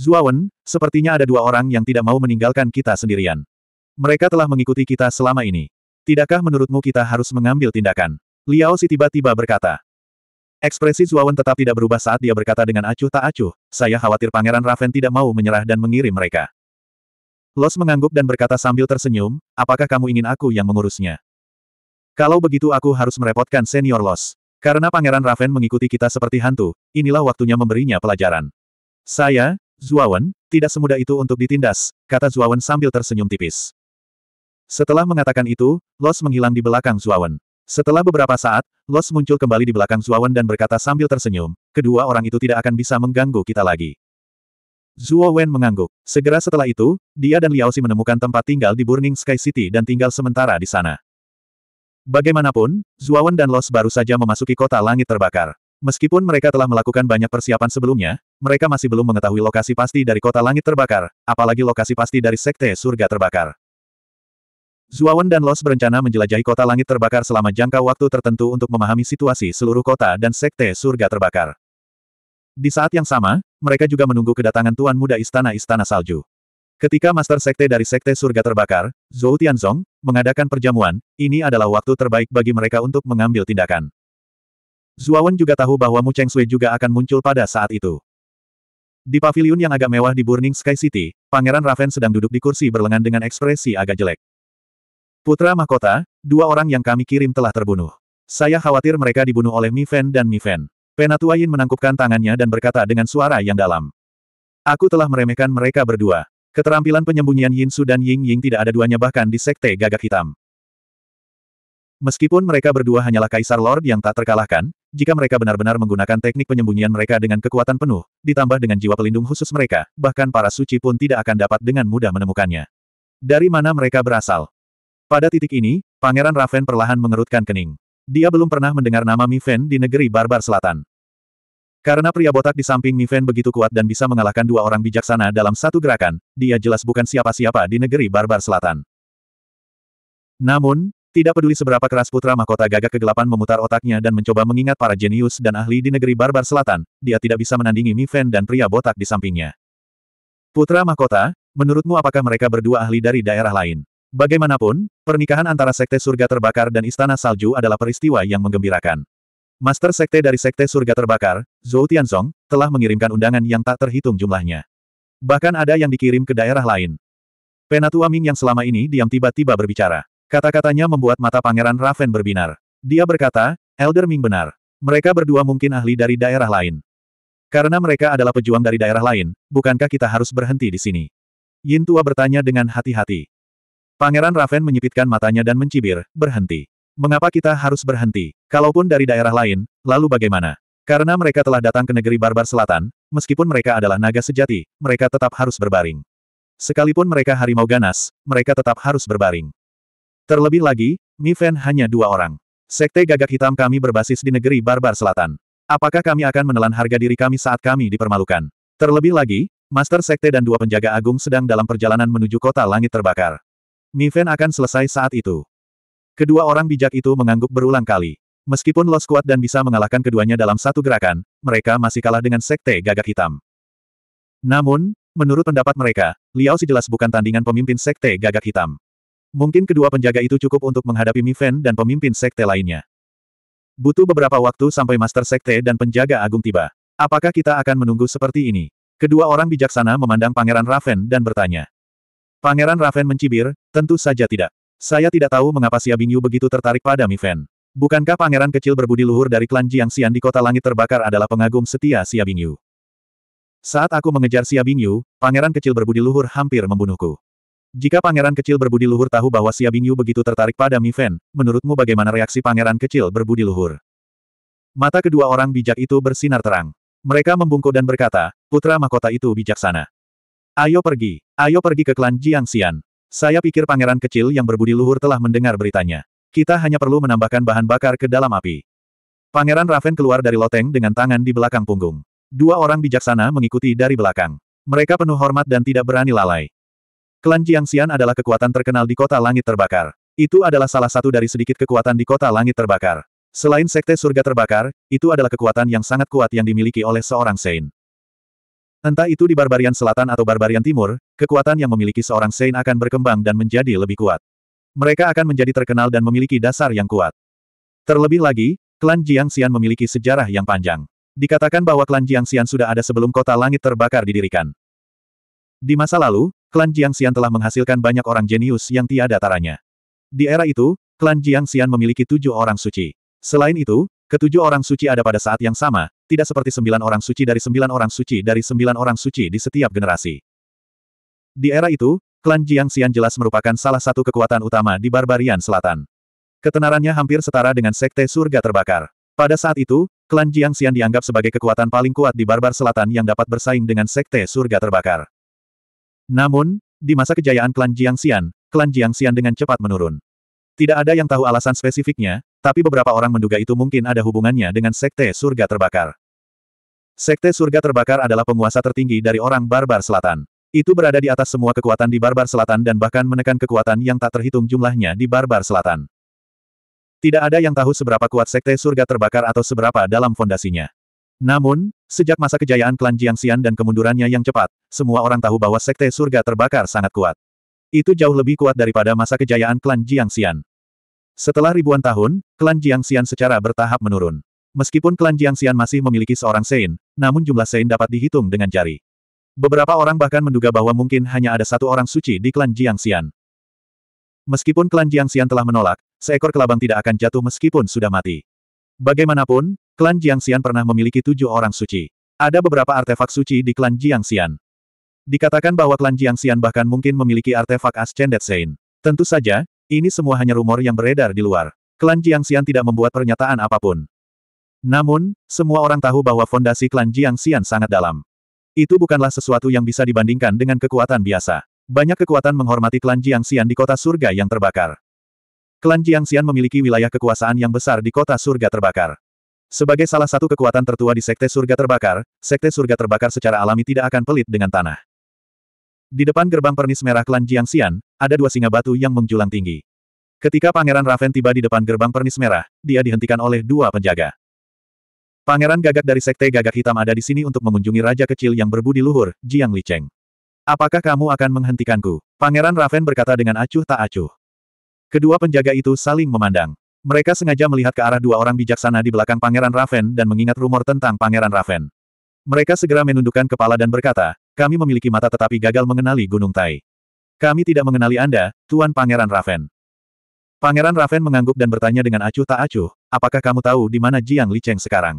Zuawan, sepertinya ada dua orang yang tidak mau meninggalkan kita sendirian. Mereka telah mengikuti kita selama ini. Tidakkah menurutmu kita harus mengambil tindakan? Liao Si tiba-tiba berkata. Ekspresi Zuawan tetap tidak berubah saat dia berkata dengan acuh tak acuh, saya khawatir Pangeran Raven tidak mau menyerah dan mengirim mereka. Los mengangguk dan berkata sambil tersenyum, apakah kamu ingin aku yang mengurusnya? Kalau begitu aku harus merepotkan senior Los. Karena Pangeran Raven mengikuti kita seperti hantu, inilah waktunya memberinya pelajaran. Saya, Zuawan, tidak semudah itu untuk ditindas, kata Zuawan sambil tersenyum tipis. Setelah mengatakan itu, Los menghilang di belakang Zuawan. Setelah beberapa saat, Los muncul kembali di belakang Zuawan dan berkata sambil tersenyum, kedua orang itu tidak akan bisa mengganggu kita lagi. Zuo mengangguk. Segera setelah itu, dia dan Liaosi menemukan tempat tinggal di Burning Sky City dan tinggal sementara di sana. Bagaimanapun, Zuawan dan Los baru saja memasuki kota langit terbakar. Meskipun mereka telah melakukan banyak persiapan sebelumnya, mereka masih belum mengetahui lokasi pasti dari kota langit terbakar, apalagi lokasi pasti dari sekte surga terbakar. Zuawan dan Los berencana menjelajahi kota langit terbakar selama jangka waktu tertentu untuk memahami situasi seluruh kota dan sekte surga terbakar. Di saat yang sama, mereka juga menunggu kedatangan Tuan Muda Istana-Istana Salju. Ketika Master Sekte dari Sekte Surga Terbakar, Zhou Tianzong, mengadakan perjamuan, ini adalah waktu terbaik bagi mereka untuk mengambil tindakan. Zuawan juga tahu bahwa Mu Cheng Sui juga akan muncul pada saat itu. Di pavilion yang agak mewah di Burning Sky City, Pangeran Raven sedang duduk di kursi berlengan dengan ekspresi agak jelek. Putra Mahkota, dua orang yang kami kirim telah terbunuh. Saya khawatir mereka dibunuh oleh Mi Fen dan Mi Fen. Penatua Yin menangkupkan tangannya dan berkata dengan suara yang dalam. Aku telah meremehkan mereka berdua. Keterampilan penyembunyian Yin Su dan Ying Ying tidak ada duanya bahkan di sekte gagak hitam. Meskipun mereka berdua hanyalah Kaisar Lord yang tak terkalahkan, jika mereka benar-benar menggunakan teknik penyembunyian mereka dengan kekuatan penuh, ditambah dengan jiwa pelindung khusus mereka, bahkan para suci pun tidak akan dapat dengan mudah menemukannya. Dari mana mereka berasal? Pada titik ini, Pangeran Raven perlahan mengerutkan kening. Dia belum pernah mendengar nama Miven di negeri Barbar Selatan. Karena pria botak di samping Miven begitu kuat dan bisa mengalahkan dua orang bijaksana dalam satu gerakan, dia jelas bukan siapa-siapa di negeri Barbar Selatan. Namun, tidak peduli seberapa keras putra mahkota gagak kegelapan memutar otaknya dan mencoba mengingat para jenius dan ahli di negeri barbar selatan, dia tidak bisa menandingi Mi Fen dan pria botak di sampingnya. Putra mahkota, menurutmu apakah mereka berdua ahli dari daerah lain? Bagaimanapun, pernikahan antara Sekte Surga Terbakar dan Istana Salju adalah peristiwa yang menggembirakan. Master Sekte dari Sekte Surga Terbakar, Zhou Tianzong, telah mengirimkan undangan yang tak terhitung jumlahnya. Bahkan ada yang dikirim ke daerah lain. Penatua Ming yang selama ini diam tiba-tiba berbicara. Kata-katanya membuat mata Pangeran Raven berbinar. Dia berkata, Elder Ming benar. Mereka berdua mungkin ahli dari daerah lain. Karena mereka adalah pejuang dari daerah lain, bukankah kita harus berhenti di sini? Yin Tua bertanya dengan hati-hati. Pangeran Raven menyipitkan matanya dan mencibir, berhenti. Mengapa kita harus berhenti? Kalaupun dari daerah lain, lalu bagaimana? Karena mereka telah datang ke negeri barbar selatan, meskipun mereka adalah naga sejati, mereka tetap harus berbaring. Sekalipun mereka harimau ganas, mereka tetap harus berbaring. Terlebih lagi, Mi Fan hanya dua orang. Sekte gagak hitam kami berbasis di negeri barbar selatan. Apakah kami akan menelan harga diri kami saat kami dipermalukan? Terlebih lagi, Master Sekte dan dua penjaga agung sedang dalam perjalanan menuju kota langit terbakar. Mi Fan akan selesai saat itu. Kedua orang bijak itu mengangguk berulang kali. Meskipun Los kuat dan bisa mengalahkan keduanya dalam satu gerakan, mereka masih kalah dengan Sekte Gagak Hitam. Namun, menurut pendapat mereka, Liao si jelas bukan tandingan pemimpin Sekte Gagak Hitam. Mungkin kedua penjaga itu cukup untuk menghadapi Mi Fan dan pemimpin sekte lainnya. Butuh beberapa waktu sampai Master Sekte dan penjaga agung tiba. Apakah kita akan menunggu seperti ini? Kedua orang bijaksana memandang Pangeran Raven dan bertanya. Pangeran Raven mencibir, tentu saja tidak. Saya tidak tahu mengapa Xia Bingyu begitu tertarik pada Mi Fan. Bukankah pangeran kecil berbudi luhur dari klan Jiang Xian di kota langit terbakar adalah pengagum setia Xia Bingyu? Saat aku mengejar Xia Bingyu, pangeran kecil berbudi luhur hampir membunuhku. Jika pangeran kecil berbudi luhur tahu bahwa Xia Bingyu begitu tertarik pada Mi Fan, menurutmu bagaimana reaksi pangeran kecil berbudi luhur? Mata kedua orang bijak itu bersinar terang. Mereka membungkuk dan berkata, putra mahkota itu bijaksana. Ayo pergi, ayo pergi ke klan Jiangxian. Saya pikir pangeran kecil yang berbudi luhur telah mendengar beritanya. Kita hanya perlu menambahkan bahan bakar ke dalam api. Pangeran Raven keluar dari loteng dengan tangan di belakang punggung. Dua orang bijaksana mengikuti dari belakang. Mereka penuh hormat dan tidak berani lalai. Klan Jiangxian adalah kekuatan terkenal di kota langit terbakar. Itu adalah salah satu dari sedikit kekuatan di kota langit terbakar. Selain sekte surga terbakar, itu adalah kekuatan yang sangat kuat yang dimiliki oleh seorang Sein. Entah itu di Barbarian Selatan atau Barbarian Timur, kekuatan yang memiliki seorang Sein akan berkembang dan menjadi lebih kuat. Mereka akan menjadi terkenal dan memiliki dasar yang kuat. Terlebih lagi, klan Jiangxian memiliki sejarah yang panjang. Dikatakan bahwa klan Jiangxian sudah ada sebelum kota langit terbakar didirikan. Di masa lalu, klan Jiangxian telah menghasilkan banyak orang jenius yang tiada taranya. Di era itu, klan Jiangxian memiliki tujuh orang suci. Selain itu, ketujuh orang suci ada pada saat yang sama, tidak seperti sembilan orang suci dari sembilan orang suci dari sembilan orang suci di setiap generasi. Di era itu, klan Jiangxian jelas merupakan salah satu kekuatan utama di Barbarian Selatan. Ketenarannya hampir setara dengan Sekte Surga Terbakar. Pada saat itu, klan Jiangxian dianggap sebagai kekuatan paling kuat di Barbar Selatan yang dapat bersaing dengan Sekte Surga Terbakar. Namun, di masa kejayaan klan Jiangxian, klan Jiangxian dengan cepat menurun. Tidak ada yang tahu alasan spesifiknya, tapi beberapa orang menduga itu mungkin ada hubungannya dengan Sekte Surga Terbakar. Sekte Surga Terbakar adalah penguasa tertinggi dari orang Barbar Selatan. Itu berada di atas semua kekuatan di Barbar Selatan dan bahkan menekan kekuatan yang tak terhitung jumlahnya di Barbar Selatan. Tidak ada yang tahu seberapa kuat Sekte Surga Terbakar atau seberapa dalam fondasinya. Namun, sejak masa kejayaan klan Jiang Xian dan kemundurannya yang cepat, semua orang tahu bahwa Sekte Surga terbakar sangat kuat. Itu jauh lebih kuat daripada masa kejayaan klan Jiang Xian. Setelah ribuan tahun, klan Jiang Xian secara bertahap menurun. Meskipun klan Jiang Xian masih memiliki seorang Sein, namun jumlah Sein dapat dihitung dengan jari. Beberapa orang bahkan menduga bahwa mungkin hanya ada satu orang suci di klan Jiang Xian. Meskipun klan Jiang Xian telah menolak, seekor kelabang tidak akan jatuh meskipun sudah mati. Bagaimanapun, klan Jiang Xian pernah memiliki tujuh orang suci. Ada beberapa artefak suci di klan Jiang Xian. Dikatakan bahwa klan Jiang Xian bahkan mungkin memiliki artefak Ascended Saint. Tentu saja, ini semua hanya rumor yang beredar di luar. Klan Jiang Xian tidak membuat pernyataan apapun. Namun, semua orang tahu bahwa fondasi klan Jiang Xian sangat dalam. Itu bukanlah sesuatu yang bisa dibandingkan dengan kekuatan biasa. Banyak kekuatan menghormati klan Jiang Xian di kota surga yang terbakar. Klan Xian memiliki wilayah kekuasaan yang besar di kota surga terbakar. Sebagai salah satu kekuatan tertua di Sekte Surga Terbakar, Sekte Surga Terbakar secara alami tidak akan pelit dengan tanah. Di depan gerbang pernis merah klan Jiangxian, ada dua singa batu yang menjulang tinggi. Ketika Pangeran Raven tiba di depan gerbang pernis merah, dia dihentikan oleh dua penjaga. Pangeran gagak dari Sekte Gagak Hitam ada di sini untuk mengunjungi raja kecil yang berbudi luhur, Jiang Licheng. Apakah kamu akan menghentikanku? Pangeran Raven berkata dengan acuh tak acuh. Kedua penjaga itu saling memandang. Mereka sengaja melihat ke arah dua orang bijaksana di belakang Pangeran Raven dan mengingat rumor tentang Pangeran Raven. Mereka segera menundukkan kepala dan berkata, kami memiliki mata tetapi gagal mengenali Gunung Tai. Kami tidak mengenali Anda, Tuan Pangeran Raven. Pangeran Raven mengangguk dan bertanya dengan acuh tak acuh, apakah kamu tahu di mana Jiang Licheng sekarang?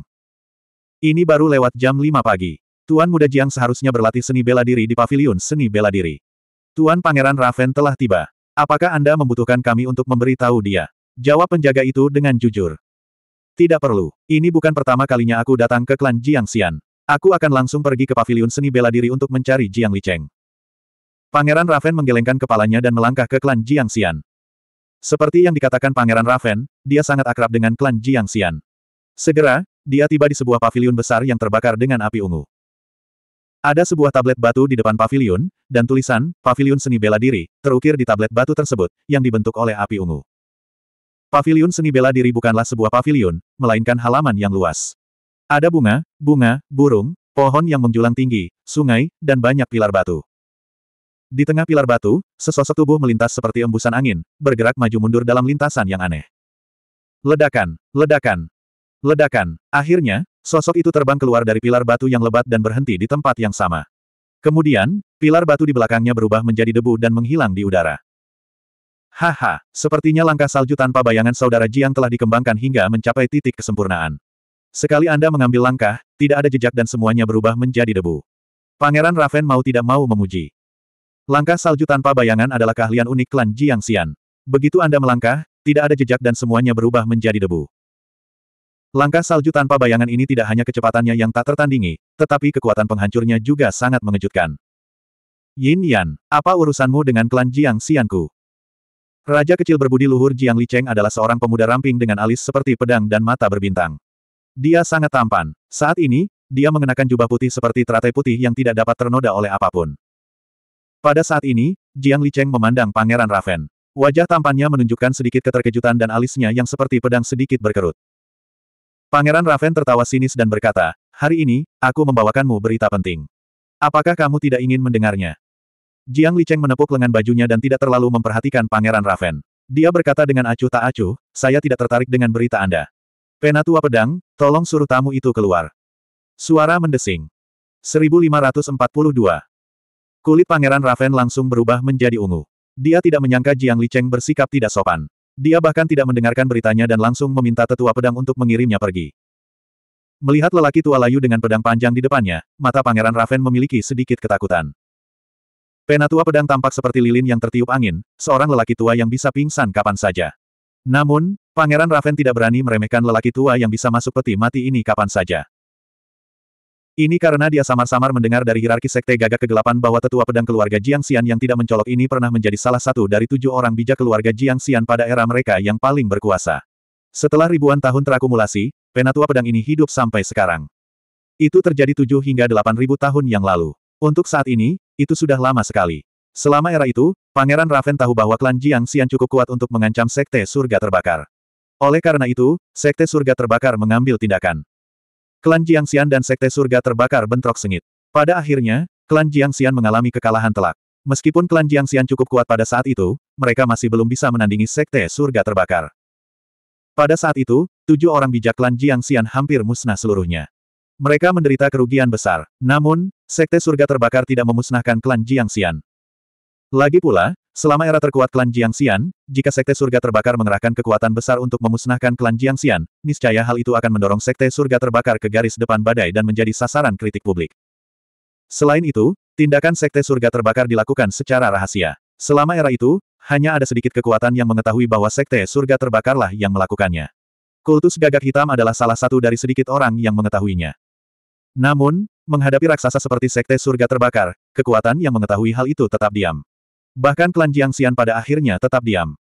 Ini baru lewat jam 5 pagi. Tuan muda Jiang seharusnya berlatih seni bela diri di paviliun seni bela diri. Tuan Pangeran Raven telah tiba. Apakah Anda membutuhkan kami untuk memberi tahu dia? Jawab penjaga itu dengan jujur. Tidak perlu. Ini bukan pertama kalinya aku datang ke klan Jiang Xian. Aku akan langsung pergi ke paviliun seni bela diri untuk mencari Jiang Li Cheng. Pangeran Raven menggelengkan kepalanya dan melangkah ke klan Jiang Xian. Seperti yang dikatakan Pangeran Raven, dia sangat akrab dengan klan Jiang Xian. Segera, dia tiba di sebuah paviliun besar yang terbakar dengan api ungu. Ada sebuah tablet batu di depan pavilion, dan tulisan, Pavilion Seni Bela Diri, terukir di tablet batu tersebut, yang dibentuk oleh api ungu. Pavilion Seni Bela Diri bukanlah sebuah pavilion, melainkan halaman yang luas. Ada bunga, bunga, burung, pohon yang menjulang tinggi, sungai, dan banyak pilar batu. Di tengah pilar batu, sesosok tubuh melintas seperti embusan angin, bergerak maju mundur dalam lintasan yang aneh. Ledakan, ledakan, ledakan. Akhirnya, Sosok itu terbang keluar dari pilar batu yang lebat dan berhenti di tempat yang sama. Kemudian, pilar batu di belakangnya berubah menjadi debu dan menghilang di udara. Haha, sepertinya langkah salju tanpa bayangan saudara Jiang telah dikembangkan hingga mencapai titik kesempurnaan. Sekali Anda mengambil langkah, tidak ada jejak dan semuanya berubah menjadi debu. Pangeran Raven mau tidak mau memuji. Langkah salju tanpa bayangan adalah keahlian unik klan Jiang Xian. Begitu Anda melangkah, tidak ada jejak dan semuanya berubah menjadi debu. Langkah salju tanpa bayangan ini tidak hanya kecepatannya yang tak tertandingi, tetapi kekuatan penghancurnya juga sangat mengejutkan. Yin Yan, apa urusanmu dengan klan Jiang Xianku? Raja kecil berbudi luhur Jiang Li Cheng adalah seorang pemuda ramping dengan alis seperti pedang dan mata berbintang. Dia sangat tampan. Saat ini, dia mengenakan jubah putih seperti teratai putih yang tidak dapat ternoda oleh apapun. Pada saat ini, Jiang Li Cheng memandang Pangeran Raven. Wajah tampannya menunjukkan sedikit keterkejutan dan alisnya yang seperti pedang sedikit berkerut. Pangeran Raven tertawa sinis dan berkata, hari ini, aku membawakanmu berita penting. Apakah kamu tidak ingin mendengarnya? Jiang Li Cheng menepuk lengan bajunya dan tidak terlalu memperhatikan Pangeran Raven. Dia berkata dengan acuh tak acuh, saya tidak tertarik dengan berita Anda. Penatua pedang, tolong suruh tamu itu keluar. Suara mendesing. 1542. Kulit Pangeran Raven langsung berubah menjadi ungu. Dia tidak menyangka Jiang Li Cheng bersikap tidak sopan. Dia bahkan tidak mendengarkan beritanya dan langsung meminta tetua pedang untuk mengirimnya pergi. Melihat lelaki tua layu dengan pedang panjang di depannya, mata Pangeran Raven memiliki sedikit ketakutan. Penatua pedang tampak seperti lilin yang tertiup angin, seorang lelaki tua yang bisa pingsan kapan saja. Namun, Pangeran Raven tidak berani meremehkan lelaki tua yang bisa masuk peti mati ini kapan saja. Ini karena dia samar-samar mendengar dari hierarki sekte gagak kegelapan bahwa tetua pedang keluarga Jiang Xian yang tidak mencolok ini pernah menjadi salah satu dari tujuh orang bijak keluarga Jiang Xian pada era mereka yang paling berkuasa. Setelah ribuan tahun terakumulasi, penatua pedang ini hidup sampai sekarang. Itu terjadi tujuh hingga delapan ribu tahun yang lalu. Untuk saat ini, itu sudah lama sekali. Selama era itu, Pangeran Raven tahu bahwa klan Jiang Xian cukup kuat untuk mengancam sekte surga terbakar. Oleh karena itu, sekte surga terbakar mengambil tindakan. Klan Jiangxian dan Sekte Surga terbakar bentrok sengit. Pada akhirnya, klan Jiangxian mengalami kekalahan telak. Meskipun klan Jiangxian cukup kuat pada saat itu, mereka masih belum bisa menandingi Sekte Surga terbakar. Pada saat itu, tujuh orang bijak klan Jiangxian hampir musnah seluruhnya. Mereka menderita kerugian besar. Namun, Sekte Surga terbakar tidak memusnahkan klan Jiangxian. Lagi pula, selama era terkuat klan Jiangxian, jika Sekte Surga Terbakar mengerahkan kekuatan besar untuk memusnahkan klan Jiangxian, niscaya hal itu akan mendorong Sekte Surga Terbakar ke garis depan badai dan menjadi sasaran kritik publik. Selain itu, tindakan Sekte Surga Terbakar dilakukan secara rahasia. Selama era itu, hanya ada sedikit kekuatan yang mengetahui bahwa Sekte Surga Terbakarlah yang melakukannya. Kultus gagak hitam adalah salah satu dari sedikit orang yang mengetahuinya. Namun, menghadapi raksasa seperti Sekte Surga Terbakar, kekuatan yang mengetahui hal itu tetap diam. Bahkan klan Jiang Xian pada akhirnya tetap diam.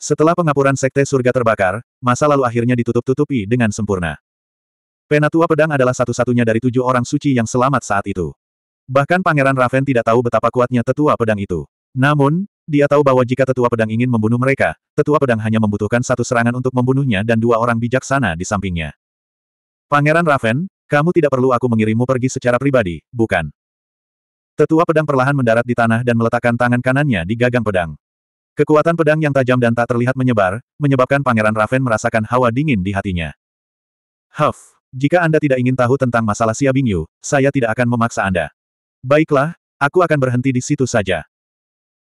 Setelah pengapuran Sekte Surga terbakar, masa lalu akhirnya ditutup-tutupi dengan sempurna. Penatua Pedang adalah satu-satunya dari tujuh orang suci yang selamat saat itu. Bahkan Pangeran Raven tidak tahu betapa kuatnya tetua pedang itu. Namun, dia tahu bahwa jika tetua pedang ingin membunuh mereka, tetua pedang hanya membutuhkan satu serangan untuk membunuhnya dan dua orang bijaksana di sampingnya. Pangeran Raven, kamu tidak perlu aku mengirimmu pergi secara pribadi, bukan? Tetua pedang perlahan mendarat di tanah dan meletakkan tangan kanannya di gagang pedang. Kekuatan pedang yang tajam dan tak terlihat menyebar, menyebabkan Pangeran Raven merasakan hawa dingin di hatinya. Huff, jika Anda tidak ingin tahu tentang masalah Xia Bingyu, saya tidak akan memaksa Anda. Baiklah, aku akan berhenti di situ saja.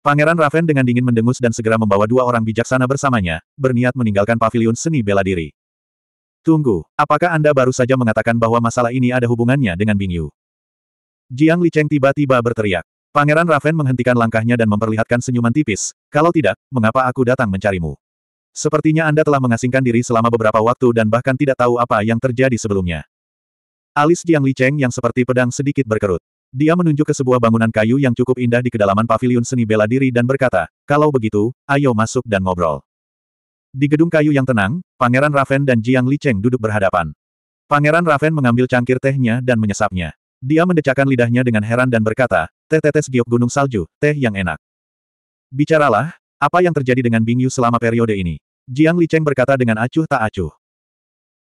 Pangeran Raven dengan dingin mendengus dan segera membawa dua orang bijaksana bersamanya, berniat meninggalkan pavilion seni bela diri. Tunggu, apakah Anda baru saja mengatakan bahwa masalah ini ada hubungannya dengan Bingyu? Jiang Li Cheng tiba-tiba berteriak. Pangeran Raven menghentikan langkahnya dan memperlihatkan senyuman tipis. Kalau tidak, mengapa aku datang mencarimu? Sepertinya Anda telah mengasingkan diri selama beberapa waktu dan bahkan tidak tahu apa yang terjadi sebelumnya. Alis Jiang Li Cheng yang seperti pedang sedikit berkerut. Dia menunjuk ke sebuah bangunan kayu yang cukup indah di kedalaman paviliun seni bela diri dan berkata, kalau begitu, ayo masuk dan ngobrol. Di gedung kayu yang tenang, Pangeran Raven dan Jiang Li Cheng duduk berhadapan. Pangeran Raven mengambil cangkir tehnya dan menyesapnya. Dia mendecakkan lidahnya dengan heran dan berkata, teh tetes giok gunung salju, teh yang enak. Bicaralah, apa yang terjadi dengan Bing Yu selama periode ini? Jiang Licheng berkata dengan acuh tak acuh.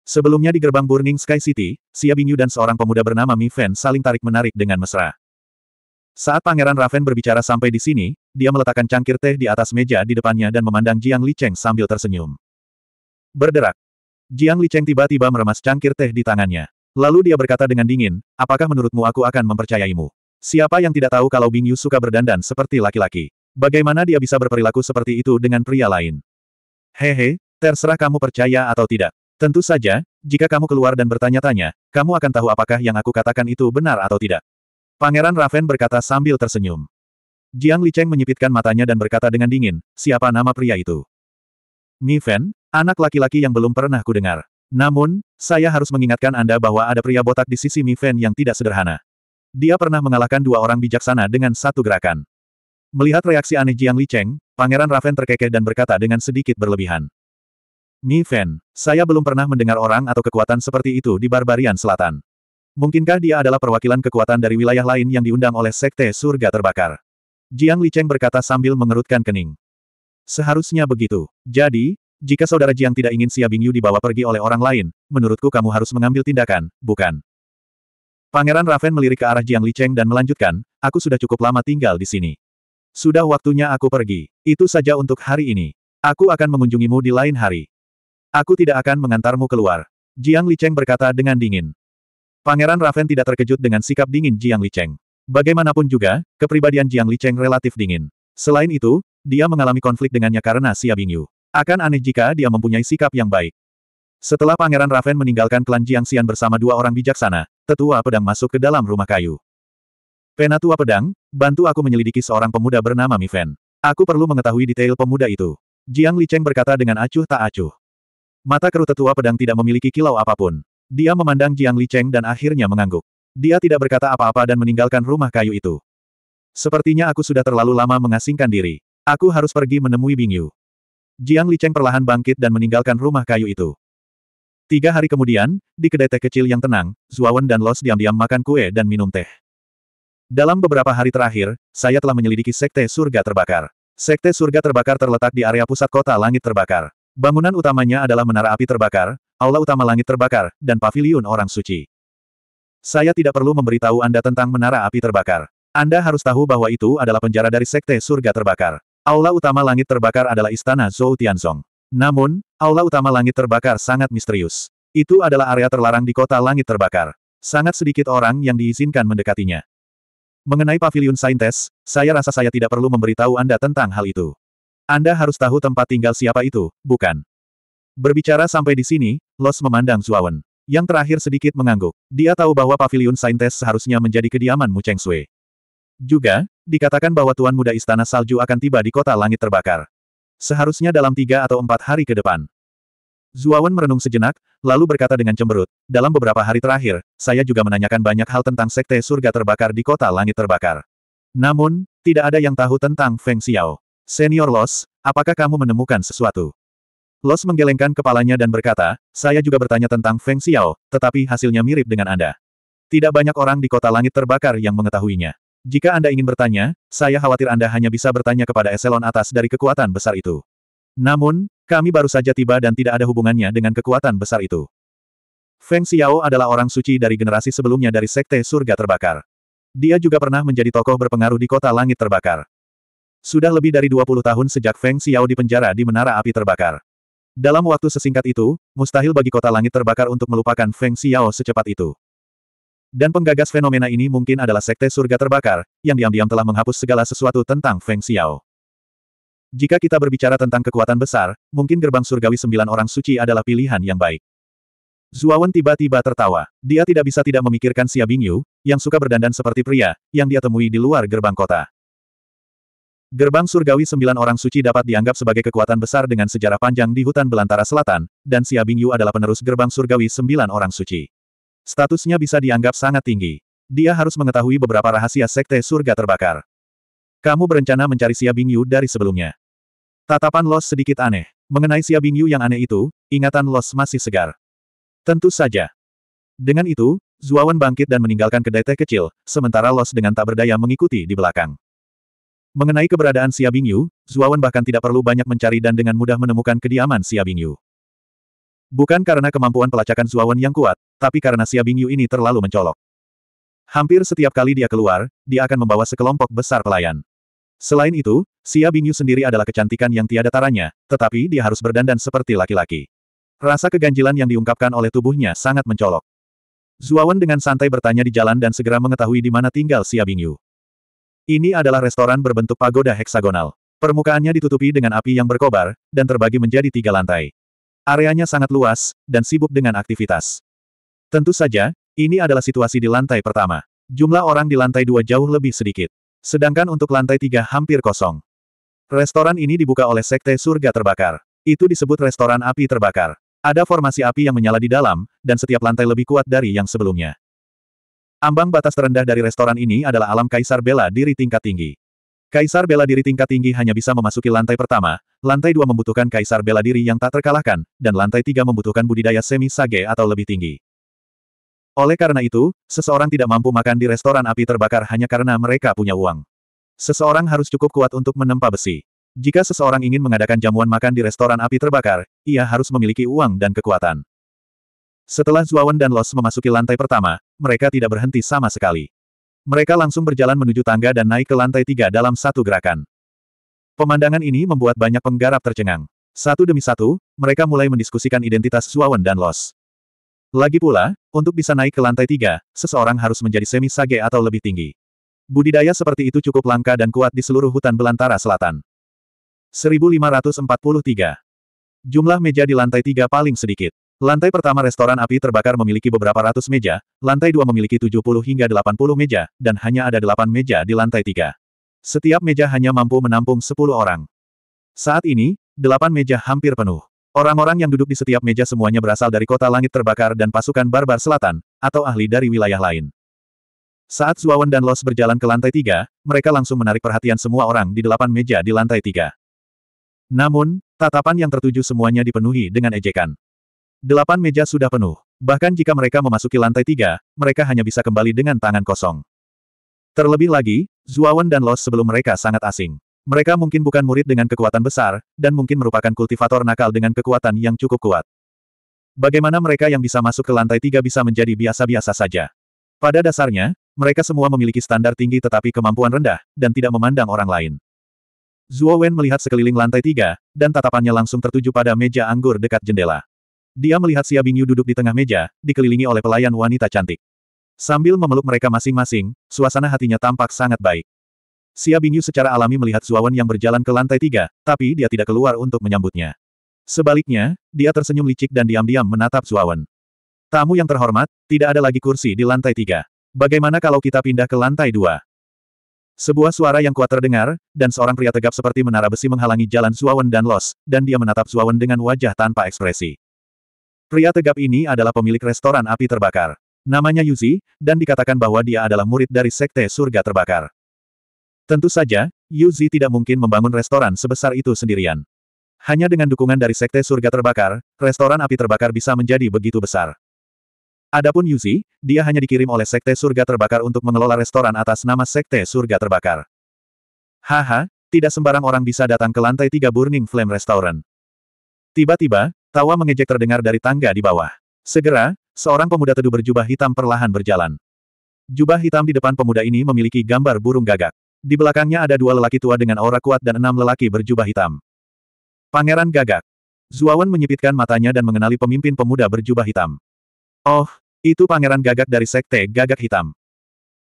Sebelumnya di gerbang Burning Sky City, Xia Bing dan seorang pemuda bernama Mi Fan saling tarik-menarik dengan mesra. Saat Pangeran Raven berbicara sampai di sini, dia meletakkan cangkir teh di atas meja di depannya dan memandang Jiang Licheng sambil tersenyum. Berderak. Jiang Licheng tiba-tiba meremas cangkir teh di tangannya. Lalu dia berkata dengan dingin, apakah menurutmu aku akan mempercayaimu? Siapa yang tidak tahu kalau Bing Yu suka berdandan seperti laki-laki? Bagaimana dia bisa berperilaku seperti itu dengan pria lain? Hehe, terserah kamu percaya atau tidak. Tentu saja, jika kamu keluar dan bertanya-tanya, kamu akan tahu apakah yang aku katakan itu benar atau tidak. Pangeran Raven berkata sambil tersenyum. Jiang Li Cheng menyipitkan matanya dan berkata dengan dingin, siapa nama pria itu? Mi Fen, anak laki-laki yang belum pernah kudengar. Namun, saya harus mengingatkan Anda bahwa ada pria botak di sisi Mi Fan yang tidak sederhana. Dia pernah mengalahkan dua orang bijaksana dengan satu gerakan. Melihat reaksi aneh Jiang Li Cheng, Pangeran Raven terkekeh dan berkata dengan sedikit berlebihan. Mi Fen, saya belum pernah mendengar orang atau kekuatan seperti itu di Barbarian Selatan. Mungkinkah dia adalah perwakilan kekuatan dari wilayah lain yang diundang oleh Sekte Surga Terbakar? Jiang Li Cheng berkata sambil mengerutkan kening. Seharusnya begitu. Jadi, jika saudara Jiang tidak ingin Xia Bingyu dibawa pergi oleh orang lain, menurutku kamu harus mengambil tindakan, bukan? Pangeran Raven melirik ke arah Jiang Licheng dan melanjutkan, aku sudah cukup lama tinggal di sini. Sudah waktunya aku pergi. Itu saja untuk hari ini. Aku akan mengunjungimu di lain hari. Aku tidak akan mengantarmu keluar. Jiang Licheng berkata dengan dingin. Pangeran Raven tidak terkejut dengan sikap dingin Jiang Licheng. Bagaimanapun juga, kepribadian Jiang Licheng relatif dingin. Selain itu, dia mengalami konflik dengannya karena Xia Bingyu. Akan aneh jika dia mempunyai sikap yang baik. Setelah Pangeran Raven meninggalkan klan Jiang Xian bersama dua orang bijaksana, tetua pedang masuk ke dalam rumah kayu. Penatua pedang, bantu aku menyelidiki seorang pemuda bernama Mi Fen. Aku perlu mengetahui detail pemuda itu. Jiang Li Cheng berkata dengan acuh tak acuh. Mata kerut tetua pedang tidak memiliki kilau apapun. Dia memandang Jiang Li Cheng dan akhirnya mengangguk. Dia tidak berkata apa-apa dan meninggalkan rumah kayu itu. Sepertinya aku sudah terlalu lama mengasingkan diri. Aku harus pergi menemui Bingyu. Jiang Licheng perlahan bangkit dan meninggalkan rumah kayu itu. Tiga hari kemudian, di kedai teh kecil yang tenang, Zuawan dan Los diam-diam makan kue dan minum teh. Dalam beberapa hari terakhir, saya telah menyelidiki Sekte Surga Terbakar. Sekte Surga Terbakar terletak di area pusat kota Langit Terbakar. Bangunan utamanya adalah menara api terbakar, aula utama langit terbakar, dan paviliun orang suci. Saya tidak perlu memberitahu Anda tentang menara api terbakar. Anda harus tahu bahwa itu adalah penjara dari Sekte Surga Terbakar. Aula utama langit terbakar adalah istana Zhou Tianzong. Namun, aula utama langit terbakar sangat misterius. Itu adalah area terlarang di kota langit terbakar. Sangat sedikit orang yang diizinkan mendekatinya. Mengenai pavilion saintes, saya rasa saya tidak perlu memberitahu Anda tentang hal itu. Anda harus tahu tempat tinggal siapa itu, bukan? Berbicara sampai di sini, Los memandang Zuawan. Yang terakhir sedikit mengangguk. Dia tahu bahwa pavilion saintes seharusnya menjadi kediaman Mu Cheng Sui. Juga, dikatakan bahwa Tuan Muda Istana Salju akan tiba di kota langit terbakar. Seharusnya dalam tiga atau empat hari ke depan. Zuawan merenung sejenak, lalu berkata dengan cemberut, dalam beberapa hari terakhir, saya juga menanyakan banyak hal tentang sekte surga terbakar di kota langit terbakar. Namun, tidak ada yang tahu tentang Feng Xiao. Senior Los, apakah kamu menemukan sesuatu? Los menggelengkan kepalanya dan berkata, saya juga bertanya tentang Feng Xiao, tetapi hasilnya mirip dengan Anda. Tidak banyak orang di kota langit terbakar yang mengetahuinya. Jika Anda ingin bertanya, saya khawatir Anda hanya bisa bertanya kepada eselon atas dari kekuatan besar itu. Namun, kami baru saja tiba dan tidak ada hubungannya dengan kekuatan besar itu. Feng Xiao adalah orang suci dari generasi sebelumnya dari Sekte Surga Terbakar. Dia juga pernah menjadi tokoh berpengaruh di kota langit terbakar. Sudah lebih dari 20 tahun sejak Feng Xiao dipenjara di menara api terbakar. Dalam waktu sesingkat itu, mustahil bagi kota langit terbakar untuk melupakan Feng Xiao secepat itu. Dan penggagas fenomena ini mungkin adalah sekte surga terbakar, yang diam-diam telah menghapus segala sesuatu tentang Feng Xiao. Jika kita berbicara tentang kekuatan besar, mungkin gerbang surgawi sembilan orang suci adalah pilihan yang baik. Zuawan tiba-tiba tertawa. Dia tidak bisa tidak memikirkan Xia Bingyu, yang suka berdandan seperti pria, yang dia temui di luar gerbang kota. Gerbang surgawi sembilan orang suci dapat dianggap sebagai kekuatan besar dengan sejarah panjang di hutan belantara selatan, dan Xia Bingyu adalah penerus gerbang surgawi sembilan orang suci. Statusnya bisa dianggap sangat tinggi. Dia harus mengetahui beberapa rahasia sekte surga terbakar. Kamu berencana mencari Xia Bingyu dari sebelumnya. Tatapan Los sedikit aneh. Mengenai Xia Bingyu yang aneh itu, ingatan Los masih segar. Tentu saja. Dengan itu, Zuawan bangkit dan meninggalkan kedai teh kecil, sementara Los dengan tak berdaya mengikuti di belakang. Mengenai keberadaan Xia Bingyu, Zuawan bahkan tidak perlu banyak mencari dan dengan mudah menemukan kediaman Xia Bingyu. Bukan karena kemampuan pelacakan Zuawan yang kuat, tapi karena Xia Bingyu ini terlalu mencolok. Hampir setiap kali dia keluar, dia akan membawa sekelompok besar pelayan. Selain itu, Xia Bingyu sendiri adalah kecantikan yang tiada taranya, tetapi dia harus berdandan seperti laki-laki. Rasa keganjilan yang diungkapkan oleh tubuhnya sangat mencolok. Zuawan dengan santai bertanya di jalan dan segera mengetahui di mana tinggal Xia Bingyu. Ini adalah restoran berbentuk pagoda heksagonal. Permukaannya ditutupi dengan api yang berkobar, dan terbagi menjadi tiga lantai. Areanya sangat luas, dan sibuk dengan aktivitas. Tentu saja, ini adalah situasi di lantai pertama. Jumlah orang di lantai dua jauh lebih sedikit. Sedangkan untuk lantai tiga hampir kosong. Restoran ini dibuka oleh Sekte Surga Terbakar. Itu disebut restoran api terbakar. Ada formasi api yang menyala di dalam, dan setiap lantai lebih kuat dari yang sebelumnya. Ambang batas terendah dari restoran ini adalah alam kaisar bela diri tingkat tinggi. Kaisar bela diri tingkat tinggi hanya bisa memasuki lantai pertama, lantai dua membutuhkan kaisar bela diri yang tak terkalahkan, dan lantai tiga membutuhkan budidaya semi sage atau lebih tinggi. Oleh karena itu, seseorang tidak mampu makan di restoran api terbakar hanya karena mereka punya uang. Seseorang harus cukup kuat untuk menempa besi. Jika seseorang ingin mengadakan jamuan makan di restoran api terbakar, ia harus memiliki uang dan kekuatan. Setelah Zuawan dan Los memasuki lantai pertama, mereka tidak berhenti sama sekali. Mereka langsung berjalan menuju tangga dan naik ke lantai tiga dalam satu gerakan. Pemandangan ini membuat banyak penggarap tercengang. Satu demi satu, mereka mulai mendiskusikan identitas Suawan dan Los. Lagi pula, untuk bisa naik ke lantai tiga, seseorang harus menjadi semi sage atau lebih tinggi. Budidaya seperti itu cukup langka dan kuat di seluruh hutan belantara selatan. 1543. Jumlah meja di lantai tiga paling sedikit. Lantai pertama restoran api terbakar memiliki beberapa ratus meja, lantai dua memiliki 70 hingga 80 meja, dan hanya ada delapan meja di lantai tiga. Setiap meja hanya mampu menampung 10 orang. Saat ini, delapan meja hampir penuh. Orang-orang yang duduk di setiap meja semuanya berasal dari kota langit terbakar dan pasukan barbar selatan, atau ahli dari wilayah lain. Saat Zuawan dan Los berjalan ke lantai tiga, mereka langsung menarik perhatian semua orang di delapan meja di lantai tiga. Namun, tatapan yang tertuju semuanya dipenuhi dengan ejekan. Delapan meja sudah penuh. Bahkan jika mereka memasuki lantai tiga, mereka hanya bisa kembali dengan tangan kosong. Terlebih lagi, Zuawan dan Los sebelum mereka sangat asing. Mereka mungkin bukan murid dengan kekuatan besar, dan mungkin merupakan kultivator nakal dengan kekuatan yang cukup kuat. Bagaimana mereka yang bisa masuk ke lantai tiga bisa menjadi biasa-biasa saja. Pada dasarnya, mereka semua memiliki standar tinggi tetapi kemampuan rendah, dan tidak memandang orang lain. Zuo Wen melihat sekeliling lantai tiga, dan tatapannya langsung tertuju pada meja anggur dekat jendela. Dia melihat Xia Bingyu duduk di tengah meja, dikelilingi oleh pelayan wanita cantik. Sambil memeluk mereka masing-masing, suasana hatinya tampak sangat baik. Xia Bingyu secara alami melihat Zuawan yang berjalan ke lantai tiga, tapi dia tidak keluar untuk menyambutnya. Sebaliknya, dia tersenyum licik dan diam-diam menatap Zuawan. Tamu yang terhormat, tidak ada lagi kursi di lantai tiga. Bagaimana kalau kita pindah ke lantai dua? Sebuah suara yang kuat terdengar, dan seorang pria tegap seperti menara besi menghalangi jalan Zuawan dan Los, dan dia menatap Zuawan dengan wajah tanpa ekspresi. Pria tegap ini adalah pemilik restoran api terbakar. Namanya Yuzi, dan dikatakan bahwa dia adalah murid dari Sekte Surga Terbakar. Tentu saja, Yuzi tidak mungkin membangun restoran sebesar itu sendirian. Hanya dengan dukungan dari Sekte Surga Terbakar, restoran api terbakar bisa menjadi begitu besar. Adapun Yuzi, dia hanya dikirim oleh Sekte Surga Terbakar untuk mengelola restoran atas nama Sekte Surga Terbakar. Haha, tidak sembarang orang bisa datang ke lantai tiga Burning Flame Restaurant. Tiba-tiba, Tawa mengejek terdengar dari tangga di bawah. Segera, seorang pemuda teduh berjubah hitam perlahan berjalan. Jubah hitam di depan pemuda ini memiliki gambar burung gagak. Di belakangnya ada dua lelaki tua dengan aura kuat dan enam lelaki berjubah hitam. Pangeran gagak. Zuawan menyipitkan matanya dan mengenali pemimpin pemuda berjubah hitam. Oh, itu pangeran gagak dari sekte gagak hitam.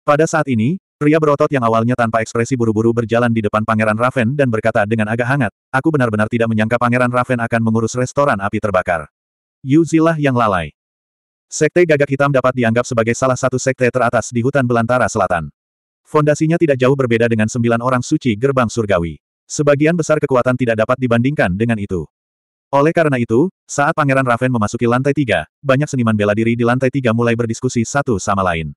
Pada saat ini, Pria berotot yang awalnya tanpa ekspresi buru-buru berjalan di depan Pangeran Raven dan berkata dengan agak hangat, aku benar-benar tidak menyangka Pangeran Raven akan mengurus restoran api terbakar. Yuzilah yang lalai. Sekte gagak hitam dapat dianggap sebagai salah satu sekte teratas di hutan belantara selatan. Fondasinya tidak jauh berbeda dengan sembilan orang suci gerbang surgawi. Sebagian besar kekuatan tidak dapat dibandingkan dengan itu. Oleh karena itu, saat Pangeran Raven memasuki lantai tiga, banyak seniman bela diri di lantai tiga mulai berdiskusi satu sama lain.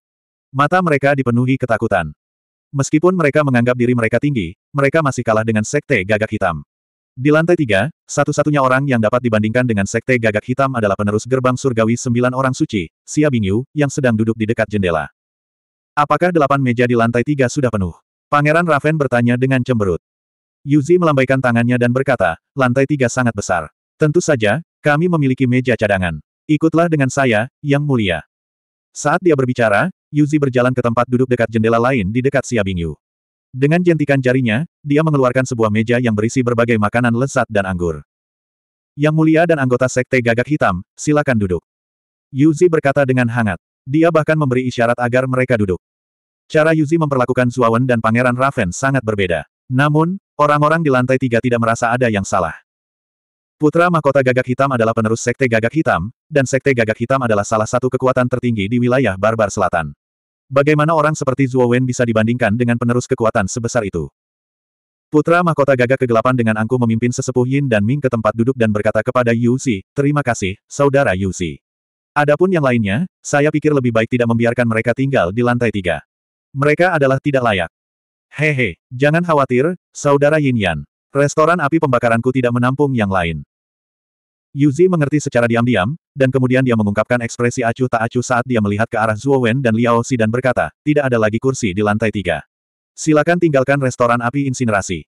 Mata mereka dipenuhi ketakutan. Meskipun mereka menganggap diri mereka tinggi, mereka masih kalah dengan sekte gagak hitam. Di lantai tiga, satu-satunya orang yang dapat dibandingkan dengan sekte gagak hitam adalah penerus gerbang surgawi sembilan orang suci, Xia Bingyu, yang sedang duduk di dekat jendela. Apakah delapan meja di lantai tiga sudah penuh? Pangeran Raven bertanya dengan cemberut. Yuzi melambaikan tangannya dan berkata, lantai tiga sangat besar. Tentu saja, kami memiliki meja cadangan. Ikutlah dengan saya, Yang Mulia. Saat dia berbicara, Yuzi berjalan ke tempat duduk dekat jendela lain di dekat Xia Bingyu. Dengan jentikan jarinya, dia mengeluarkan sebuah meja yang berisi berbagai makanan lezat dan anggur. Yang mulia dan anggota sekte gagak hitam, silakan duduk. Yuzi berkata dengan hangat. Dia bahkan memberi isyarat agar mereka duduk. Cara Yuzi memperlakukan Zuawan dan Pangeran Raven sangat berbeda. Namun, orang-orang di lantai tiga tidak merasa ada yang salah. Putra Mahkota Gagak Hitam adalah penerus Sekte Gagak Hitam, dan Sekte Gagak Hitam adalah salah satu kekuatan tertinggi di wilayah Barbar Selatan. Bagaimana orang seperti Zhuo Wen bisa dibandingkan dengan penerus kekuatan sebesar itu? Putra mahkota gagak kegelapan dengan angku memimpin sesepuh Yin dan Ming ke tempat duduk dan berkata kepada Yu Si, terima kasih, saudara Yu Si. Adapun yang lainnya, saya pikir lebih baik tidak membiarkan mereka tinggal di lantai tiga. Mereka adalah tidak layak. Hehe, jangan khawatir, saudara Yin Yan. Restoran api pembakaranku tidak menampung yang lain. Yuzi mengerti secara diam-diam, dan kemudian dia mengungkapkan ekspresi acuh tak acuh saat dia melihat ke arah Zuo Wen dan Liao Si dan berkata, tidak ada lagi kursi di lantai tiga. Silakan tinggalkan restoran api insinerasi.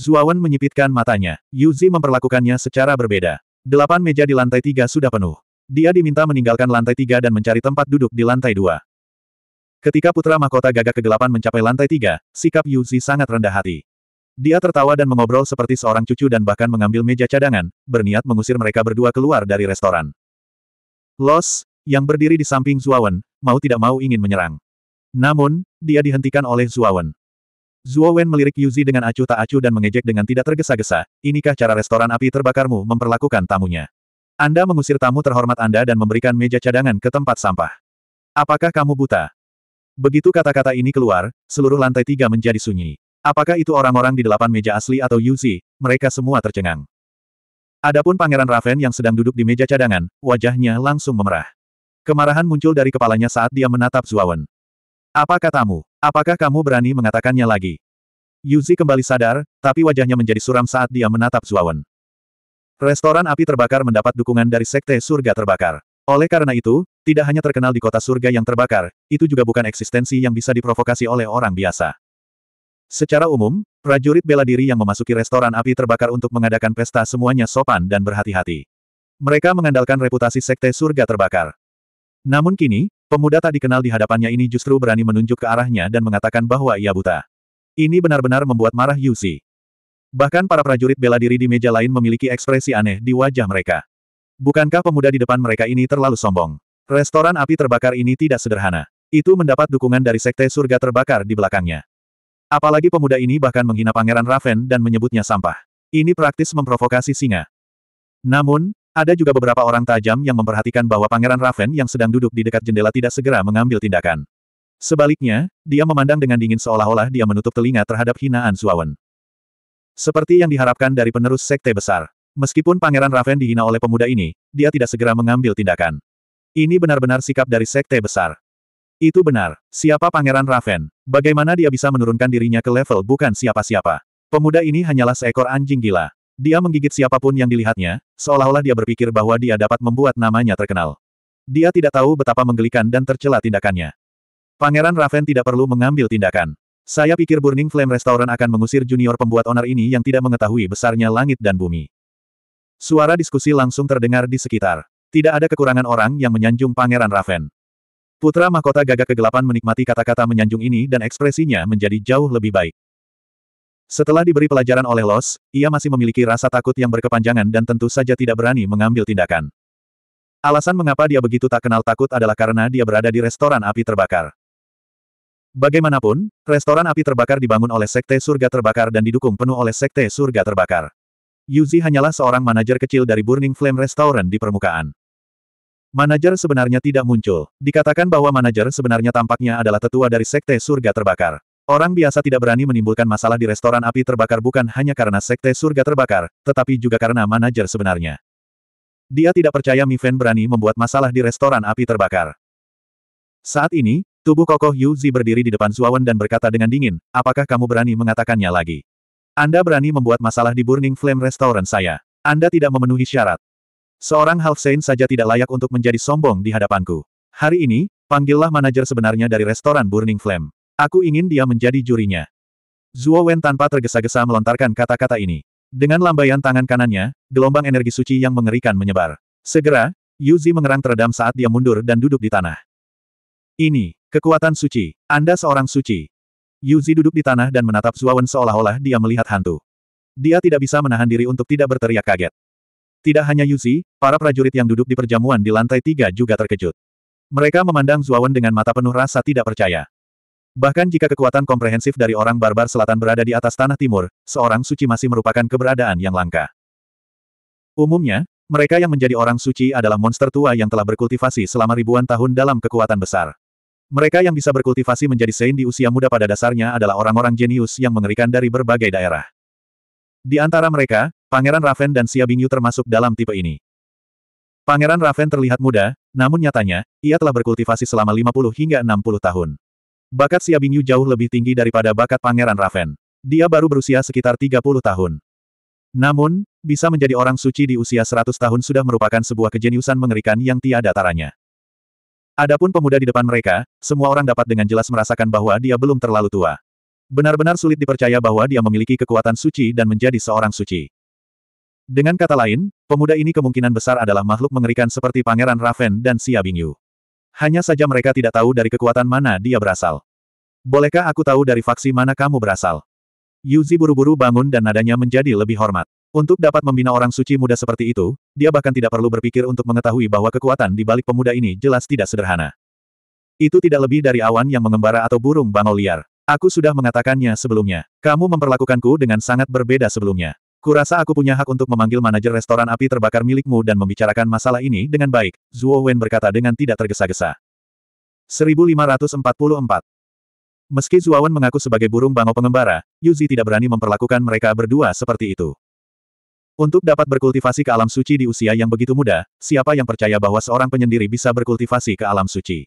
Zuo Wen menyipitkan matanya. Yuzi memperlakukannya secara berbeda. Delapan meja di lantai tiga sudah penuh. Dia diminta meninggalkan lantai tiga dan mencari tempat duduk di lantai dua. Ketika putra mahkota gagak kegelapan mencapai lantai tiga, sikap Yuzi sangat rendah hati. Dia tertawa dan mengobrol seperti seorang cucu dan bahkan mengambil meja cadangan, berniat mengusir mereka berdua keluar dari restoran. Los, yang berdiri di samping Zuawan, mau tidak mau ingin menyerang. Namun, dia dihentikan oleh Zuawan. Zuawan melirik Yuzi dengan acuh tak acuh dan mengejek dengan tidak tergesa-gesa, inikah cara restoran api terbakarmu memperlakukan tamunya. Anda mengusir tamu terhormat Anda dan memberikan meja cadangan ke tempat sampah. Apakah kamu buta? Begitu kata-kata ini keluar, seluruh lantai tiga menjadi sunyi. Apakah itu orang-orang di delapan meja asli atau Yuzi, mereka semua tercengang. Adapun Pangeran Raven yang sedang duduk di meja cadangan, wajahnya langsung memerah. Kemarahan muncul dari kepalanya saat dia menatap Zuawan. Apa katamu? Apakah kamu berani mengatakannya lagi? Yuzi kembali sadar, tapi wajahnya menjadi suram saat dia menatap Zuawan. Restoran api terbakar mendapat dukungan dari Sekte Surga Terbakar. Oleh karena itu, tidak hanya terkenal di kota surga yang terbakar, itu juga bukan eksistensi yang bisa diprovokasi oleh orang biasa. Secara umum, prajurit bela diri yang memasuki restoran api terbakar untuk mengadakan pesta semuanya sopan dan berhati-hati. Mereka mengandalkan reputasi sekte surga terbakar. Namun kini, pemuda tak dikenal di hadapannya ini justru berani menunjuk ke arahnya dan mengatakan bahwa ia buta. Ini benar-benar membuat marah Yusi. Bahkan para prajurit bela diri di meja lain memiliki ekspresi aneh di wajah mereka. Bukankah pemuda di depan mereka ini terlalu sombong? Restoran api terbakar ini tidak sederhana. Itu mendapat dukungan dari Sekte Surga Terbakar di belakangnya. Apalagi pemuda ini bahkan menghina Pangeran Raven dan menyebutnya sampah. Ini praktis memprovokasi singa. Namun, ada juga beberapa orang tajam yang memperhatikan bahwa Pangeran Raven yang sedang duduk di dekat jendela tidak segera mengambil tindakan. Sebaliknya, dia memandang dengan dingin seolah-olah dia menutup telinga terhadap hinaan Zuawan. Seperti yang diharapkan dari penerus sekte besar. Meskipun Pangeran Raven dihina oleh pemuda ini, dia tidak segera mengambil tindakan. Ini benar-benar sikap dari sekte besar. Itu benar. Siapa Pangeran Raven? Bagaimana dia bisa menurunkan dirinya ke level bukan siapa-siapa? Pemuda ini hanyalah seekor anjing gila. Dia menggigit siapapun yang dilihatnya, seolah-olah dia berpikir bahwa dia dapat membuat namanya terkenal. Dia tidak tahu betapa menggelikan dan tercela tindakannya. Pangeran Raven tidak perlu mengambil tindakan. Saya pikir Burning Flame Restaurant akan mengusir junior pembuat onar ini yang tidak mengetahui besarnya langit dan bumi. Suara diskusi langsung terdengar di sekitar. Tidak ada kekurangan orang yang menyanjung Pangeran Raven. Putra mahkota gagak kegelapan menikmati kata-kata menyanjung ini dan ekspresinya menjadi jauh lebih baik. Setelah diberi pelajaran oleh Los, ia masih memiliki rasa takut yang berkepanjangan dan tentu saja tidak berani mengambil tindakan. Alasan mengapa dia begitu tak kenal takut adalah karena dia berada di restoran api terbakar. Bagaimanapun, restoran api terbakar dibangun oleh Sekte Surga Terbakar dan didukung penuh oleh Sekte Surga Terbakar. Yuzi hanyalah seorang manajer kecil dari Burning Flame Restaurant di permukaan. Manajer sebenarnya tidak muncul. Dikatakan bahwa manajer sebenarnya tampaknya adalah tetua dari Sekte Surga Terbakar. Orang biasa tidak berani menimbulkan masalah di restoran api terbakar bukan hanya karena Sekte Surga Terbakar, tetapi juga karena manajer sebenarnya. Dia tidak percaya Mi Fen berani membuat masalah di restoran api terbakar. Saat ini, tubuh kokoh Yu Zi berdiri di depan Zuawan dan berkata dengan dingin, apakah kamu berani mengatakannya lagi? Anda berani membuat masalah di Burning Flame Restaurant saya. Anda tidak memenuhi syarat. Seorang saint saja tidak layak untuk menjadi sombong di hadapanku. Hari ini, panggillah manajer sebenarnya dari restoran Burning Flame. Aku ingin dia menjadi jurinya. Zuo Wen tanpa tergesa-gesa melontarkan kata-kata ini. Dengan lambaian tangan kanannya, gelombang energi suci yang mengerikan menyebar. Segera, Yuzi mengerang teredam saat dia mundur dan duduk di tanah. Ini, kekuatan suci. Anda seorang suci. Yuzi duduk di tanah dan menatap Wen seolah-olah dia melihat hantu. Dia tidak bisa menahan diri untuk tidak berteriak kaget. Tidak hanya Yuzi, para prajurit yang duduk di perjamuan di lantai tiga juga terkejut. Mereka memandang Zuawan dengan mata penuh rasa tidak percaya. Bahkan jika kekuatan komprehensif dari orang barbar selatan berada di atas tanah timur, seorang suci masih merupakan keberadaan yang langka. Umumnya, mereka yang menjadi orang suci adalah monster tua yang telah berkultivasi selama ribuan tahun dalam kekuatan besar. Mereka yang bisa berkultivasi menjadi saint di usia muda pada dasarnya adalah orang-orang jenius yang mengerikan dari berbagai daerah. Di antara mereka, Pangeran Raven dan Xia Bingyu termasuk dalam tipe ini. Pangeran Raven terlihat muda, namun nyatanya, ia telah berkultivasi selama 50 hingga 60 tahun. Bakat Xia Bingyu jauh lebih tinggi daripada bakat Pangeran Raven. Dia baru berusia sekitar 30 tahun. Namun, bisa menjadi orang suci di usia 100 tahun sudah merupakan sebuah kejeniusan mengerikan yang tiada taranya. Adapun pemuda di depan mereka, semua orang dapat dengan jelas merasakan bahwa dia belum terlalu tua. Benar-benar sulit dipercaya bahwa dia memiliki kekuatan suci dan menjadi seorang suci. Dengan kata lain, pemuda ini kemungkinan besar adalah makhluk mengerikan seperti Pangeran Raven dan Xia Bingyu. Hanya saja mereka tidak tahu dari kekuatan mana dia berasal. Bolehkah aku tahu dari faksi mana kamu berasal? Yuzi buru-buru bangun dan nadanya menjadi lebih hormat. Untuk dapat membina orang suci muda seperti itu, dia bahkan tidak perlu berpikir untuk mengetahui bahwa kekuatan di balik pemuda ini jelas tidak sederhana. Itu tidak lebih dari awan yang mengembara atau burung bangau liar. Aku sudah mengatakannya sebelumnya. Kamu memperlakukanku dengan sangat berbeda sebelumnya. Kurasa aku punya hak untuk memanggil manajer restoran api terbakar milikmu dan membicarakan masalah ini dengan baik, Zuo Wen berkata dengan tidak tergesa-gesa. 1544 Meski Wen mengaku sebagai burung bangau pengembara, Yuzi tidak berani memperlakukan mereka berdua seperti itu. Untuk dapat berkultivasi ke alam suci di usia yang begitu muda, siapa yang percaya bahwa seorang penyendiri bisa berkultivasi ke alam suci?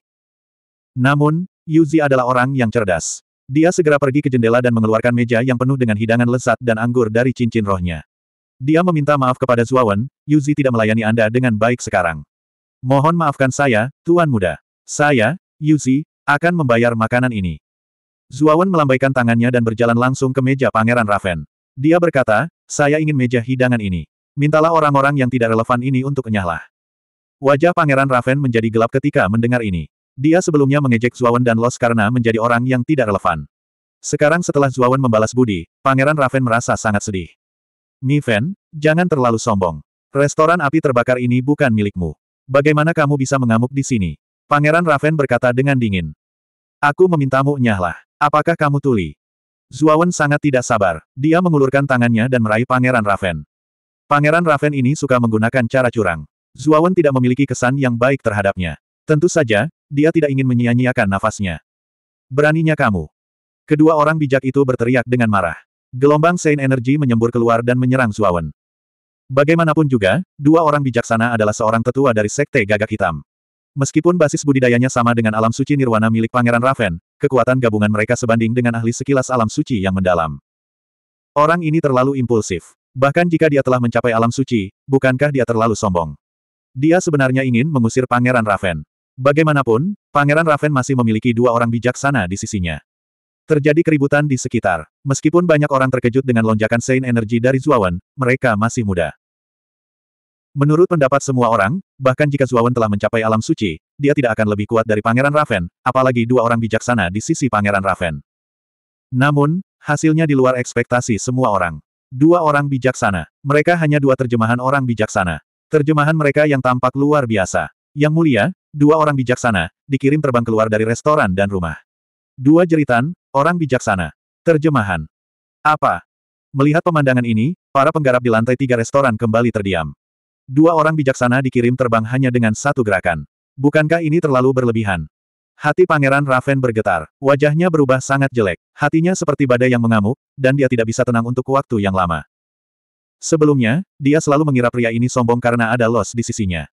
Namun, Yuzi adalah orang yang cerdas. Dia segera pergi ke jendela dan mengeluarkan meja yang penuh dengan hidangan lezat dan anggur dari cincin rohnya. Dia meminta maaf kepada Zuawan, Yuzi tidak melayani Anda dengan baik sekarang. Mohon maafkan saya, Tuan Muda. Saya, Yuzi, akan membayar makanan ini. Zuawan melambaikan tangannya dan berjalan langsung ke meja Pangeran Raven. Dia berkata, saya ingin meja hidangan ini. Mintalah orang-orang yang tidak relevan ini untuk enyahlah. Wajah Pangeran Raven menjadi gelap ketika mendengar ini. Dia sebelumnya mengejek Zuawan dan Los karena menjadi orang yang tidak relevan. Sekarang setelah Zuawan membalas budi, Pangeran Raven merasa sangat sedih. Mi Fen, jangan terlalu sombong. Restoran api terbakar ini bukan milikmu. Bagaimana kamu bisa mengamuk di sini? Pangeran Raven berkata dengan dingin. Aku memintamu nyahlah. Apakah kamu tuli? Zuawan sangat tidak sabar. Dia mengulurkan tangannya dan meraih Pangeran Raven. Pangeran Raven ini suka menggunakan cara curang. Zuawan tidak memiliki kesan yang baik terhadapnya. Tentu saja, dia tidak ingin menyia-nyiakan nafasnya. Beraninya kamu. Kedua orang bijak itu berteriak dengan marah. Gelombang Saint Energy menyembur keluar dan menyerang Suawen. Bagaimanapun juga, dua orang bijaksana adalah seorang tetua dari Sekte Gagak Hitam. Meskipun basis budidayanya sama dengan alam suci nirwana milik Pangeran Raven, kekuatan gabungan mereka sebanding dengan ahli sekilas alam suci yang mendalam. Orang ini terlalu impulsif. Bahkan jika dia telah mencapai alam suci, bukankah dia terlalu sombong? Dia sebenarnya ingin mengusir Pangeran Raven. Bagaimanapun, Pangeran Raven masih memiliki dua orang bijaksana di sisinya. Terjadi keributan di sekitar. Meskipun banyak orang terkejut dengan lonjakan Sein Energi dari Zuawan, mereka masih muda. Menurut pendapat semua orang, bahkan jika Zuawan telah mencapai alam suci, dia tidak akan lebih kuat dari Pangeran Raven, apalagi dua orang bijaksana di sisi Pangeran Raven. Namun, hasilnya di luar ekspektasi semua orang. Dua orang bijaksana. Mereka hanya dua terjemahan orang bijaksana. Terjemahan mereka yang tampak luar biasa. Yang mulia, dua orang bijaksana, dikirim terbang keluar dari restoran dan rumah. Dua jeritan, orang bijaksana. Terjemahan. Apa? Melihat pemandangan ini, para penggarap di lantai tiga restoran kembali terdiam. Dua orang bijaksana dikirim terbang hanya dengan satu gerakan. Bukankah ini terlalu berlebihan? Hati Pangeran Raven bergetar, wajahnya berubah sangat jelek, hatinya seperti badai yang mengamuk, dan dia tidak bisa tenang untuk waktu yang lama. Sebelumnya, dia selalu mengira pria ini sombong karena ada los di sisinya.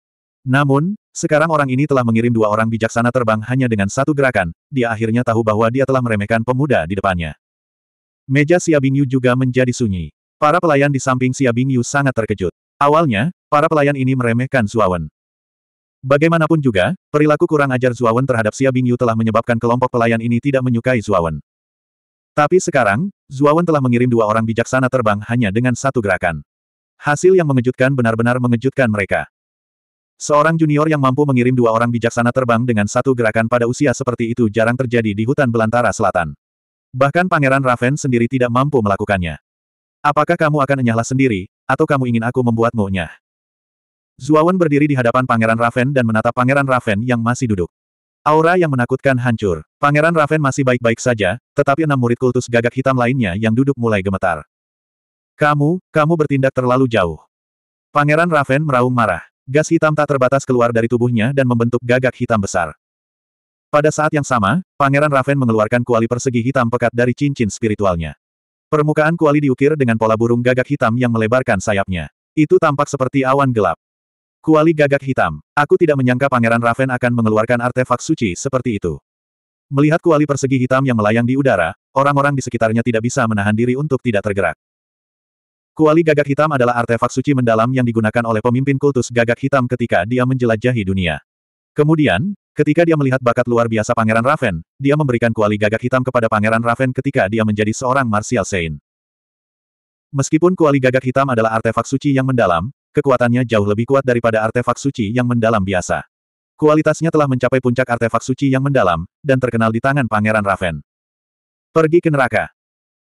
Namun, sekarang orang ini telah mengirim dua orang bijaksana terbang hanya dengan satu gerakan, dia akhirnya tahu bahwa dia telah meremehkan pemuda di depannya. Meja Bingyu juga menjadi sunyi. Para pelayan di samping Bingyu sangat terkejut. Awalnya, para pelayan ini meremehkan Zuawan. Bagaimanapun juga, perilaku kurang ajar Zuawan terhadap Bingyu telah menyebabkan kelompok pelayan ini tidak menyukai Zuawan. Tapi sekarang, Zuawan telah mengirim dua orang bijaksana terbang hanya dengan satu gerakan. Hasil yang mengejutkan benar-benar mengejutkan mereka. Seorang junior yang mampu mengirim dua orang bijaksana terbang dengan satu gerakan pada usia seperti itu jarang terjadi di hutan belantara selatan. Bahkan Pangeran Raven sendiri tidak mampu melakukannya. Apakah kamu akan nyala sendiri, atau kamu ingin aku membuatmu enyah? Zuawan berdiri di hadapan Pangeran Raven dan menatap Pangeran Raven yang masih duduk. Aura yang menakutkan hancur. Pangeran Raven masih baik-baik saja, tetapi enam murid kultus gagak hitam lainnya yang duduk mulai gemetar. Kamu, kamu bertindak terlalu jauh. Pangeran Raven meraung marah. Gas hitam tak terbatas keluar dari tubuhnya dan membentuk gagak hitam besar. Pada saat yang sama, Pangeran Raven mengeluarkan kuali persegi hitam pekat dari cincin spiritualnya. Permukaan kuali diukir dengan pola burung gagak hitam yang melebarkan sayapnya. Itu tampak seperti awan gelap. Kuali gagak hitam. Aku tidak menyangka Pangeran Raven akan mengeluarkan artefak suci seperti itu. Melihat kuali persegi hitam yang melayang di udara, orang-orang di sekitarnya tidak bisa menahan diri untuk tidak tergerak. Kuali gagak hitam adalah artefak suci mendalam yang digunakan oleh pemimpin kultus gagak hitam ketika dia menjelajahi dunia. Kemudian, ketika dia melihat bakat luar biasa Pangeran Raven, dia memberikan kuali gagak hitam kepada Pangeran Raven ketika dia menjadi seorang Martial Saint. Meskipun kuali gagak hitam adalah artefak suci yang mendalam, kekuatannya jauh lebih kuat daripada artefak suci yang mendalam biasa. Kualitasnya telah mencapai puncak artefak suci yang mendalam, dan terkenal di tangan Pangeran Raven. Pergi ke neraka.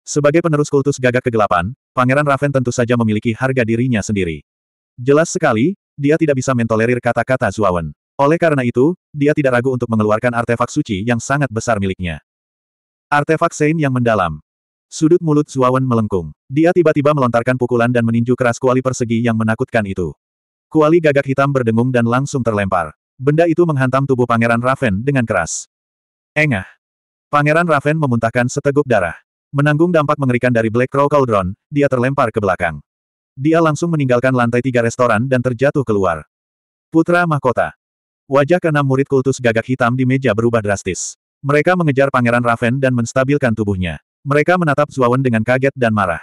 Sebagai penerus kultus gagak kegelapan, Pangeran Raven tentu saja memiliki harga dirinya sendiri. Jelas sekali, dia tidak bisa mentolerir kata-kata Zuawan. Oleh karena itu, dia tidak ragu untuk mengeluarkan artefak suci yang sangat besar miliknya. Artefak Sein yang mendalam. Sudut mulut Zuawan melengkung. Dia tiba-tiba melontarkan pukulan dan meninju keras kuali persegi yang menakutkan itu. Kuali gagak hitam berdengung dan langsung terlempar. Benda itu menghantam tubuh Pangeran Raven dengan keras. Engah. Pangeran Raven memuntahkan seteguk darah. Menanggung dampak mengerikan dari Black Crow Cauldron, dia terlempar ke belakang. Dia langsung meninggalkan lantai tiga restoran dan terjatuh keluar. Putra Mahkota. Wajah keenam murid kultus gagak hitam di meja berubah drastis. Mereka mengejar Pangeran Raven dan menstabilkan tubuhnya. Mereka menatap Zuawan dengan kaget dan marah.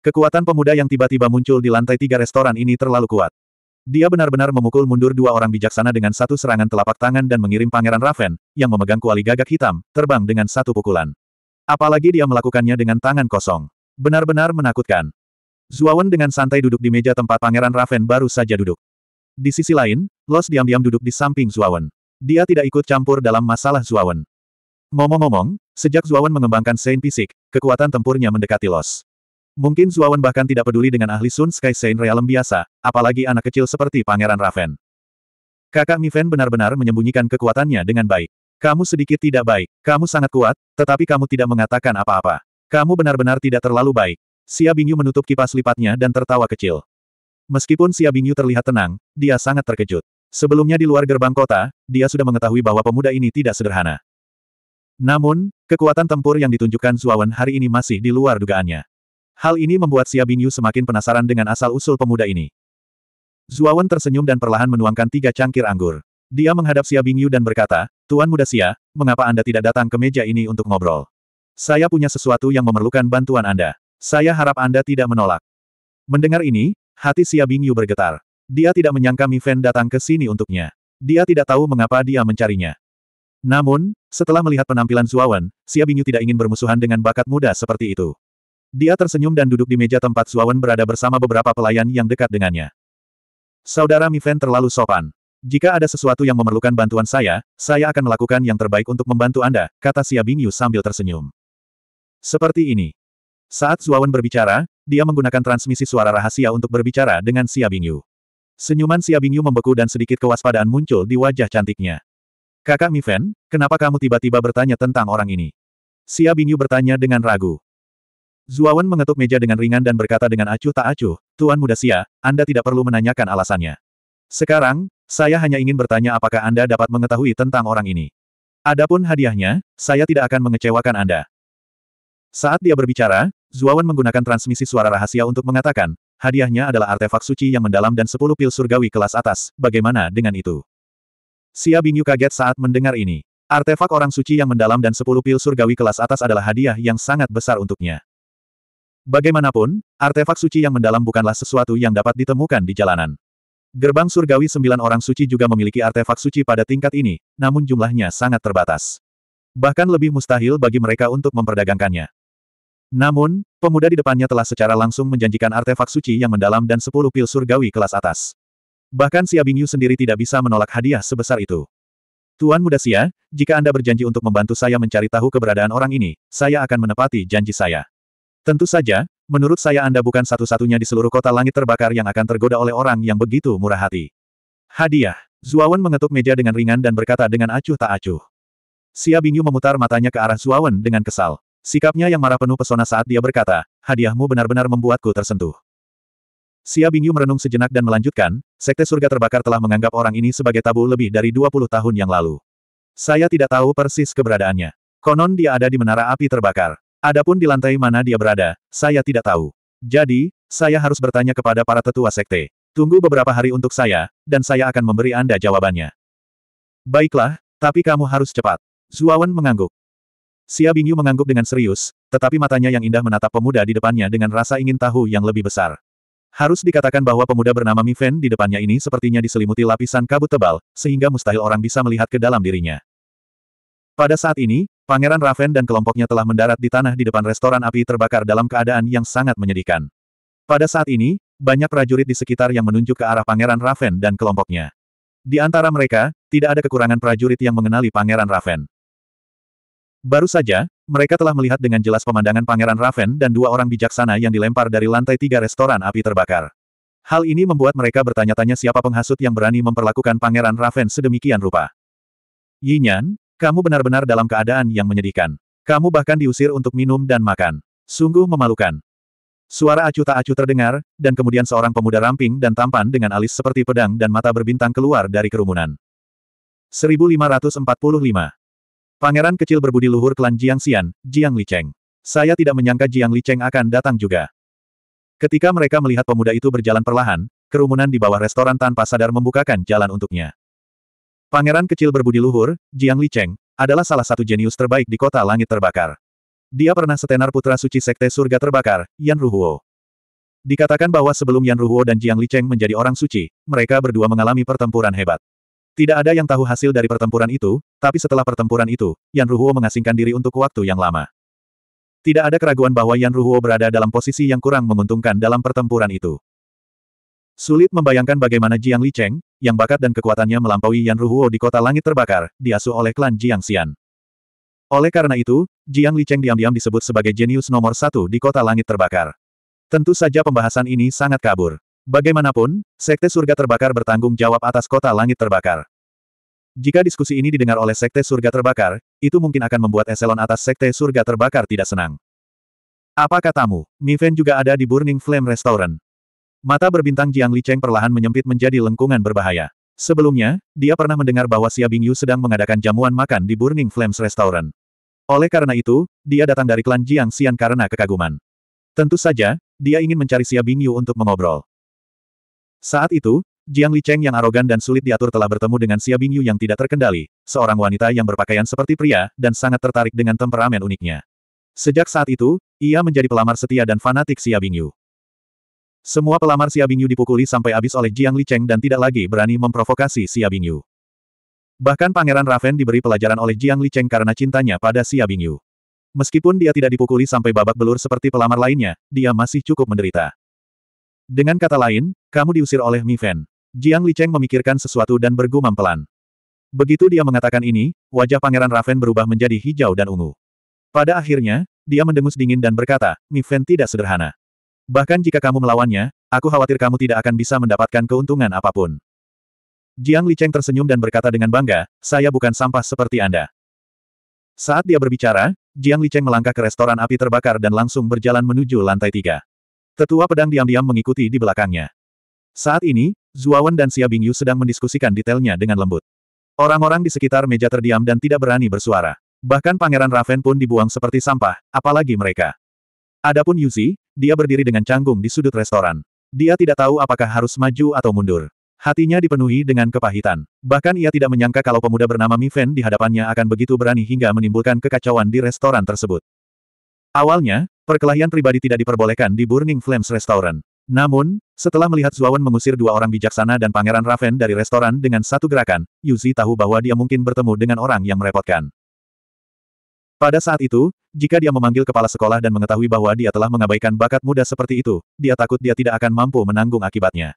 Kekuatan pemuda yang tiba-tiba muncul di lantai tiga restoran ini terlalu kuat. Dia benar-benar memukul mundur dua orang bijaksana dengan satu serangan telapak tangan dan mengirim Pangeran Raven, yang memegang kuali gagak hitam, terbang dengan satu pukulan. Apalagi dia melakukannya dengan tangan kosong. Benar-benar menakutkan. Zuawan dengan santai duduk di meja tempat Pangeran Raven baru saja duduk. Di sisi lain, Los diam-diam duduk di samping Zuawan. Dia tidak ikut campur dalam masalah Zuawan. Ngomong-ngomong, sejak Zuawan mengembangkan Saint Fisik, kekuatan tempurnya mendekati Los. Mungkin Zuawan bahkan tidak peduli dengan ahli Sun Sky Saint Realm biasa, apalagi anak kecil seperti Pangeran Raven. Kakak Miven benar-benar menyembunyikan kekuatannya dengan baik. Kamu sedikit tidak baik. Kamu sangat kuat, tetapi kamu tidak mengatakan apa-apa. Kamu benar-benar tidak terlalu baik. Xia Bingyu menutup kipas lipatnya dan tertawa kecil. Meskipun Xia Bingyu terlihat tenang, dia sangat terkejut. Sebelumnya di luar gerbang kota, dia sudah mengetahui bahwa pemuda ini tidak sederhana. Namun, kekuatan tempur yang ditunjukkan Zuawan hari ini masih di luar dugaannya. Hal ini membuat Xia Bingyu semakin penasaran dengan asal-usul pemuda ini. Zuawan tersenyum dan perlahan menuangkan tiga cangkir anggur. Dia menghadap Xia Bingyu dan berkata, Tuan Muda Sia, mengapa Anda tidak datang ke meja ini untuk ngobrol? Saya punya sesuatu yang memerlukan bantuan Anda. Saya harap Anda tidak menolak. Mendengar ini, hati Xia Bingyu bergetar. Dia tidak menyangka Mi Fan datang ke sini untuknya. Dia tidak tahu mengapa dia mencarinya. Namun, setelah melihat penampilan Zuawan, Xia Bingyu tidak ingin bermusuhan dengan bakat muda seperti itu. Dia tersenyum dan duduk di meja tempat Zuawan berada bersama beberapa pelayan yang dekat dengannya. Saudara Mi Fan terlalu sopan. Jika ada sesuatu yang memerlukan bantuan saya, saya akan melakukan yang terbaik untuk membantu Anda, kata Xia Bingyu sambil tersenyum. Seperti ini. Saat Zuawan berbicara, dia menggunakan transmisi suara rahasia untuk berbicara dengan Xia Bingyu. Senyuman Xia Bingyu membeku dan sedikit kewaspadaan muncul di wajah cantiknya. Kakak Mi Fen, kenapa kamu tiba-tiba bertanya tentang orang ini? Xia Bingyu bertanya dengan ragu. Zuawan mengetuk meja dengan ringan dan berkata dengan acuh tak acuh, Tuan Muda Xia, Anda tidak perlu menanyakan alasannya. Sekarang, saya hanya ingin bertanya apakah Anda dapat mengetahui tentang orang ini. Adapun hadiahnya, saya tidak akan mengecewakan Anda. Saat dia berbicara, Zuawan menggunakan transmisi suara rahasia untuk mengatakan, hadiahnya adalah artefak suci yang mendalam dan 10 pil surgawi kelas atas, bagaimana dengan itu? Xia Bingyu kaget saat mendengar ini. Artefak orang suci yang mendalam dan 10 pil surgawi kelas atas adalah hadiah yang sangat besar untuknya. Bagaimanapun, artefak suci yang mendalam bukanlah sesuatu yang dapat ditemukan di jalanan. Gerbang surgawi sembilan orang suci juga memiliki artefak suci pada tingkat ini, namun jumlahnya sangat terbatas. Bahkan lebih mustahil bagi mereka untuk memperdagangkannya. Namun, pemuda di depannya telah secara langsung menjanjikan artefak suci yang mendalam dan sepuluh pil surgawi kelas atas. Bahkan si Abingyu sendiri tidak bisa menolak hadiah sebesar itu. Tuan Muda Sia, jika Anda berjanji untuk membantu saya mencari tahu keberadaan orang ini, saya akan menepati janji saya. Tentu saja, Menurut saya Anda bukan satu-satunya di seluruh kota langit terbakar yang akan tergoda oleh orang yang begitu murah hati. Hadiah. Zuawan mengetuk meja dengan ringan dan berkata dengan acuh tak acuh. Xia Bingyu memutar matanya ke arah Zuawan dengan kesal. Sikapnya yang marah penuh pesona saat dia berkata, hadiahmu benar-benar membuatku tersentuh. Xia Bingyu merenung sejenak dan melanjutkan, Sekte Surga Terbakar telah menganggap orang ini sebagai tabu lebih dari 20 tahun yang lalu. Saya tidak tahu persis keberadaannya. Konon dia ada di menara api terbakar. Adapun di lantai mana dia berada, saya tidak tahu. Jadi, saya harus bertanya kepada para tetua sekte. Tunggu beberapa hari untuk saya, dan saya akan memberi Anda jawabannya. Baiklah, tapi kamu harus cepat. Zuawan mengangguk. Xia Bingyu mengangguk dengan serius, tetapi matanya yang indah menatap pemuda di depannya dengan rasa ingin tahu yang lebih besar. Harus dikatakan bahwa pemuda bernama Mi Fen di depannya ini sepertinya diselimuti lapisan kabut tebal, sehingga mustahil orang bisa melihat ke dalam dirinya. Pada saat ini, Pangeran Raven dan kelompoknya telah mendarat di tanah di depan restoran api terbakar dalam keadaan yang sangat menyedihkan. Pada saat ini, banyak prajurit di sekitar yang menunjuk ke arah Pangeran Raven dan kelompoknya. Di antara mereka, tidak ada kekurangan prajurit yang mengenali Pangeran Raven. Baru saja, mereka telah melihat dengan jelas pemandangan Pangeran Raven dan dua orang bijaksana yang dilempar dari lantai tiga restoran api terbakar. Hal ini membuat mereka bertanya-tanya siapa penghasut yang berani memperlakukan Pangeran Raven sedemikian rupa. Yinyan, kamu benar-benar dalam keadaan yang menyedihkan. Kamu bahkan diusir untuk minum dan makan. Sungguh memalukan. Suara acuh tak acuh terdengar, dan kemudian seorang pemuda ramping dan tampan dengan alis seperti pedang dan mata berbintang keluar dari kerumunan. 1545 Pangeran kecil berbudi luhur klan Jiang Xian, Jiang Li Cheng. Saya tidak menyangka Jiang Li Cheng akan datang juga. Ketika mereka melihat pemuda itu berjalan perlahan, kerumunan di bawah restoran tanpa sadar membukakan jalan untuknya. Pangeran kecil berbudi luhur, Jiang Li Cheng, adalah salah satu jenius terbaik di kota langit terbakar. Dia pernah setenar putra suci sekte surga terbakar, Yan Ruhuo. Dikatakan bahwa sebelum Yan Ruhuo dan Jiang Li Cheng menjadi orang suci, mereka berdua mengalami pertempuran hebat. Tidak ada yang tahu hasil dari pertempuran itu, tapi setelah pertempuran itu, Yan Ruhuo mengasingkan diri untuk waktu yang lama. Tidak ada keraguan bahwa Yan Ruhuo berada dalam posisi yang kurang menguntungkan dalam pertempuran itu. Sulit membayangkan bagaimana Jiang Li Cheng, yang bakat dan kekuatannya melampaui Yan Ruhuo di kota langit terbakar, diasuh oleh klan Jiang Xian. Oleh karena itu, Jiang Li Cheng diam-diam disebut sebagai jenius nomor satu di kota langit terbakar. Tentu saja pembahasan ini sangat kabur. Bagaimanapun, Sekte Surga Terbakar bertanggung jawab atas kota langit terbakar. Jika diskusi ini didengar oleh Sekte Surga Terbakar, itu mungkin akan membuat eselon atas Sekte Surga Terbakar tidak senang. Apa katamu, Fen juga ada di Burning Flame Restaurant? Mata berbintang Jiang Li Cheng perlahan menyempit menjadi lengkungan berbahaya. Sebelumnya, dia pernah mendengar bahwa Xia Bingyu sedang mengadakan jamuan makan di Burning Flames Restaurant. Oleh karena itu, dia datang dari klan Jiang Xian karena kekaguman. Tentu saja, dia ingin mencari Xia Bingyu untuk mengobrol. Saat itu, Jiang Li Cheng yang arogan dan sulit diatur telah bertemu dengan Xia Bingyu yang tidak terkendali, seorang wanita yang berpakaian seperti pria dan sangat tertarik dengan temperamen uniknya. Sejak saat itu, ia menjadi pelamar setia dan fanatik Xia Bingyu. Semua pelamar Xia Bingyu dipukuli sampai habis oleh Jiang Li Cheng dan tidak lagi berani memprovokasi Xia Bingyu. Bahkan Pangeran Raven diberi pelajaran oleh Jiang Li Cheng karena cintanya pada Xia Bingyu. Meskipun dia tidak dipukuli sampai babak belur seperti pelamar lainnya, dia masih cukup menderita. Dengan kata lain, kamu diusir oleh Mi Fan. Jiang Li Cheng memikirkan sesuatu dan bergumam pelan. Begitu dia mengatakan ini, wajah Pangeran Raven berubah menjadi hijau dan ungu. Pada akhirnya, dia mendengus dingin dan berkata, Mi Fan tidak sederhana. Bahkan jika kamu melawannya, aku khawatir kamu tidak akan bisa mendapatkan keuntungan apapun. Jiang Licheng tersenyum dan berkata dengan bangga, saya bukan sampah seperti Anda. Saat dia berbicara, Jiang Licheng melangkah ke restoran api terbakar dan langsung berjalan menuju lantai tiga. Tetua pedang diam-diam mengikuti di belakangnya. Saat ini, Zuawan dan Xia Bingyu sedang mendiskusikan detailnya dengan lembut. Orang-orang di sekitar meja terdiam dan tidak berani bersuara. Bahkan Pangeran Raven pun dibuang seperti sampah, apalagi mereka. Adapun Yuzi, dia berdiri dengan canggung di sudut restoran. Dia tidak tahu apakah harus maju atau mundur. Hatinya dipenuhi dengan kepahitan. Bahkan ia tidak menyangka kalau pemuda bernama Mi Fen di hadapannya akan begitu berani hingga menimbulkan kekacauan di restoran tersebut. Awalnya, perkelahian pribadi tidak diperbolehkan di Burning Flames Restaurant. Namun, setelah melihat Zuawan mengusir dua orang bijaksana dan Pangeran Raven dari restoran dengan satu gerakan, Yuzi tahu bahwa dia mungkin bertemu dengan orang yang merepotkan. Pada saat itu, jika dia memanggil kepala sekolah dan mengetahui bahwa dia telah mengabaikan bakat muda seperti itu, dia takut dia tidak akan mampu menanggung akibatnya.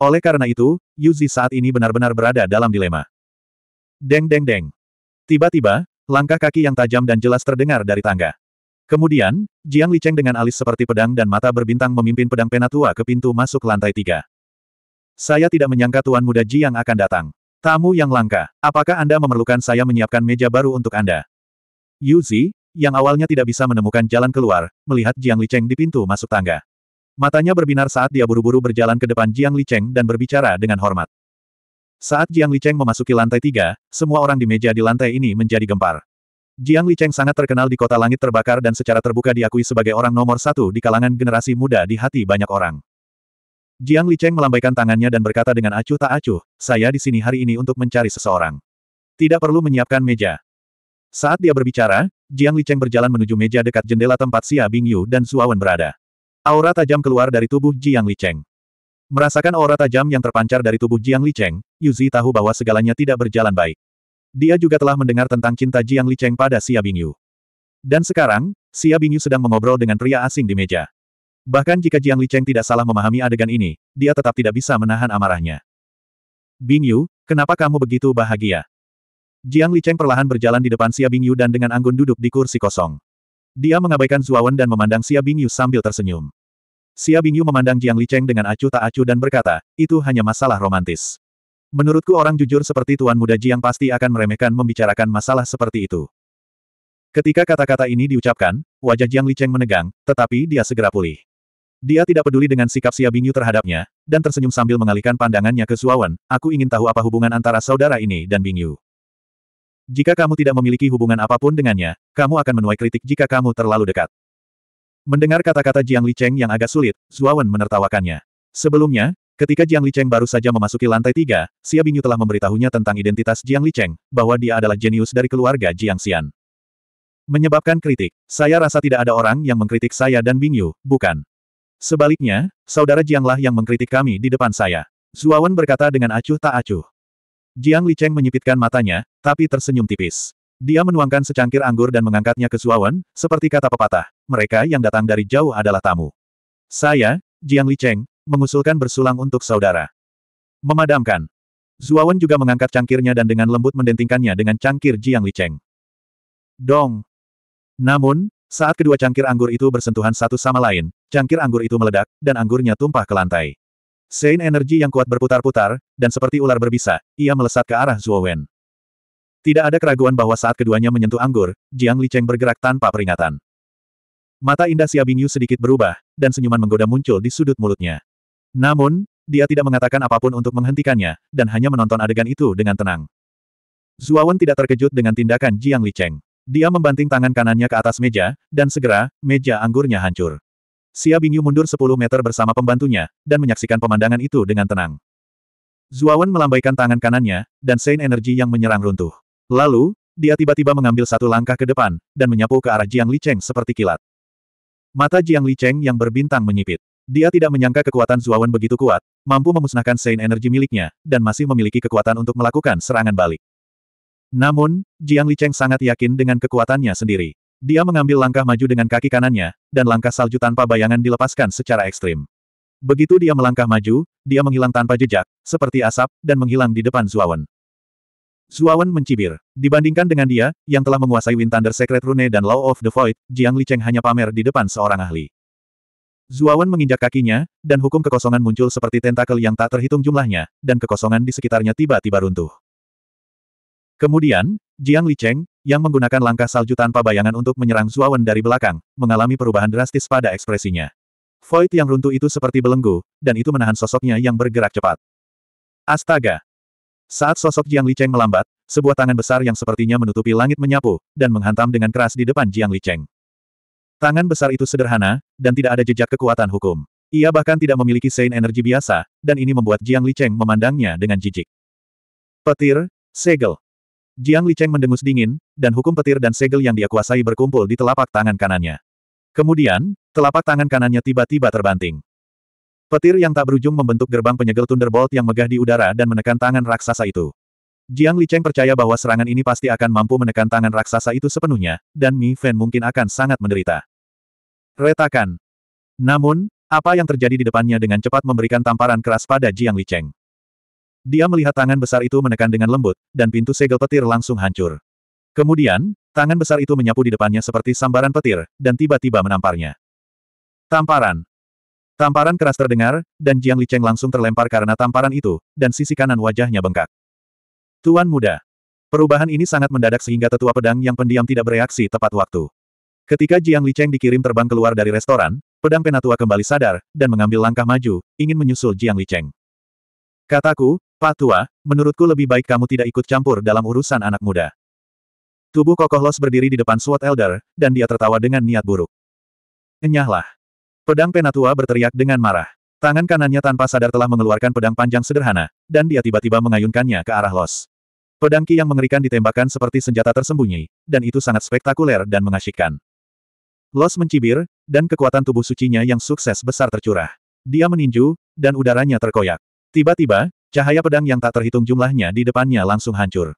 Oleh karena itu, Yuzi saat ini benar-benar berada dalam dilema. Deng deng deng. Tiba-tiba, langkah kaki yang tajam dan jelas terdengar dari tangga. Kemudian, Jiang Li Cheng dengan alis seperti pedang dan mata berbintang memimpin pedang penatua ke pintu masuk lantai tiga. Saya tidak menyangka tuan muda Jiang akan datang. Tamu yang langka, apakah Anda memerlukan saya menyiapkan meja baru untuk Anda? Yu Zi, yang awalnya tidak bisa menemukan jalan keluar, melihat Jiang Li Cheng di pintu masuk tangga. Matanya berbinar saat dia buru-buru berjalan ke depan Jiang Li Cheng dan berbicara dengan hormat. Saat Jiang Li Cheng memasuki lantai tiga, semua orang di meja di lantai ini menjadi gempar. Jiang Li Cheng sangat terkenal di kota langit terbakar dan secara terbuka diakui sebagai orang nomor satu di kalangan generasi muda di hati banyak orang. Jiang Li Cheng melambaikan tangannya dan berkata dengan acuh tak acuh, saya di sini hari ini untuk mencari seseorang. Tidak perlu menyiapkan meja, saat dia berbicara, Jiang Licheng berjalan menuju meja dekat jendela tempat Xia Bingyu dan Suawan berada. Aura tajam keluar dari tubuh Jiang Licheng. Merasakan aura tajam yang terpancar dari tubuh Jiang Licheng, Yuzi tahu bahwa segalanya tidak berjalan baik. Dia juga telah mendengar tentang cinta Jiang Licheng pada Xia Bingyu. Dan sekarang, Xia Bingyu sedang mengobrol dengan pria asing di meja. Bahkan jika Jiang Licheng tidak salah memahami adegan ini, dia tetap tidak bisa menahan amarahnya. Bingyu, kenapa kamu begitu bahagia? Jiang Li Cheng perlahan berjalan di depan Xia Bingyu dan dengan anggun duduk di kursi kosong. Dia mengabaikan Zuawan dan memandang Xia Bingyu sambil tersenyum. Xia Bingyu memandang Jiang Li Cheng dengan acuh tak acuh dan berkata, itu hanya masalah romantis. Menurutku orang jujur seperti tuan muda Jiang pasti akan meremehkan membicarakan masalah seperti itu. Ketika kata-kata ini diucapkan, wajah Jiang Li Cheng menegang, tetapi dia segera pulih. Dia tidak peduli dengan sikap Xia Bingyu terhadapnya, dan tersenyum sambil mengalihkan pandangannya ke Zuawan, aku ingin tahu apa hubungan antara saudara ini dan Bingyu. Jika kamu tidak memiliki hubungan apapun dengannya, kamu akan menuai kritik jika kamu terlalu dekat. Mendengar kata-kata Jiang Licheng yang agak sulit, Zuawan menertawakannya. Sebelumnya, ketika Jiang Licheng baru saja memasuki lantai tiga, Xia Bingyu telah memberitahunya tentang identitas Jiang Licheng, bahwa dia adalah jenius dari keluarga Jiang Xian. Menyebabkan kritik, saya rasa tidak ada orang yang mengkritik saya dan Bingyu, bukan. Sebaliknya, saudara Jianglah yang mengkritik kami di depan saya. Zuawan berkata dengan acuh tak acuh. Jiang Li Cheng menyipitkan matanya, tapi tersenyum tipis. Dia menuangkan secangkir anggur dan mengangkatnya ke Suawan, seperti kata pepatah, mereka yang datang dari jauh adalah tamu. Saya, Jiang Li Cheng, mengusulkan bersulang untuk saudara. Memadamkan. Zuawan juga mengangkat cangkirnya dan dengan lembut mendentingkannya dengan cangkir Jiang Li Cheng. Dong. Namun, saat kedua cangkir anggur itu bersentuhan satu sama lain, cangkir anggur itu meledak, dan anggurnya tumpah ke lantai. Sein energi yang kuat berputar-putar, dan seperti ular berbisa, ia melesat ke arah Zuo Wen. Tidak ada keraguan bahwa saat keduanya menyentuh anggur, Jiang Li Cheng bergerak tanpa peringatan. Mata indah Xia Bingyu sedikit berubah, dan senyuman menggoda muncul di sudut mulutnya. Namun, dia tidak mengatakan apapun untuk menghentikannya, dan hanya menonton adegan itu dengan tenang. Wen tidak terkejut dengan tindakan Jiang Li Cheng. Dia membanting tangan kanannya ke atas meja, dan segera, meja anggurnya hancur. Xia Bingyu mundur 10 meter bersama pembantunya, dan menyaksikan pemandangan itu dengan tenang. Zuawan melambaikan tangan kanannya, dan Sein energi yang menyerang runtuh. Lalu, dia tiba-tiba mengambil satu langkah ke depan, dan menyapu ke arah Jiang Licheng seperti kilat. Mata Jiang Licheng yang berbintang menyipit. Dia tidak menyangka kekuatan Zuawan begitu kuat, mampu memusnahkan Sein energi miliknya, dan masih memiliki kekuatan untuk melakukan serangan balik. Namun, Jiang Licheng sangat yakin dengan kekuatannya sendiri. Dia mengambil langkah maju dengan kaki kanannya, dan langkah salju tanpa bayangan dilepaskan secara ekstrim. Begitu dia melangkah maju, dia menghilang tanpa jejak, seperti asap, dan menghilang di depan Zuawan. Zuawan mencibir. Dibandingkan dengan dia, yang telah menguasai Wind Thunder Secret Rune dan Law of the Void, Jiang Licheng hanya pamer di depan seorang ahli. Zuawan menginjak kakinya, dan hukum kekosongan muncul seperti tentakel yang tak terhitung jumlahnya, dan kekosongan di sekitarnya tiba-tiba runtuh. Kemudian, Jiang Licheng, yang menggunakan langkah salju tanpa bayangan untuk menyerang Zuawan dari belakang, mengalami perubahan drastis pada ekspresinya. Void yang runtuh itu seperti belenggu, dan itu menahan sosoknya yang bergerak cepat. Astaga! Saat sosok Jiang Licheng melambat, sebuah tangan besar yang sepertinya menutupi langit menyapu, dan menghantam dengan keras di depan Jiang Licheng. Tangan besar itu sederhana, dan tidak ada jejak kekuatan hukum. Ia bahkan tidak memiliki sein energi biasa, dan ini membuat Jiang Licheng memandangnya dengan jijik. Petir, segel, Jiang Licheng mendengus dingin, dan hukum petir dan segel yang dia kuasai berkumpul di telapak tangan kanannya. Kemudian, telapak tangan kanannya tiba-tiba terbanting. Petir yang tak berujung membentuk gerbang penyegel Thunderbolt yang megah di udara dan menekan tangan raksasa itu. Jiang Licheng percaya bahwa serangan ini pasti akan mampu menekan tangan raksasa itu sepenuhnya, dan Mi Fan mungkin akan sangat menderita. Retakan. Namun, apa yang terjadi di depannya dengan cepat memberikan tamparan keras pada Jiang Licheng. Dia melihat tangan besar itu menekan dengan lembut, dan pintu segel petir langsung hancur. Kemudian, tangan besar itu menyapu di depannya seperti sambaran petir, dan tiba-tiba menamparnya. Tamparan. Tamparan keras terdengar, dan Jiang Li Cheng langsung terlempar karena tamparan itu, dan sisi kanan wajahnya bengkak. Tuan muda. Perubahan ini sangat mendadak sehingga tetua pedang yang pendiam tidak bereaksi tepat waktu. Ketika Jiang Li Cheng dikirim terbang keluar dari restoran, pedang penatua kembali sadar, dan mengambil langkah maju, ingin menyusul Jiang Li Cheng. Kataku, Pak Tua, menurutku lebih baik kamu tidak ikut campur dalam urusan anak muda. Tubuh kokoh Los berdiri di depan SWAT Elder, dan dia tertawa dengan niat buruk. Enyahlah. Pedang Penatua berteriak dengan marah. Tangan kanannya tanpa sadar telah mengeluarkan pedang panjang sederhana, dan dia tiba-tiba mengayunkannya ke arah Los. Pedang Ki yang mengerikan ditembakkan seperti senjata tersembunyi, dan itu sangat spektakuler dan mengasyikkan. Los mencibir, dan kekuatan tubuh sucinya yang sukses besar tercurah. Dia meninju, dan udaranya terkoyak. Tiba-tiba, cahaya pedang yang tak terhitung jumlahnya di depannya langsung hancur.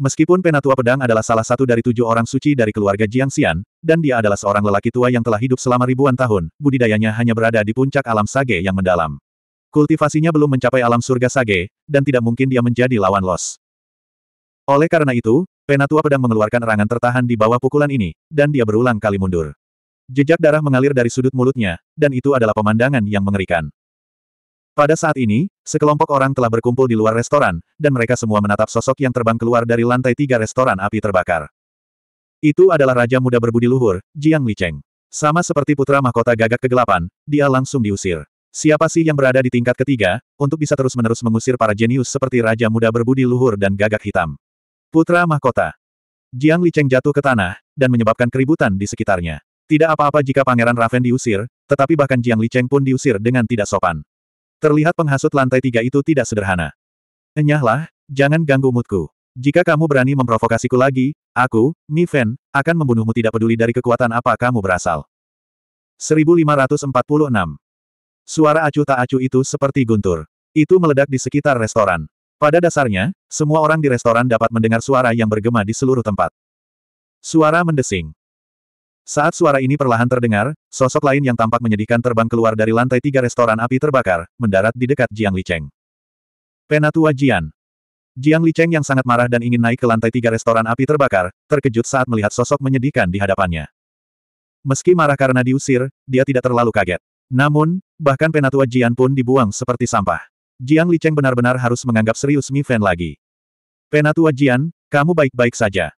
Meskipun Penatua Pedang adalah salah satu dari tujuh orang suci dari keluarga Jiang Xian, dan dia adalah seorang lelaki tua yang telah hidup selama ribuan tahun, budidayanya hanya berada di puncak alam sage yang mendalam. Kultivasinya belum mencapai alam surga sage, dan tidak mungkin dia menjadi lawan Los. Oleh karena itu, Penatua Pedang mengeluarkan erangan tertahan di bawah pukulan ini, dan dia berulang kali mundur. Jejak darah mengalir dari sudut mulutnya, dan itu adalah pemandangan yang mengerikan. Pada saat ini, sekelompok orang telah berkumpul di luar restoran, dan mereka semua menatap sosok yang terbang keluar dari lantai tiga restoran api terbakar. Itu adalah Raja Muda Berbudi Luhur, Jiang Licheng. Sama seperti putra mahkota gagak kegelapan, dia langsung diusir. Siapa sih yang berada di tingkat ketiga, untuk bisa terus-menerus mengusir para jenius seperti Raja Muda Berbudi Luhur dan Gagak Hitam? Putra Mahkota. Jiang Licheng jatuh ke tanah, dan menyebabkan keributan di sekitarnya. Tidak apa-apa jika Pangeran Raven diusir, tetapi bahkan Jiang Licheng pun diusir dengan tidak sopan. Terlihat penghasut lantai tiga itu tidak sederhana. Enyahlah, jangan ganggu moodku. Jika kamu berani memprovokasiku lagi, aku, Mi Fen, akan membunuhmu tidak peduli dari kekuatan apa kamu berasal. 1546. Suara acuh tak acuh itu seperti guntur. Itu meledak di sekitar restoran. Pada dasarnya, semua orang di restoran dapat mendengar suara yang bergema di seluruh tempat. Suara mendesing. Saat suara ini perlahan terdengar, sosok lain yang tampak menyedihkan terbang keluar dari lantai tiga restoran api terbakar, mendarat di dekat Jiang Li Cheng. Penatua Jian. Jiang Cheng yang sangat marah dan ingin naik ke lantai tiga restoran api terbakar, terkejut saat melihat sosok menyedihkan di hadapannya. Meski marah karena diusir, dia tidak terlalu kaget. Namun, bahkan Penatua Jian pun dibuang seperti sampah. Jiang Li Cheng benar-benar harus menganggap serius Mi Fan lagi. Penatua Jian, kamu baik-baik saja.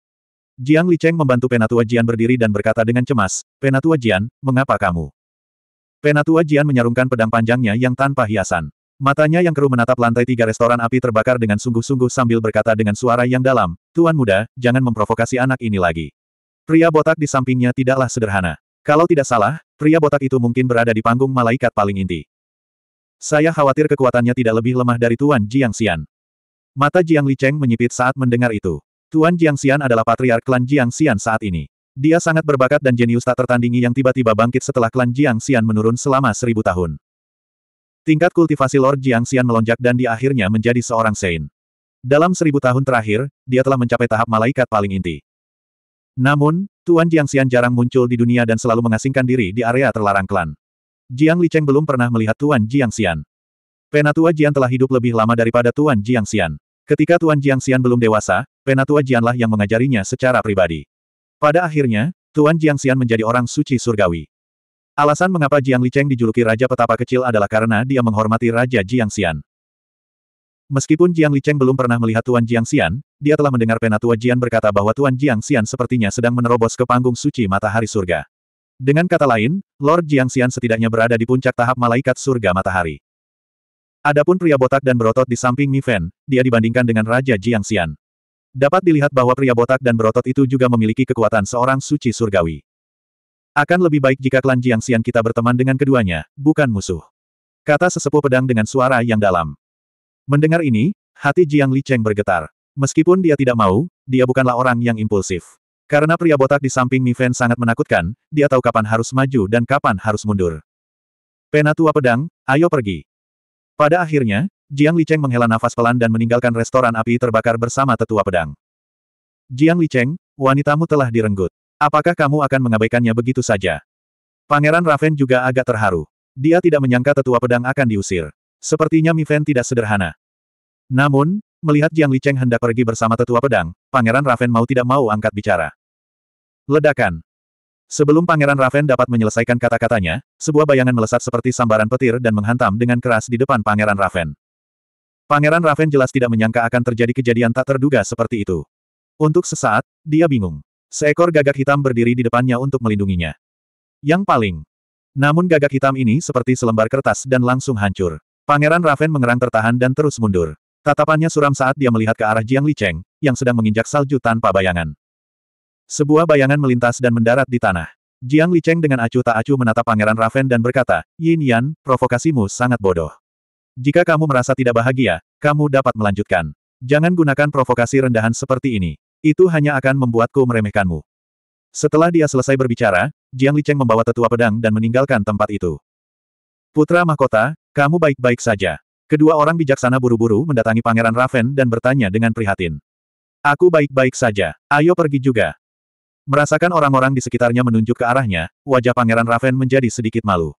Jiang Li Cheng membantu Penatua Jian berdiri dan berkata dengan cemas, Penatua Jian, mengapa kamu? Penatua Jian menyarungkan pedang panjangnya yang tanpa hiasan. Matanya yang keruh menatap lantai tiga restoran api terbakar dengan sungguh-sungguh sambil berkata dengan suara yang dalam, Tuan muda, jangan memprovokasi anak ini lagi. Pria botak di sampingnya tidaklah sederhana. Kalau tidak salah, pria botak itu mungkin berada di panggung malaikat paling inti. Saya khawatir kekuatannya tidak lebih lemah dari Tuan Jiang Xian. Mata Jiang Li Cheng menyipit saat mendengar itu. Tuan Jiang Xian adalah patriark klan Jiang Xian saat ini. Dia sangat berbakat dan jenius tak tertandingi yang tiba-tiba bangkit setelah klan Jiang Xian menurun selama seribu tahun. Tingkat kultivasi Lord Jiang Xian melonjak dan di akhirnya menjadi seorang Sein. Dalam seribu tahun terakhir, dia telah mencapai tahap malaikat paling inti. Namun, Tuan Jiang Xian jarang muncul di dunia dan selalu mengasingkan diri di area terlarang klan. Jiang Li Cheng belum pernah melihat Tuan Jiang Xian. Penatua Jiang telah hidup lebih lama daripada Tuan Jiang Xian. Ketika Tuan Jiang Xian belum dewasa, Penatua Jianlah yang mengajarinya secara pribadi. Pada akhirnya, Tuan Jiang Xian menjadi orang suci surgawi. Alasan mengapa Jiang Licheng dijuluki Raja Petapa Kecil adalah karena dia menghormati Raja Jiang Xian. Meskipun Jiang Licheng belum pernah melihat Tuan Jiang Xian, dia telah mendengar Penatua Jian berkata bahwa Tuan Jiang Xian sepertinya sedang menerobos ke panggung suci matahari surga. Dengan kata lain, Lord Jiang Xian setidaknya berada di puncak tahap malaikat surga matahari. Adapun pria botak dan berotot di samping Mi Fan, dia dibandingkan dengan Raja Jiang Xian. Dapat dilihat bahwa pria botak dan berotot itu juga memiliki kekuatan seorang suci surgawi. Akan lebih baik jika klan Xian kita berteman dengan keduanya, bukan musuh. Kata sesepuh pedang dengan suara yang dalam. Mendengar ini, hati Jiang Li Cheng bergetar. Meskipun dia tidak mau, dia bukanlah orang yang impulsif. Karena pria botak di samping Mi Fan sangat menakutkan, dia tahu kapan harus maju dan kapan harus mundur. Penatua pedang, ayo pergi. Pada akhirnya, Jiang Licheng menghela nafas pelan dan meninggalkan restoran api terbakar bersama tetua pedang. Jiang Licheng, wanitamu telah direnggut. Apakah kamu akan mengabaikannya begitu saja? Pangeran Raven juga agak terharu. Dia tidak menyangka tetua pedang akan diusir. Sepertinya Mi Fen tidak sederhana. Namun, melihat Jiang Licheng hendak pergi bersama tetua pedang, Pangeran Raven mau tidak mau angkat bicara. Ledakan. Sebelum Pangeran Raven dapat menyelesaikan kata-katanya, sebuah bayangan melesat seperti sambaran petir dan menghantam dengan keras di depan Pangeran Raven. Pangeran Raven jelas tidak menyangka akan terjadi kejadian tak terduga seperti itu. Untuk sesaat, dia bingung. Seekor gagak hitam berdiri di depannya untuk melindunginya. Yang paling. Namun gagak hitam ini seperti selembar kertas dan langsung hancur. Pangeran Raven mengerang tertahan dan terus mundur. Tatapannya suram saat dia melihat ke arah Jiang Licheng, yang sedang menginjak salju tanpa bayangan. Sebuah bayangan melintas dan mendarat di tanah. Jiang Licheng dengan acuh tak acuh menatap Pangeran Raven dan berkata, Yin Yan, provokasimu sangat bodoh. Jika kamu merasa tidak bahagia, kamu dapat melanjutkan. Jangan gunakan provokasi rendahan seperti ini. Itu hanya akan membuatku meremehkanmu. Setelah dia selesai berbicara, Jiang Licheng membawa tetua pedang dan meninggalkan tempat itu. Putra Mahkota, kamu baik-baik saja. Kedua orang bijaksana buru-buru mendatangi Pangeran Raven dan bertanya dengan prihatin. Aku baik-baik saja, ayo pergi juga. Merasakan orang-orang di sekitarnya menunjuk ke arahnya, wajah Pangeran Raven menjadi sedikit malu.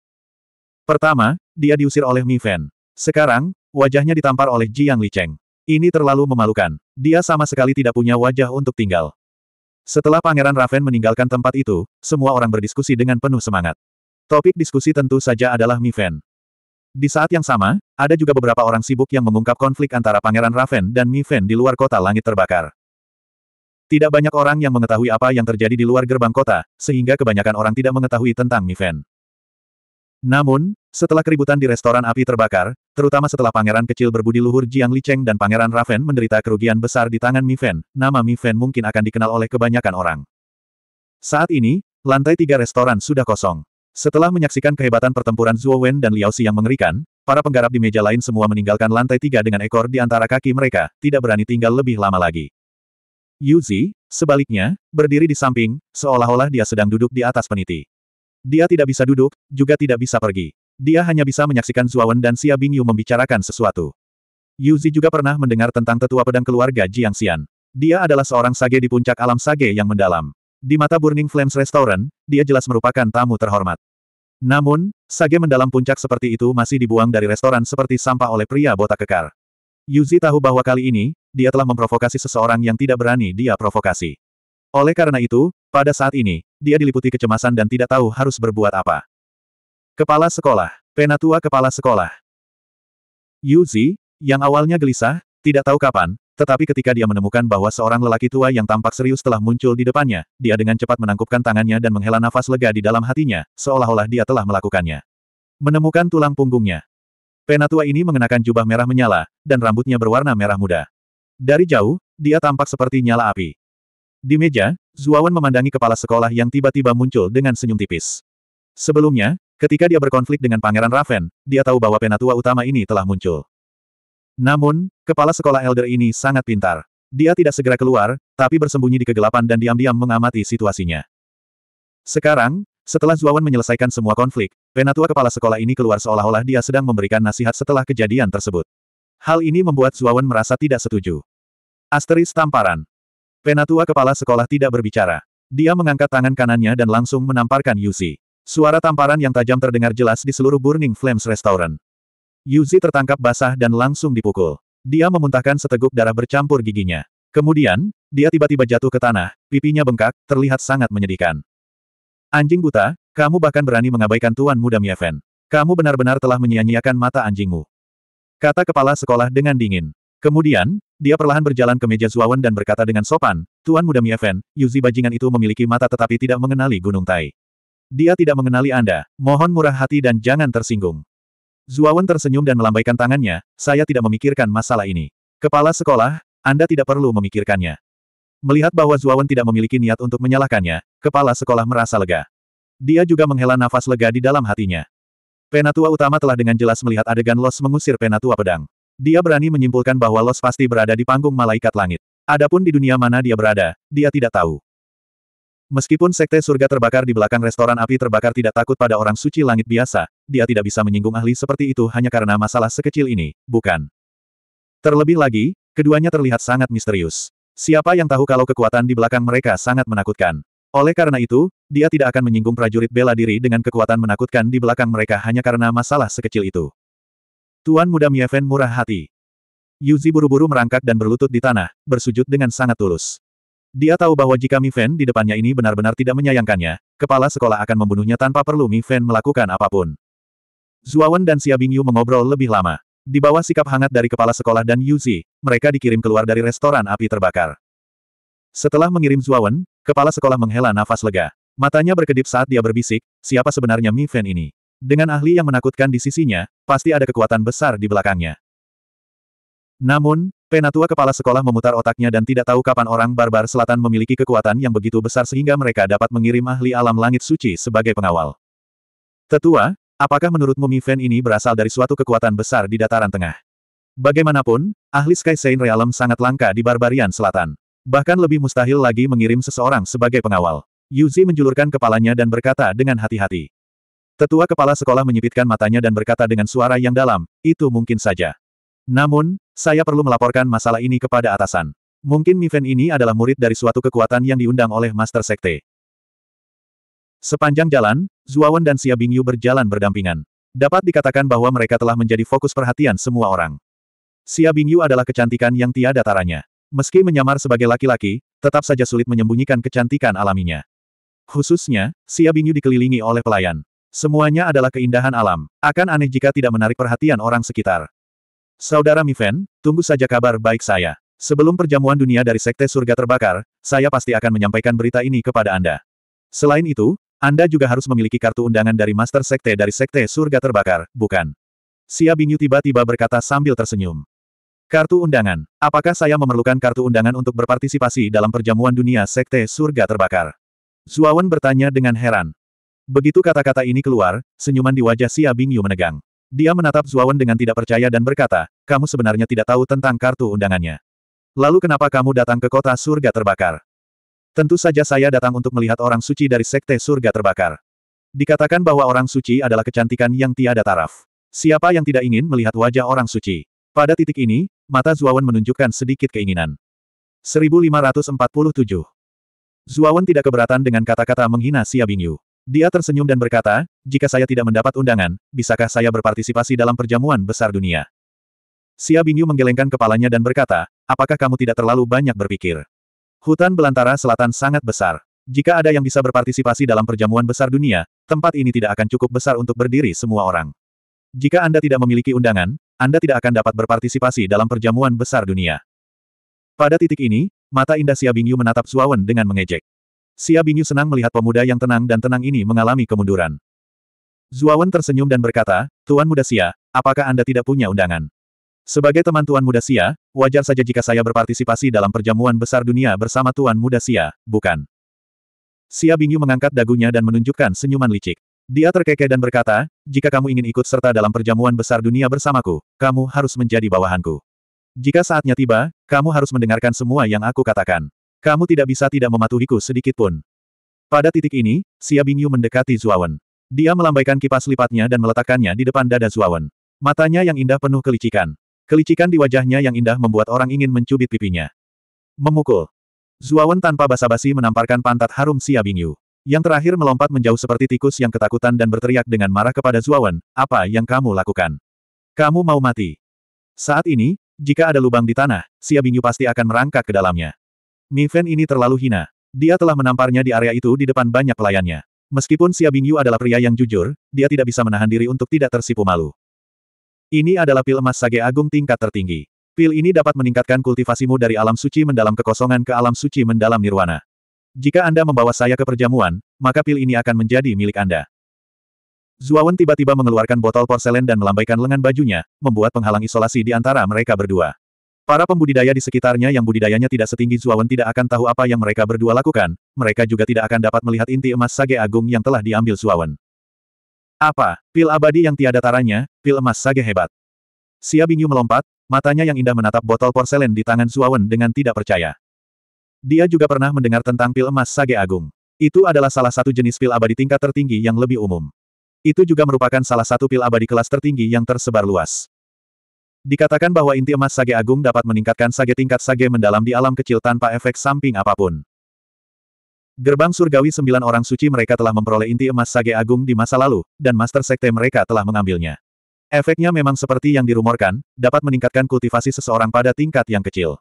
Pertama, dia diusir oleh Mi Fan. Sekarang, wajahnya ditampar oleh Jiang Li Cheng. Ini terlalu memalukan. Dia sama sekali tidak punya wajah untuk tinggal. Setelah Pangeran Raven meninggalkan tempat itu, semua orang berdiskusi dengan penuh semangat. Topik diskusi tentu saja adalah Mi Fen. Di saat yang sama, ada juga beberapa orang sibuk yang mengungkap konflik antara Pangeran Raven dan Mi Fen di luar kota langit terbakar. Tidak banyak orang yang mengetahui apa yang terjadi di luar gerbang kota, sehingga kebanyakan orang tidak mengetahui tentang Mi Fen. Namun, setelah keributan di restoran api terbakar, terutama setelah pangeran kecil berbudi luhur Jiang Li Cheng dan pangeran Raven menderita kerugian besar di tangan Mi Fan, nama Mi Fan mungkin akan dikenal oleh kebanyakan orang. Saat ini, lantai tiga restoran sudah kosong. Setelah menyaksikan kehebatan pertempuran Zhuo Wen dan Liao Xi yang mengerikan, para penggarap di meja lain semua meninggalkan lantai tiga dengan ekor di antara kaki mereka, tidak berani tinggal lebih lama lagi. Yu Zi, sebaliknya, berdiri di samping, seolah-olah dia sedang duduk di atas peniti. Dia tidak bisa duduk, juga tidak bisa pergi. Dia hanya bisa menyaksikan Zuawan dan Xia Bingyu membicarakan sesuatu. Yu Zi juga pernah mendengar tentang tetua pedang keluarga Jiang Xian. Dia adalah seorang sage di puncak alam sage yang mendalam. Di mata Burning Flames Restaurant, dia jelas merupakan tamu terhormat. Namun, sage mendalam puncak seperti itu masih dibuang dari restoran seperti sampah oleh pria botak kekar. Yuzi tahu bahwa kali ini, dia telah memprovokasi seseorang yang tidak berani dia provokasi. Oleh karena itu, pada saat ini, dia diliputi kecemasan dan tidak tahu harus berbuat apa. Kepala Sekolah. Penatua Kepala Sekolah. Yuzi, yang awalnya gelisah, tidak tahu kapan, tetapi ketika dia menemukan bahwa seorang lelaki tua yang tampak serius telah muncul di depannya, dia dengan cepat menangkupkan tangannya dan menghela nafas lega di dalam hatinya, seolah-olah dia telah melakukannya. Menemukan tulang punggungnya. Penatua ini mengenakan jubah merah menyala, dan rambutnya berwarna merah muda. Dari jauh, dia tampak seperti nyala api. Di meja, Zuawan memandangi kepala sekolah yang tiba-tiba muncul dengan senyum tipis. Sebelumnya, Ketika dia berkonflik dengan Pangeran Raven, dia tahu bahwa penatua utama ini telah muncul. Namun, kepala sekolah elder ini sangat pintar. Dia tidak segera keluar, tapi bersembunyi di kegelapan dan diam-diam mengamati situasinya. Sekarang, setelah Zuawan menyelesaikan semua konflik, penatua kepala sekolah ini keluar seolah-olah dia sedang memberikan nasihat setelah kejadian tersebut. Hal ini membuat Zuawan merasa tidak setuju. Asteris tamparan. Penatua kepala sekolah tidak berbicara. Dia mengangkat tangan kanannya dan langsung menamparkan Yusi. Suara tamparan yang tajam terdengar jelas di seluruh Burning Flames Restaurant. Yuzi tertangkap basah dan langsung dipukul. Dia memuntahkan seteguk darah bercampur giginya. Kemudian, dia tiba-tiba jatuh ke tanah, pipinya bengkak, terlihat sangat menyedihkan. Anjing buta, kamu bahkan berani mengabaikan Tuan Muda Mieven. Kamu benar-benar telah menyia-nyiakan mata anjingmu. Kata kepala sekolah dengan dingin. Kemudian, dia perlahan berjalan ke meja Zuawan dan berkata dengan sopan, Tuan Muda Mieven, Yuzi bajingan itu memiliki mata tetapi tidak mengenali Gunung Tai. Dia tidak mengenali Anda, mohon murah hati dan jangan tersinggung. Zuawan tersenyum dan melambaikan tangannya, saya tidak memikirkan masalah ini. Kepala sekolah, Anda tidak perlu memikirkannya. Melihat bahwa Zuawan tidak memiliki niat untuk menyalahkannya, kepala sekolah merasa lega. Dia juga menghela nafas lega di dalam hatinya. Penatua utama telah dengan jelas melihat adegan Los mengusir Penatua Pedang. Dia berani menyimpulkan bahwa Los pasti berada di panggung malaikat langit. Adapun di dunia mana dia berada, dia tidak tahu. Meskipun Sekte Surga terbakar di belakang restoran api terbakar tidak takut pada orang suci langit biasa, dia tidak bisa menyinggung ahli seperti itu hanya karena masalah sekecil ini, bukan? Terlebih lagi, keduanya terlihat sangat misterius. Siapa yang tahu kalau kekuatan di belakang mereka sangat menakutkan. Oleh karena itu, dia tidak akan menyinggung prajurit bela diri dengan kekuatan menakutkan di belakang mereka hanya karena masalah sekecil itu. Tuan muda Mieven murah hati. Yuzi buru-buru merangkak dan berlutut di tanah, bersujud dengan sangat tulus. Dia tahu bahwa jika Mi Fan di depannya ini benar-benar tidak menyayangkannya, kepala sekolah akan membunuhnya tanpa perlu Mi Fan melakukan apapun. Zuawan dan Xia Bingyu mengobrol lebih lama. Di bawah sikap hangat dari kepala sekolah dan Yuzi, mereka dikirim keluar dari restoran api terbakar. Setelah mengirim Zuawan, kepala sekolah menghela nafas lega. Matanya berkedip saat dia berbisik, siapa sebenarnya Mi Fan ini? Dengan ahli yang menakutkan di sisinya, pasti ada kekuatan besar di belakangnya. Namun, Penatua kepala sekolah memutar otaknya dan tidak tahu kapan orang barbar selatan memiliki kekuatan yang begitu besar sehingga mereka dapat mengirim ahli alam langit suci sebagai pengawal. Tetua, apakah menurutmu mi Fen ini berasal dari suatu kekuatan besar di dataran tengah? Bagaimanapun, ahli Sky Saint Realm sangat langka di Barbarian Selatan. Bahkan lebih mustahil lagi mengirim seseorang sebagai pengawal. Yuzi menjulurkan kepalanya dan berkata dengan hati-hati. Tetua kepala sekolah menyipitkan matanya dan berkata dengan suara yang dalam, itu mungkin saja. Namun, saya perlu melaporkan masalah ini kepada atasan. Mungkin Miven ini adalah murid dari suatu kekuatan yang diundang oleh Master Sekte. Sepanjang jalan, Zuawan dan Xia Bingyu berjalan berdampingan. Dapat dikatakan bahwa mereka telah menjadi fokus perhatian semua orang. Xia Bingyu adalah kecantikan yang tiada taranya. Meski menyamar sebagai laki-laki, tetap saja sulit menyembunyikan kecantikan alaminya. Khususnya, Xia Bingyu dikelilingi oleh pelayan. Semuanya adalah keindahan alam. Akan aneh jika tidak menarik perhatian orang sekitar. Saudara Miven, tunggu saja kabar baik saya. Sebelum perjamuan dunia dari Sekte Surga terbakar, saya pasti akan menyampaikan berita ini kepada Anda. Selain itu, Anda juga harus memiliki kartu undangan dari Master Sekte dari Sekte Surga terbakar, bukan? Xia Bingyu tiba-tiba berkata sambil tersenyum. Kartu undangan. Apakah saya memerlukan kartu undangan untuk berpartisipasi dalam perjamuan dunia Sekte Surga terbakar? Zuawan bertanya dengan heran. Begitu kata-kata ini keluar, senyuman di wajah Xia Bingyu menegang. Dia menatap Zuawan dengan tidak percaya dan berkata, kamu sebenarnya tidak tahu tentang kartu undangannya. Lalu kenapa kamu datang ke kota surga terbakar? Tentu saja saya datang untuk melihat orang suci dari sekte surga terbakar. Dikatakan bahwa orang suci adalah kecantikan yang tiada taraf. Siapa yang tidak ingin melihat wajah orang suci? Pada titik ini, mata Zuawan menunjukkan sedikit keinginan. 1547 Zuawan tidak keberatan dengan kata-kata menghina Xia Bingyu. Dia tersenyum dan berkata, jika saya tidak mendapat undangan, bisakah saya berpartisipasi dalam perjamuan besar dunia? Xia Bingyu menggelengkan kepalanya dan berkata, apakah kamu tidak terlalu banyak berpikir? Hutan belantara selatan sangat besar. Jika ada yang bisa berpartisipasi dalam perjamuan besar dunia, tempat ini tidak akan cukup besar untuk berdiri semua orang. Jika Anda tidak memiliki undangan, Anda tidak akan dapat berpartisipasi dalam perjamuan besar dunia. Pada titik ini, mata indah Xia Bingyu menatap Suawen dengan mengejek. Xia Bingyu senang melihat pemuda yang tenang dan tenang ini mengalami kemunduran. Zuawan tersenyum dan berkata, Tuan Muda Xia, apakah Anda tidak punya undangan? Sebagai teman Tuan Muda Xia, wajar saja jika saya berpartisipasi dalam perjamuan besar dunia bersama Tuan Muda Xia, bukan? Xia Bingyu mengangkat dagunya dan menunjukkan senyuman licik. Dia terkekeh dan berkata, jika kamu ingin ikut serta dalam perjamuan besar dunia bersamaku, kamu harus menjadi bawahanku. Jika saatnya tiba, kamu harus mendengarkan semua yang aku katakan. Kamu tidak bisa tidak mematuhiku sedikitpun. Pada titik ini, Xia Bingyu mendekati Zuawan. Dia melambaikan kipas lipatnya dan meletakkannya di depan dada Zuawan. Matanya yang indah penuh kelicikan. Kelicikan di wajahnya yang indah membuat orang ingin mencubit pipinya. Memukul. Zuawan tanpa basa-basi menamparkan pantat harum Xia Bingyu. Yang terakhir melompat menjauh seperti tikus yang ketakutan dan berteriak dengan marah kepada Zuawan, apa yang kamu lakukan? Kamu mau mati. Saat ini, jika ada lubang di tanah, Xia Bingyu pasti akan merangkak ke dalamnya. Mi Fan ini terlalu hina. Dia telah menamparnya di area itu di depan banyak pelayannya. Meskipun Xia Bingyu adalah pria yang jujur, dia tidak bisa menahan diri untuk tidak tersipu malu. Ini adalah pil emas sage agung tingkat tertinggi. Pil ini dapat meningkatkan kultivasimu dari alam suci mendalam kekosongan ke alam suci mendalam nirwana. Jika Anda membawa saya ke perjamuan, maka pil ini akan menjadi milik Anda. Zuawan tiba-tiba mengeluarkan botol porselen dan melambaikan lengan bajunya, membuat penghalang isolasi di antara mereka berdua. Para pembudidaya di sekitarnya yang budidayanya tidak setinggi Zuawan tidak akan tahu apa yang mereka berdua lakukan, mereka juga tidak akan dapat melihat inti emas sage agung yang telah diambil Zuawan. Apa, pil abadi yang tiada taranya, pil emas sage hebat. Xia Bingyu melompat, matanya yang indah menatap botol porselen di tangan Zuawan dengan tidak percaya. Dia juga pernah mendengar tentang pil emas sage agung. Itu adalah salah satu jenis pil abadi tingkat tertinggi yang lebih umum. Itu juga merupakan salah satu pil abadi kelas tertinggi yang tersebar luas. Dikatakan bahwa inti emas sage agung dapat meningkatkan sage tingkat sage mendalam di alam kecil tanpa efek samping apapun. Gerbang surgawi sembilan orang suci mereka telah memperoleh inti emas sage agung di masa lalu, dan master sekte mereka telah mengambilnya. Efeknya memang seperti yang dirumorkan, dapat meningkatkan kultivasi seseorang pada tingkat yang kecil.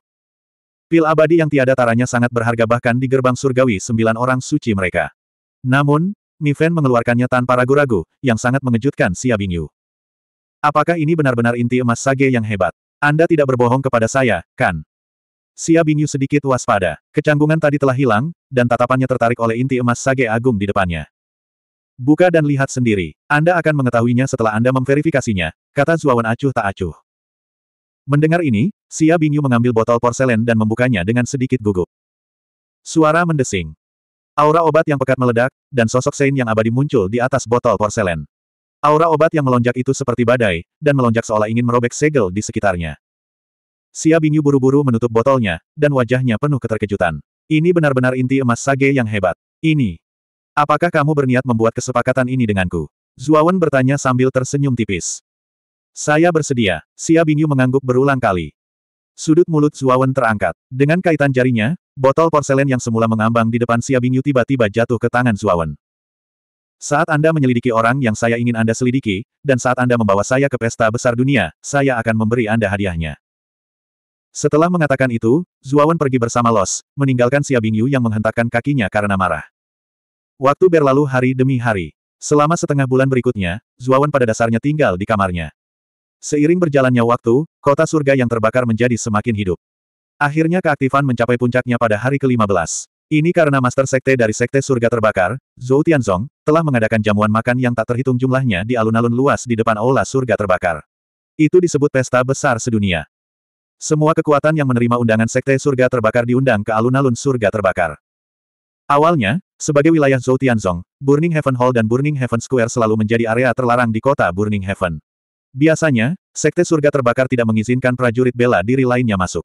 Pil abadi yang tiada taranya sangat berharga bahkan di gerbang surgawi sembilan orang suci mereka. Namun, Mifen mengeluarkannya tanpa ragu-ragu, yang sangat mengejutkan Xia Bingyu. Apakah ini benar-benar inti emas sage yang hebat? Anda tidak berbohong kepada saya, kan? Xia Bingyu sedikit waspada. Kecanggungan tadi telah hilang, dan tatapannya tertarik oleh inti emas sage agung di depannya. Buka dan lihat sendiri. Anda akan mengetahuinya setelah Anda memverifikasinya, kata Zuawan acuh tak acuh. Mendengar ini, Xia Bingyu mengambil botol porselen dan membukanya dengan sedikit gugup. Suara mendesing. Aura obat yang pekat meledak, dan sosok Sein yang abadi muncul di atas botol porselen. Aura obat yang melonjak itu seperti badai, dan melonjak seolah ingin merobek segel di sekitarnya. Xia Bingyu buru-buru menutup botolnya, dan wajahnya penuh keterkejutan. Ini benar-benar inti emas sage yang hebat. Ini. Apakah kamu berniat membuat kesepakatan ini denganku? Zuawan bertanya sambil tersenyum tipis. Saya bersedia. Xia Bingyu mengangguk berulang kali. Sudut mulut Zuawan terangkat. Dengan kaitan jarinya, botol porselen yang semula mengambang di depan Xia Bingyu tiba-tiba jatuh ke tangan Zuawan. Saat Anda menyelidiki orang yang saya ingin Anda selidiki, dan saat Anda membawa saya ke pesta besar dunia, saya akan memberi Anda hadiahnya. Setelah mengatakan itu, Zuawan pergi bersama Los, meninggalkan Xia Bingyu yang menghentakkan kakinya karena marah. Waktu berlalu hari demi hari. Selama setengah bulan berikutnya, Zuawan pada dasarnya tinggal di kamarnya. Seiring berjalannya waktu, kota surga yang terbakar menjadi semakin hidup. Akhirnya keaktifan mencapai puncaknya pada hari ke-15. Ini karena Master Sekte dari Sekte Surga Terbakar, Zhou Tianzong, telah mengadakan jamuan makan yang tak terhitung jumlahnya di alun-alun luas di depan Aula Surga Terbakar. Itu disebut pesta besar sedunia. Semua kekuatan yang menerima undangan Sekte Surga Terbakar diundang ke alun-alun Surga Terbakar. Awalnya, sebagai wilayah Zhou Tianzong, Burning Heaven Hall dan Burning Heaven Square selalu menjadi area terlarang di kota Burning Heaven. Biasanya, Sekte Surga Terbakar tidak mengizinkan prajurit bela diri lainnya masuk.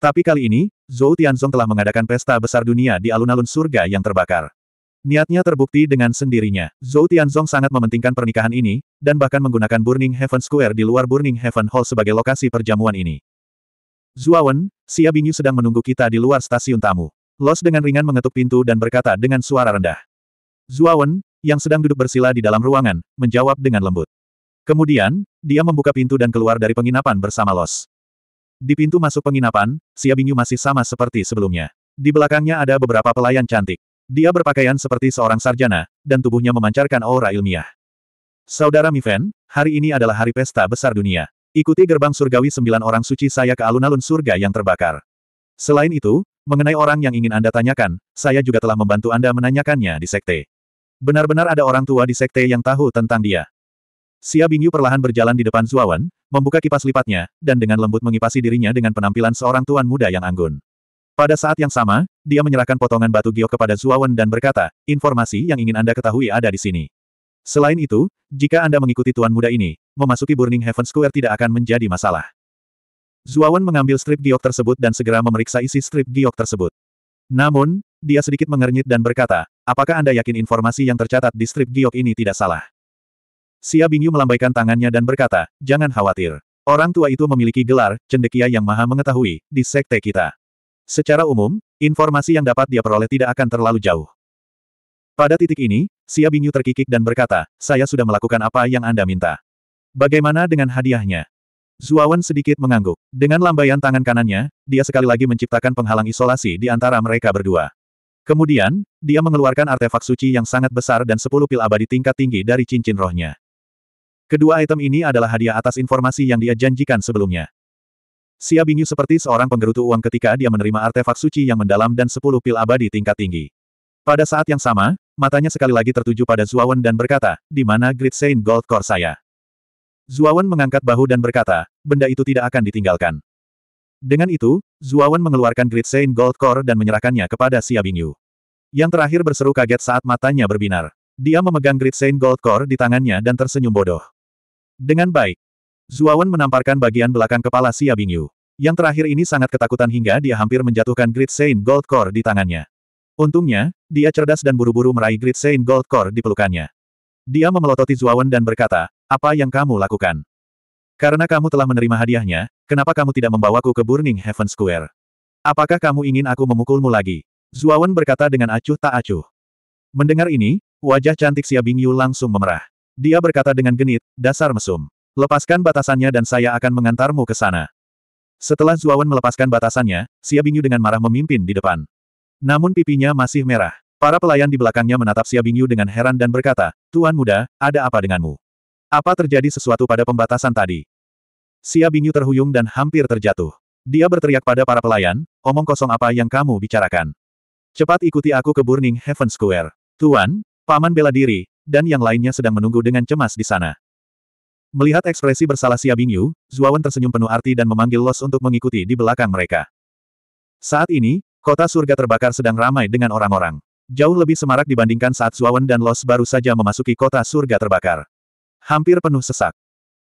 Tapi kali ini, Zhou Tianzong telah mengadakan pesta besar dunia di alun-alun surga yang terbakar. Niatnya terbukti dengan sendirinya. Zhou Tianzong sangat mementingkan pernikahan ini, dan bahkan menggunakan Burning Heaven Square di luar Burning Heaven Hall sebagai lokasi perjamuan ini. Wen, Xia Bingyu sedang menunggu kita di luar stasiun tamu. Los dengan ringan mengetuk pintu dan berkata dengan suara rendah. Wen, yang sedang duduk bersila di dalam ruangan, menjawab dengan lembut. Kemudian, dia membuka pintu dan keluar dari penginapan bersama Los. Di pintu masuk penginapan, Xia Bingyu masih sama seperti sebelumnya. Di belakangnya ada beberapa pelayan cantik. Dia berpakaian seperti seorang sarjana, dan tubuhnya memancarkan aura ilmiah. Saudara Miven, hari ini adalah hari pesta besar dunia. Ikuti gerbang surgawi sembilan orang suci saya ke alun-alun surga yang terbakar. Selain itu, mengenai orang yang ingin Anda tanyakan, saya juga telah membantu Anda menanyakannya di sekte. Benar-benar ada orang tua di sekte yang tahu tentang dia. Xia Bingyu perlahan berjalan di depan Zuawan, membuka kipas lipatnya, dan dengan lembut mengipasi dirinya dengan penampilan seorang tuan muda yang anggun. Pada saat yang sama, dia menyerahkan potongan batu giok kepada Zuawan dan berkata, informasi yang ingin Anda ketahui ada di sini. Selain itu, jika Anda mengikuti tuan muda ini, memasuki Burning Heaven Square tidak akan menjadi masalah. Zuawan mengambil strip giok tersebut dan segera memeriksa isi strip giok tersebut. Namun, dia sedikit mengernyit dan berkata, apakah Anda yakin informasi yang tercatat di strip giok ini tidak salah? Xia Bingyu melambaikan tangannya dan berkata, jangan khawatir. Orang tua itu memiliki gelar, cendekia yang maha mengetahui, di sekte kita. Secara umum, informasi yang dapat dia peroleh tidak akan terlalu jauh. Pada titik ini, Xia Bingyu terkikik dan berkata, saya sudah melakukan apa yang Anda minta. Bagaimana dengan hadiahnya? Zuawan sedikit mengangguk. Dengan lambaian tangan kanannya, dia sekali lagi menciptakan penghalang isolasi di antara mereka berdua. Kemudian, dia mengeluarkan artefak suci yang sangat besar dan sepuluh pil abadi tingkat tinggi dari cincin rohnya. Kedua item ini adalah hadiah atas informasi yang dia janjikan sebelumnya. Xia Bingyu seperti seorang penggerutu uang ketika dia menerima artefak suci yang mendalam dan sepuluh pil abadi tingkat tinggi. Pada saat yang sama, matanya sekali lagi tertuju pada Zuawan dan berkata, di mana Great Saint Gold Core saya? Zuawan mengangkat bahu dan berkata, benda itu tidak akan ditinggalkan. Dengan itu, Zuawan mengeluarkan Great Saint Gold Core dan menyerahkannya kepada Xia Bingyu. Yang terakhir berseru kaget saat matanya berbinar. Dia memegang Great Saint Gold Core di tangannya dan tersenyum bodoh. Dengan baik. Zuawan menamparkan bagian belakang kepala Xia Bingyu. Yang terakhir ini sangat ketakutan hingga dia hampir menjatuhkan Great Saint Gold Core di tangannya. Untungnya, dia cerdas dan buru-buru meraih Great Saint Gold Core di pelukannya. Dia memelototi Zuawan dan berkata, apa yang kamu lakukan? Karena kamu telah menerima hadiahnya, kenapa kamu tidak membawaku ke Burning Heaven Square? Apakah kamu ingin aku memukulmu lagi? Zuawan berkata dengan acuh tak acuh. Mendengar ini, wajah cantik Xia Bingyu langsung memerah. Dia berkata dengan genit, dasar mesum. Lepaskan batasannya dan saya akan mengantarmu ke sana. Setelah Zuawan melepaskan batasannya, Xia Bingyu dengan marah memimpin di depan. Namun pipinya masih merah. Para pelayan di belakangnya menatap Xia Bingyu dengan heran dan berkata, Tuan muda, ada apa denganmu? Apa terjadi sesuatu pada pembatasan tadi? Xia Bingyu terhuyung dan hampir terjatuh. Dia berteriak pada para pelayan, omong kosong apa yang kamu bicarakan? Cepat ikuti aku ke Burning Heaven Square. Tuan, Paman bela diri, dan yang lainnya sedang menunggu dengan cemas di sana. Melihat ekspresi bersalah Xia Bingyu, Zuawan tersenyum penuh arti dan memanggil Los untuk mengikuti di belakang mereka. Saat ini, kota surga terbakar sedang ramai dengan orang-orang. Jauh lebih semarak dibandingkan saat Zuawan dan Los baru saja memasuki kota surga terbakar. Hampir penuh sesak.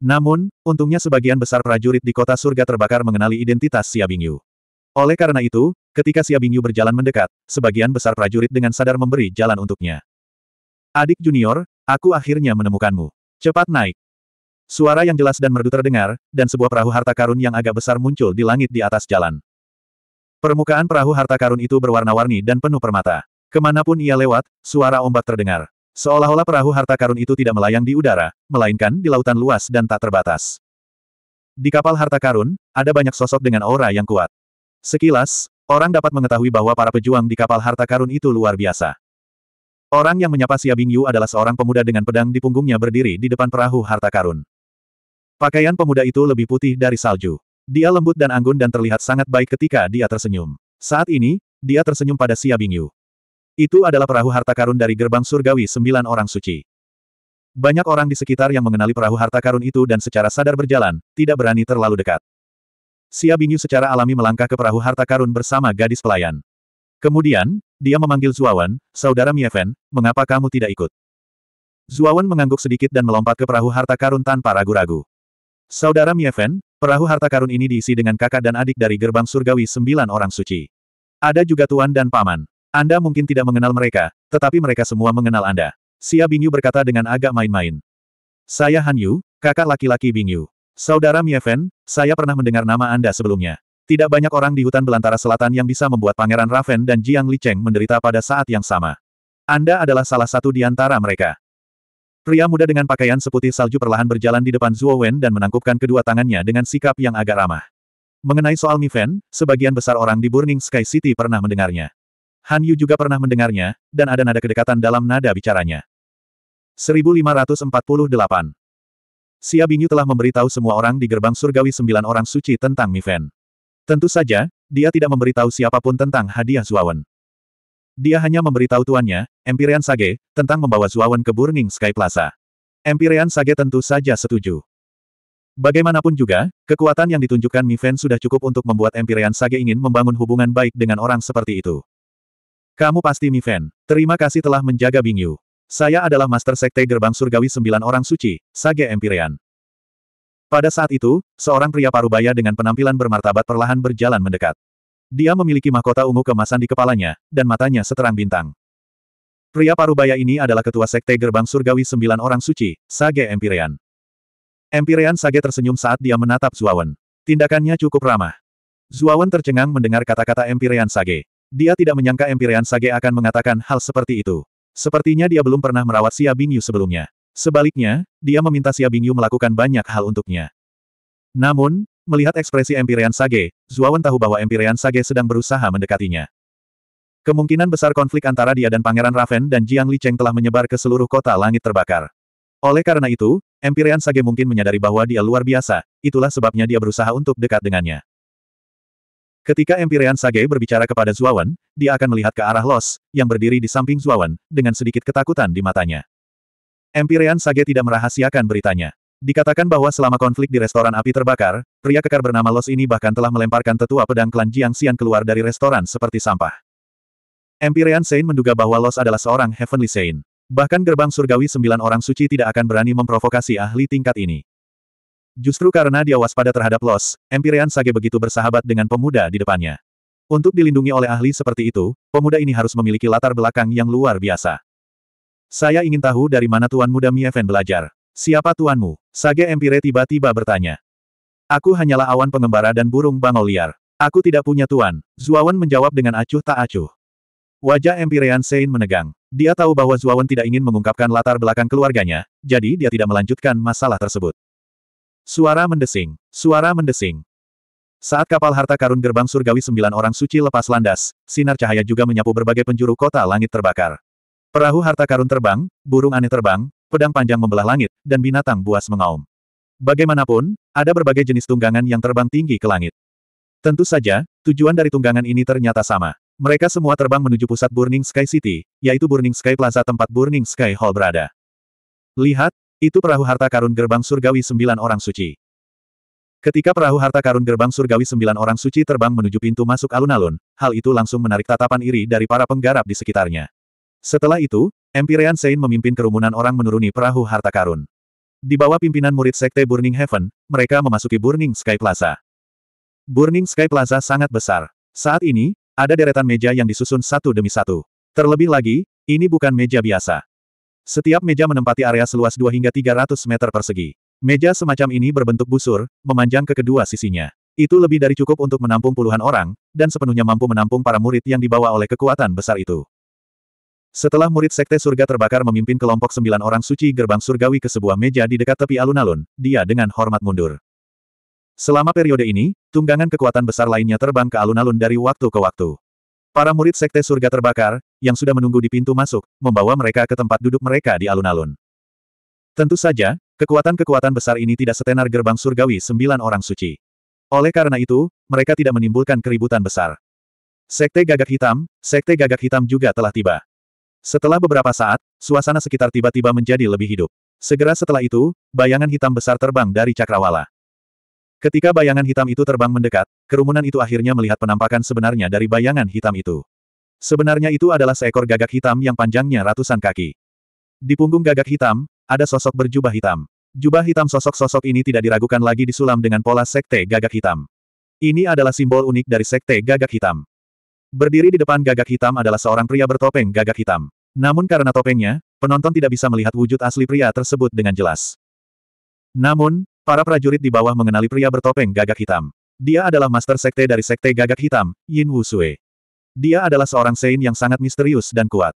Namun, untungnya sebagian besar prajurit di kota surga terbakar mengenali identitas Xia Bingyu. Oleh karena itu, ketika Xia Bingyu berjalan mendekat, sebagian besar prajurit dengan sadar memberi jalan untuknya. Adik junior, aku akhirnya menemukanmu. Cepat naik. Suara yang jelas dan merdu terdengar, dan sebuah perahu harta karun yang agak besar muncul di langit di atas jalan. Permukaan perahu harta karun itu berwarna-warni dan penuh permata. Kemanapun ia lewat, suara ombak terdengar. Seolah-olah perahu harta karun itu tidak melayang di udara, melainkan di lautan luas dan tak terbatas. Di kapal harta karun, ada banyak sosok dengan aura yang kuat. Sekilas, orang dapat mengetahui bahwa para pejuang di kapal harta karun itu luar biasa. Orang yang menyapa Xia Bingyu adalah seorang pemuda dengan pedang di punggungnya berdiri di depan perahu harta karun. Pakaian pemuda itu lebih putih dari salju. Dia lembut dan anggun dan terlihat sangat baik ketika dia tersenyum. Saat ini, dia tersenyum pada Xia Bingyu. Itu adalah perahu harta karun dari gerbang surgawi sembilan orang suci. Banyak orang di sekitar yang mengenali perahu harta karun itu dan secara sadar berjalan, tidak berani terlalu dekat. Xia Bingyu secara alami melangkah ke perahu harta karun bersama gadis pelayan. Kemudian, dia memanggil Zuawan, saudara Miefen, mengapa kamu tidak ikut? Zuawan mengangguk sedikit dan melompat ke perahu harta karun tanpa ragu-ragu. Saudara Miefen, perahu harta karun ini diisi dengan kakak dan adik dari gerbang surgawi sembilan orang suci. Ada juga tuan dan paman. Anda mungkin tidak mengenal mereka, tetapi mereka semua mengenal Anda. Sia Bingyu berkata dengan agak main-main. Saya Han Yu, kakak laki-laki Bingyu. Saudara Miefen, saya pernah mendengar nama Anda sebelumnya. Tidak banyak orang di hutan belantara selatan yang bisa membuat Pangeran Raven dan Jiang Li Cheng menderita pada saat yang sama. Anda adalah salah satu di antara mereka. Pria muda dengan pakaian seputih salju perlahan berjalan di depan Zuo Wen dan menangkupkan kedua tangannya dengan sikap yang agak ramah. Mengenai soal Miven, sebagian besar orang di Burning Sky City pernah mendengarnya. Han Yu juga pernah mendengarnya, dan ada nada kedekatan dalam nada bicaranya. 1548 Xia Bingyu telah memberitahu semua orang di gerbang surgawi sembilan orang suci tentang Miven. Tentu saja, dia tidak memberitahu siapapun tentang hadiah Zuawan. Dia hanya memberitahu tuannya, Empyrean Sage, tentang membawa Zuawan ke Burning Sky Plaza. Empyrean Sage tentu saja setuju. Bagaimanapun juga, kekuatan yang ditunjukkan Miven sudah cukup untuk membuat Empyrean Sage ingin membangun hubungan baik dengan orang seperti itu. Kamu pasti Miven. Terima kasih telah menjaga Bingyu. Saya adalah Master Sekte Gerbang Surgawi Sembilan Orang Suci, Sage Empyrean. Pada saat itu, seorang pria parubaya dengan penampilan bermartabat perlahan berjalan mendekat. Dia memiliki mahkota ungu kemasan di kepalanya, dan matanya seterang bintang. Pria parubaya ini adalah ketua sekte gerbang surgawi sembilan orang suci, Sage Empirean. Empirean Sage tersenyum saat dia menatap Zuawan. Tindakannya cukup ramah. Zuawan tercengang mendengar kata-kata Empirean Sage. Dia tidak menyangka Empirean Sage akan mengatakan hal seperti itu. Sepertinya dia belum pernah merawat Xia Bingyu sebelumnya. Sebaliknya, dia meminta Xia Bingyu melakukan banyak hal untuknya. Namun, melihat ekspresi Empyrean Sage, Zuawan tahu bahwa Empyrean Sage sedang berusaha mendekatinya. Kemungkinan besar konflik antara dia dan Pangeran Raven dan Jiang Licheng telah menyebar ke seluruh kota langit terbakar. Oleh karena itu, Empyrean Sage mungkin menyadari bahwa dia luar biasa, itulah sebabnya dia berusaha untuk dekat dengannya. Ketika Empyrean Sage berbicara kepada Zuawan, dia akan melihat ke arah Los, yang berdiri di samping Zuawan, dengan sedikit ketakutan di matanya. Empyrean Sage tidak merahasiakan beritanya. Dikatakan bahwa selama konflik di restoran api terbakar, pria kekar bernama Los ini bahkan telah melemparkan tetua pedang klan Jiang Xian keluar dari restoran seperti sampah. Empyrean Sein menduga bahwa Los adalah seorang Heavenly Sein. Bahkan gerbang surgawi sembilan orang suci tidak akan berani memprovokasi ahli tingkat ini. Justru karena dia waspada terhadap Los, Empyrean Sage begitu bersahabat dengan pemuda di depannya. Untuk dilindungi oleh ahli seperti itu, pemuda ini harus memiliki latar belakang yang luar biasa. Saya ingin tahu dari mana Tuan Muda Mieven belajar. Siapa tuanmu? Sage Empire tiba-tiba bertanya. Aku hanyalah awan pengembara dan burung bangau liar. Aku tidak punya tuan. Zuawan menjawab dengan acuh tak acuh. Wajah Empirean Sein menegang. Dia tahu bahwa Zuawan tidak ingin mengungkapkan latar belakang keluarganya, jadi dia tidak melanjutkan masalah tersebut. Suara mendesing. Suara mendesing. Saat kapal harta karun gerbang surgawi sembilan orang suci lepas landas, sinar cahaya juga menyapu berbagai penjuru kota langit terbakar. Perahu harta karun terbang, burung aneh terbang, pedang panjang membelah langit, dan binatang buas mengaum. Bagaimanapun, ada berbagai jenis tunggangan yang terbang tinggi ke langit. Tentu saja, tujuan dari tunggangan ini ternyata sama. Mereka semua terbang menuju pusat Burning Sky City, yaitu Burning Sky Plaza tempat Burning Sky Hall berada. Lihat, itu perahu harta karun gerbang surgawi sembilan orang suci. Ketika perahu harta karun gerbang surgawi sembilan orang suci terbang menuju pintu masuk alun-alun, hal itu langsung menarik tatapan iri dari para penggarap di sekitarnya. Setelah itu, Empyrean Sein memimpin kerumunan orang menuruni perahu harta karun. Di bawah pimpinan murid Sekte Burning Heaven, mereka memasuki Burning Sky Plaza. Burning Sky Plaza sangat besar. Saat ini, ada deretan meja yang disusun satu demi satu. Terlebih lagi, ini bukan meja biasa. Setiap meja menempati area seluas 2 hingga 300 meter persegi. Meja semacam ini berbentuk busur, memanjang ke kedua sisinya. Itu lebih dari cukup untuk menampung puluhan orang, dan sepenuhnya mampu menampung para murid yang dibawa oleh kekuatan besar itu. Setelah murid Sekte Surga terbakar memimpin kelompok sembilan orang suci gerbang surgawi ke sebuah meja di dekat tepi alun-alun, dia dengan hormat mundur. Selama periode ini, tunggangan kekuatan besar lainnya terbang ke alun-alun dari waktu ke waktu. Para murid Sekte Surga terbakar, yang sudah menunggu di pintu masuk, membawa mereka ke tempat duduk mereka di alun-alun. Tentu saja, kekuatan-kekuatan besar ini tidak setenar gerbang surgawi sembilan orang suci. Oleh karena itu, mereka tidak menimbulkan keributan besar. Sekte Gagak Hitam, Sekte Gagak Hitam juga telah tiba. Setelah beberapa saat, suasana sekitar tiba-tiba menjadi lebih hidup. Segera setelah itu, bayangan hitam besar terbang dari cakrawala. Ketika bayangan hitam itu terbang mendekat, kerumunan itu akhirnya melihat penampakan sebenarnya dari bayangan hitam itu. Sebenarnya itu adalah seekor gagak hitam yang panjangnya ratusan kaki. Di punggung gagak hitam, ada sosok berjubah hitam. Jubah hitam sosok-sosok ini tidak diragukan lagi disulam dengan pola sekte gagak hitam. Ini adalah simbol unik dari sekte gagak hitam. Berdiri di depan gagak hitam adalah seorang pria bertopeng gagak hitam. Namun karena topengnya, penonton tidak bisa melihat wujud asli pria tersebut dengan jelas. Namun, para prajurit di bawah mengenali pria bertopeng gagak hitam. Dia adalah master sekte dari sekte gagak hitam, Yin Wu Sui. Dia adalah seorang Sein yang sangat misterius dan kuat.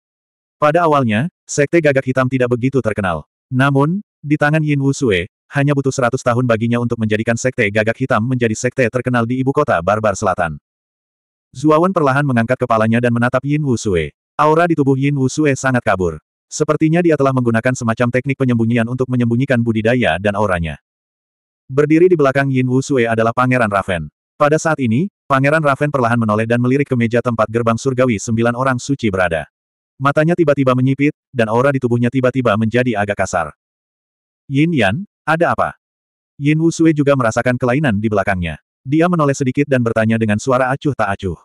Pada awalnya, sekte gagak hitam tidak begitu terkenal. Namun, di tangan Yin Wu Sui, hanya butuh 100 tahun baginya untuk menjadikan sekte gagak hitam menjadi sekte terkenal di ibu kota Barbar Selatan. Zuawan perlahan mengangkat kepalanya dan menatap Yin Wusue. Aura di tubuh Yin Wusue sangat kabur. Sepertinya dia telah menggunakan semacam teknik penyembunyian untuk menyembunyikan budidaya dan auranya. Berdiri di belakang Yin Wusue adalah Pangeran Raven. Pada saat ini, Pangeran Raven perlahan menoleh dan melirik ke meja tempat gerbang surgawi sembilan orang suci berada. Matanya tiba-tiba menyipit, dan aura di tubuhnya tiba-tiba menjadi agak kasar. Yin Yan, ada apa? Yin Wusue juga merasakan kelainan di belakangnya. Dia menoleh sedikit dan bertanya dengan suara acuh tak acuh.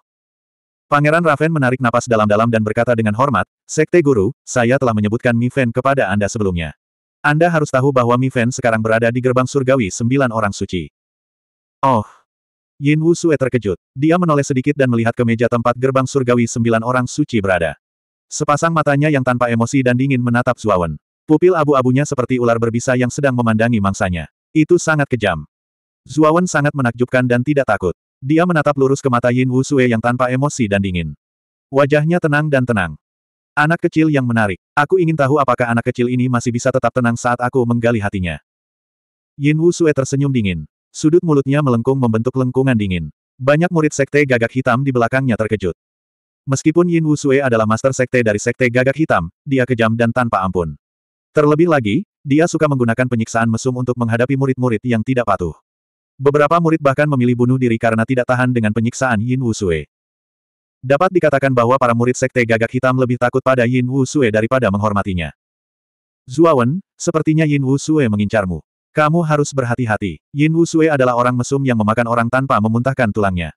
Pangeran Raven menarik napas dalam-dalam dan berkata dengan hormat, Sekte Guru, saya telah menyebutkan Mi Miven kepada Anda sebelumnya. Anda harus tahu bahwa Mi Miven sekarang berada di gerbang surgawi sembilan orang suci. Oh. Yin Wu Sue terkejut. Dia menoleh sedikit dan melihat ke meja tempat gerbang surgawi sembilan orang suci berada. Sepasang matanya yang tanpa emosi dan dingin menatap Zuawan. Pupil abu-abunya seperti ular berbisa yang sedang memandangi mangsanya. Itu sangat kejam. Zuawan sangat menakjubkan dan tidak takut. Dia menatap lurus ke mata Yin Wu Sue yang tanpa emosi dan dingin. Wajahnya tenang dan tenang. Anak kecil yang menarik. Aku ingin tahu apakah anak kecil ini masih bisa tetap tenang saat aku menggali hatinya. Yin Wu Sue tersenyum dingin. Sudut mulutnya melengkung membentuk lengkungan dingin. Banyak murid sekte gagak hitam di belakangnya terkejut. Meskipun Yin Wu Sue adalah master sekte dari sekte gagak hitam, dia kejam dan tanpa ampun. Terlebih lagi, dia suka menggunakan penyiksaan mesum untuk menghadapi murid-murid yang tidak patuh. Beberapa murid bahkan memilih bunuh diri karena tidak tahan dengan penyiksaan Yin Wusue. Dapat dikatakan bahwa para murid sekte gagak hitam lebih takut pada Yin Wusue daripada menghormatinya. Zuawan, sepertinya Yin Wusue mengincarmu. Kamu harus berhati-hati. Yin Wusue adalah orang mesum yang memakan orang tanpa memuntahkan tulangnya.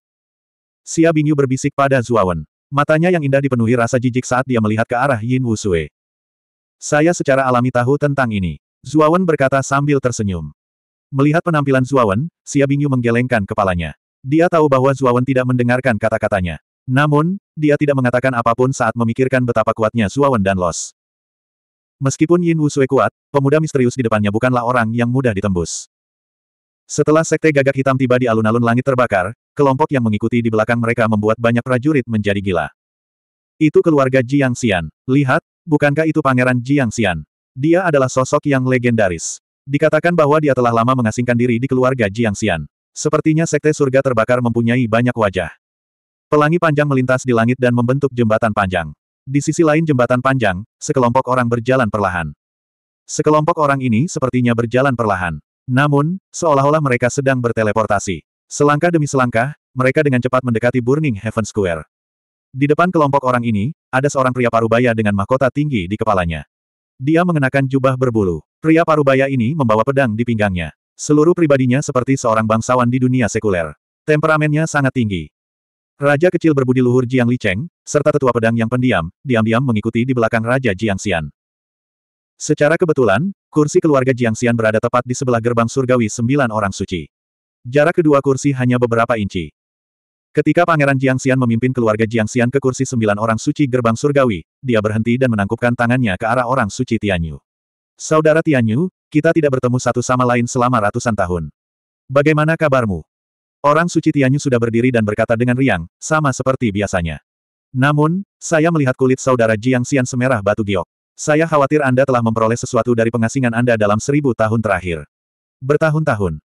Xia Bingyu berbisik pada Zuawan. Matanya yang indah dipenuhi rasa jijik saat dia melihat ke arah Yin Wusue. Saya secara alami tahu tentang ini. Zuawan berkata sambil tersenyum. Melihat penampilan Zuawan, Xia Bingyu menggelengkan kepalanya. Dia tahu bahwa Zuawan tidak mendengarkan kata-katanya. Namun, dia tidak mengatakan apapun saat memikirkan betapa kuatnya Zuawan dan Los. Meskipun Yin Wu Sui kuat, pemuda misterius di depannya bukanlah orang yang mudah ditembus. Setelah sekte gagak hitam tiba di alun-alun langit terbakar, kelompok yang mengikuti di belakang mereka membuat banyak prajurit menjadi gila. Itu keluarga Jiang Xian. Lihat, bukankah itu pangeran Jiang Xian? Dia adalah sosok yang legendaris. Dikatakan bahwa dia telah lama mengasingkan diri di keluarga Jiang Xian. Sepertinya sekte surga terbakar mempunyai banyak wajah. Pelangi panjang melintas di langit dan membentuk jembatan panjang. Di sisi lain jembatan panjang, sekelompok orang berjalan perlahan. Sekelompok orang ini sepertinya berjalan perlahan. Namun, seolah-olah mereka sedang berteleportasi. Selangkah demi selangkah, mereka dengan cepat mendekati Burning Heaven Square. Di depan kelompok orang ini, ada seorang pria parubaya dengan mahkota tinggi di kepalanya. Dia mengenakan jubah berbulu. Pria parubaya ini membawa pedang di pinggangnya. Seluruh pribadinya seperti seorang bangsawan di dunia sekuler. Temperamennya sangat tinggi. Raja kecil berbudi luhur Jiang Licheng, serta tetua pedang yang pendiam, diam-diam mengikuti di belakang Raja Jiang Xian. Secara kebetulan, kursi keluarga Jiang Xian berada tepat di sebelah gerbang surgawi sembilan orang suci. Jarak kedua kursi hanya beberapa inci. Ketika Pangeran Jiang Xian memimpin keluarga Jiang Xian ke kursi sembilan orang suci gerbang surgawi, dia berhenti dan menangkupkan tangannya ke arah orang suci Tianyu. Saudara Tianyu, kita tidak bertemu satu sama lain selama ratusan tahun. Bagaimana kabarmu? Orang suci Tianyu sudah berdiri dan berkata dengan riang, sama seperti biasanya. Namun, saya melihat kulit saudara Jiang Xian semerah batu giok. Saya khawatir Anda telah memperoleh sesuatu dari pengasingan Anda dalam seribu tahun terakhir. Bertahun-tahun.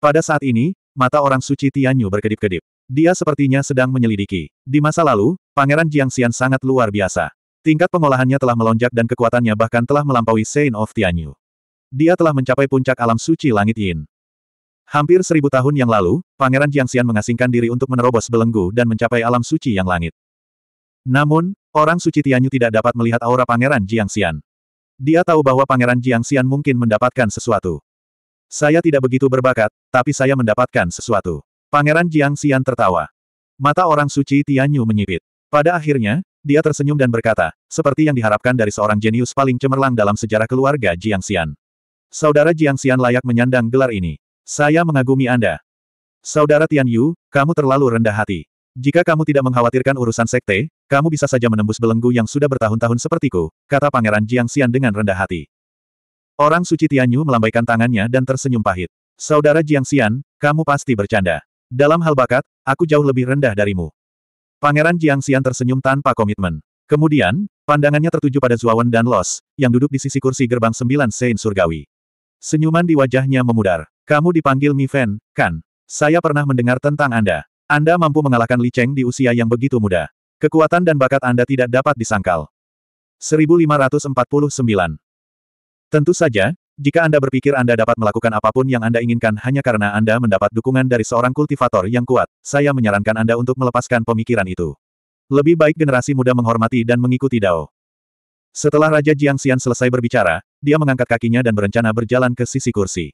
Pada saat ini, mata orang suci Tianyu berkedip-kedip. Dia sepertinya sedang menyelidiki. Di masa lalu, Pangeran Jiang Xian sangat luar biasa. Tingkat pengolahannya telah melonjak dan kekuatannya bahkan telah melampaui Saint of Tianyu. Dia telah mencapai puncak alam suci langit Yin. Hampir seribu tahun yang lalu, Pangeran Jiangxian mengasingkan diri untuk menerobos belenggu dan mencapai alam suci yang langit. Namun, orang suci Tianyu tidak dapat melihat aura Pangeran Jiangxian. Dia tahu bahwa Pangeran Jiangxian mungkin mendapatkan sesuatu. Saya tidak begitu berbakat, tapi saya mendapatkan sesuatu. Pangeran Jiangxian tertawa. Mata orang suci Tianyu menyipit. Pada akhirnya, dia tersenyum dan berkata, seperti yang diharapkan dari seorang jenius paling cemerlang dalam sejarah keluarga Jiang Xian. Saudara Jiang Xian layak menyandang gelar ini. Saya mengagumi Anda. Saudara Tian Yu, kamu terlalu rendah hati. Jika kamu tidak mengkhawatirkan urusan sekte, kamu bisa saja menembus belenggu yang sudah bertahun-tahun sepertiku, kata Pangeran Jiang Xian dengan rendah hati. Orang suci Tian Yu melambaikan tangannya dan tersenyum pahit. Saudara Jiang Xian, kamu pasti bercanda. Dalam hal bakat, aku jauh lebih rendah darimu. Pangeran Jiang Xian tersenyum tanpa komitmen. Kemudian, pandangannya tertuju pada Zuawan dan Los, yang duduk di sisi kursi gerbang sembilan Sein Surgawi. Senyuman di wajahnya memudar. Kamu dipanggil Mi Fen, kan? Saya pernah mendengar tentang Anda. Anda mampu mengalahkan Li Cheng di usia yang begitu muda. Kekuatan dan bakat Anda tidak dapat disangkal. 1549 Tentu saja, jika Anda berpikir Anda dapat melakukan apapun yang Anda inginkan hanya karena Anda mendapat dukungan dari seorang kultivator yang kuat, saya menyarankan Anda untuk melepaskan pemikiran itu. Lebih baik generasi muda menghormati dan mengikuti Dao. Setelah Raja Jiang Xian selesai berbicara, dia mengangkat kakinya dan berencana berjalan ke sisi kursi.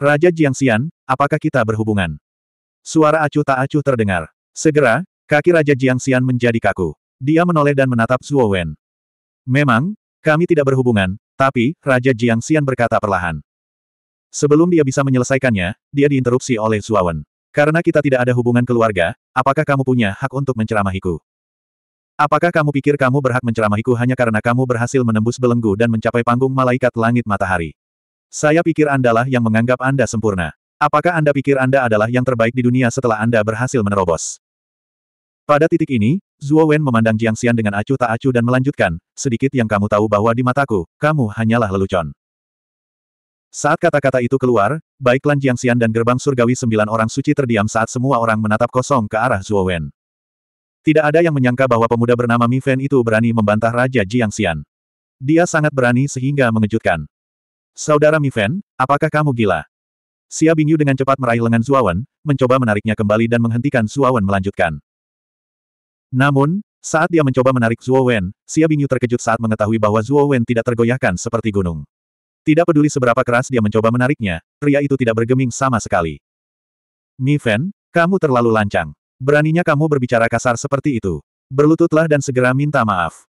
Raja Jiang Xian, apakah kita berhubungan? Suara acuh tak acuh terdengar. Segera, kaki Raja Jiang Xian menjadi kaku. Dia menoleh dan menatap Zuo Wen. Memang, kami tidak berhubungan, tapi, Raja Jiang Xian berkata perlahan. Sebelum dia bisa menyelesaikannya, dia diinterupsi oleh Zuawan. Karena kita tidak ada hubungan keluarga, apakah kamu punya hak untuk menceramahiku? Apakah kamu pikir kamu berhak menceramahiku hanya karena kamu berhasil menembus belenggu dan mencapai panggung malaikat langit matahari? Saya pikir Andalah yang menganggap Anda sempurna. Apakah Anda pikir Anda adalah yang terbaik di dunia setelah Anda berhasil menerobos? Pada titik ini, Zuo Wen memandang Jiang Xian dengan acuh tak acuh dan melanjutkan, sedikit yang kamu tahu bahwa di mataku, kamu hanyalah lelucon. Saat kata-kata itu keluar, baik Lan Xian dan gerbang surgawi sembilan orang suci terdiam saat semua orang menatap kosong ke arah Zuo Wen. Tidak ada yang menyangka bahwa pemuda bernama Mi Fan itu berani membantah Raja Jiang Xian. Dia sangat berani sehingga mengejutkan. Saudara Mi Fan, apakah kamu gila? Xia Bingyu dengan cepat meraih lengan Wen, mencoba menariknya kembali dan menghentikan Wen melanjutkan. Namun, saat dia mencoba menarik Zhuo Wen, Xia Bingyu terkejut saat mengetahui bahwa Zhuo Wen tidak tergoyahkan seperti gunung. Tidak peduli seberapa keras dia mencoba menariknya, pria itu tidak bergeming sama sekali. Mi Fen, kamu terlalu lancang. Beraninya kamu berbicara kasar seperti itu. Berlututlah dan segera minta maaf.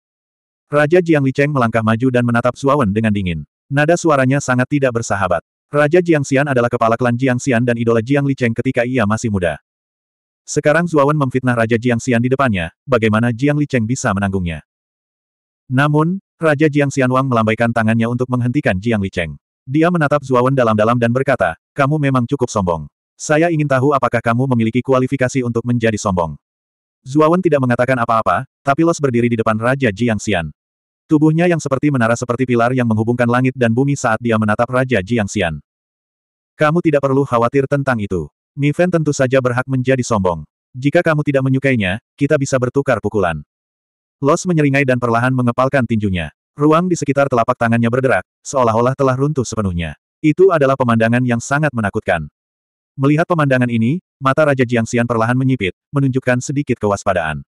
Raja Jiang Li Cheng melangkah maju dan menatap Zhuo Wen dengan dingin. Nada suaranya sangat tidak bersahabat. Raja Jiang Xian adalah kepala klan Jiang Xian dan idola Jiang Li Cheng ketika ia masih muda. Sekarang Zuawan memfitnah Raja Jiang Xian di depannya, bagaimana Jiang Li Cheng bisa menanggungnya. Namun, Raja Jiang Xian Wang melambaikan tangannya untuk menghentikan Jiang Li Cheng. Dia menatap Zuawan dalam-dalam dan berkata, kamu memang cukup sombong. Saya ingin tahu apakah kamu memiliki kualifikasi untuk menjadi sombong. Zuawan tidak mengatakan apa-apa, tapi Los berdiri di depan Raja Jiang Xian. Tubuhnya yang seperti menara seperti pilar yang menghubungkan langit dan bumi saat dia menatap Raja Jiang Xian. Kamu tidak perlu khawatir tentang itu. Miven tentu saja berhak menjadi sombong. Jika kamu tidak menyukainya, kita bisa bertukar pukulan. Los menyeringai dan perlahan mengepalkan tinjunya. Ruang di sekitar telapak tangannya berderak, seolah-olah telah runtuh sepenuhnya. Itu adalah pemandangan yang sangat menakutkan. Melihat pemandangan ini, mata Raja Jiang Jiangxian perlahan menyipit, menunjukkan sedikit kewaspadaan.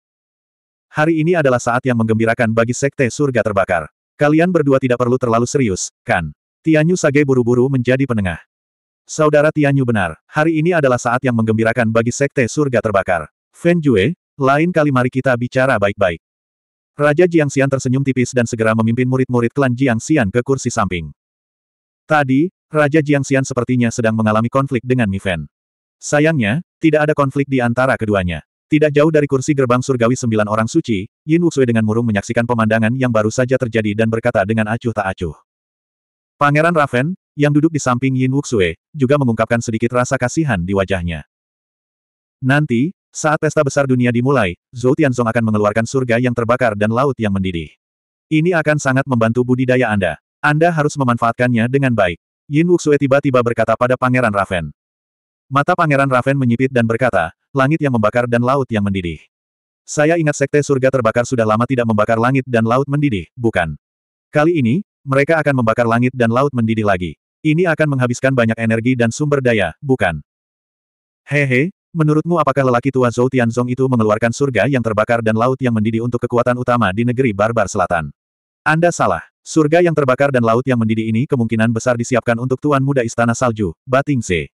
Hari ini adalah saat yang menggembirakan bagi Sekte Surga Terbakar. Kalian berdua tidak perlu terlalu serius, kan? Tianyu Sage buru-buru menjadi penengah. Saudara Tianyu benar, hari ini adalah saat yang menggembirakan bagi Sekte Surga Terbakar. Feng Jue, lain kali mari kita bicara baik-baik. Raja Jiang Xian tersenyum tipis dan segera memimpin murid-murid klan Jiang Xian ke kursi samping. Tadi, Raja Jiang Xian sepertinya sedang mengalami konflik dengan Mi Fen. Sayangnya, tidak ada konflik di antara keduanya. Tidak jauh dari kursi gerbang surgawi sembilan orang suci, Yin Wuxue dengan murung menyaksikan pemandangan yang baru saja terjadi dan berkata dengan acuh tak acuh. Pangeran Raven, yang duduk di samping Yin Wuxue, juga mengungkapkan sedikit rasa kasihan di wajahnya. Nanti, saat pesta besar dunia dimulai, Zhou Tianzong akan mengeluarkan surga yang terbakar dan laut yang mendidih. Ini akan sangat membantu budidaya Anda. Anda harus memanfaatkannya dengan baik. Yin Wuxue tiba-tiba berkata pada Pangeran Raven. Mata Pangeran Raven menyipit dan berkata, langit yang membakar dan laut yang mendidih. Saya ingat sekte surga terbakar sudah lama tidak membakar langit dan laut mendidih, bukan? Kali ini, mereka akan membakar langit dan laut mendidih lagi. Ini akan menghabiskan banyak energi dan sumber daya, bukan? Hehe, menurutmu apakah lelaki tua Zhou Tianzong itu mengeluarkan surga yang terbakar dan laut yang mendidih untuk kekuatan utama di negeri barbar selatan? Anda salah. Surga yang terbakar dan laut yang mendidih ini kemungkinan besar disiapkan untuk tuan muda istana salju, Bating Se.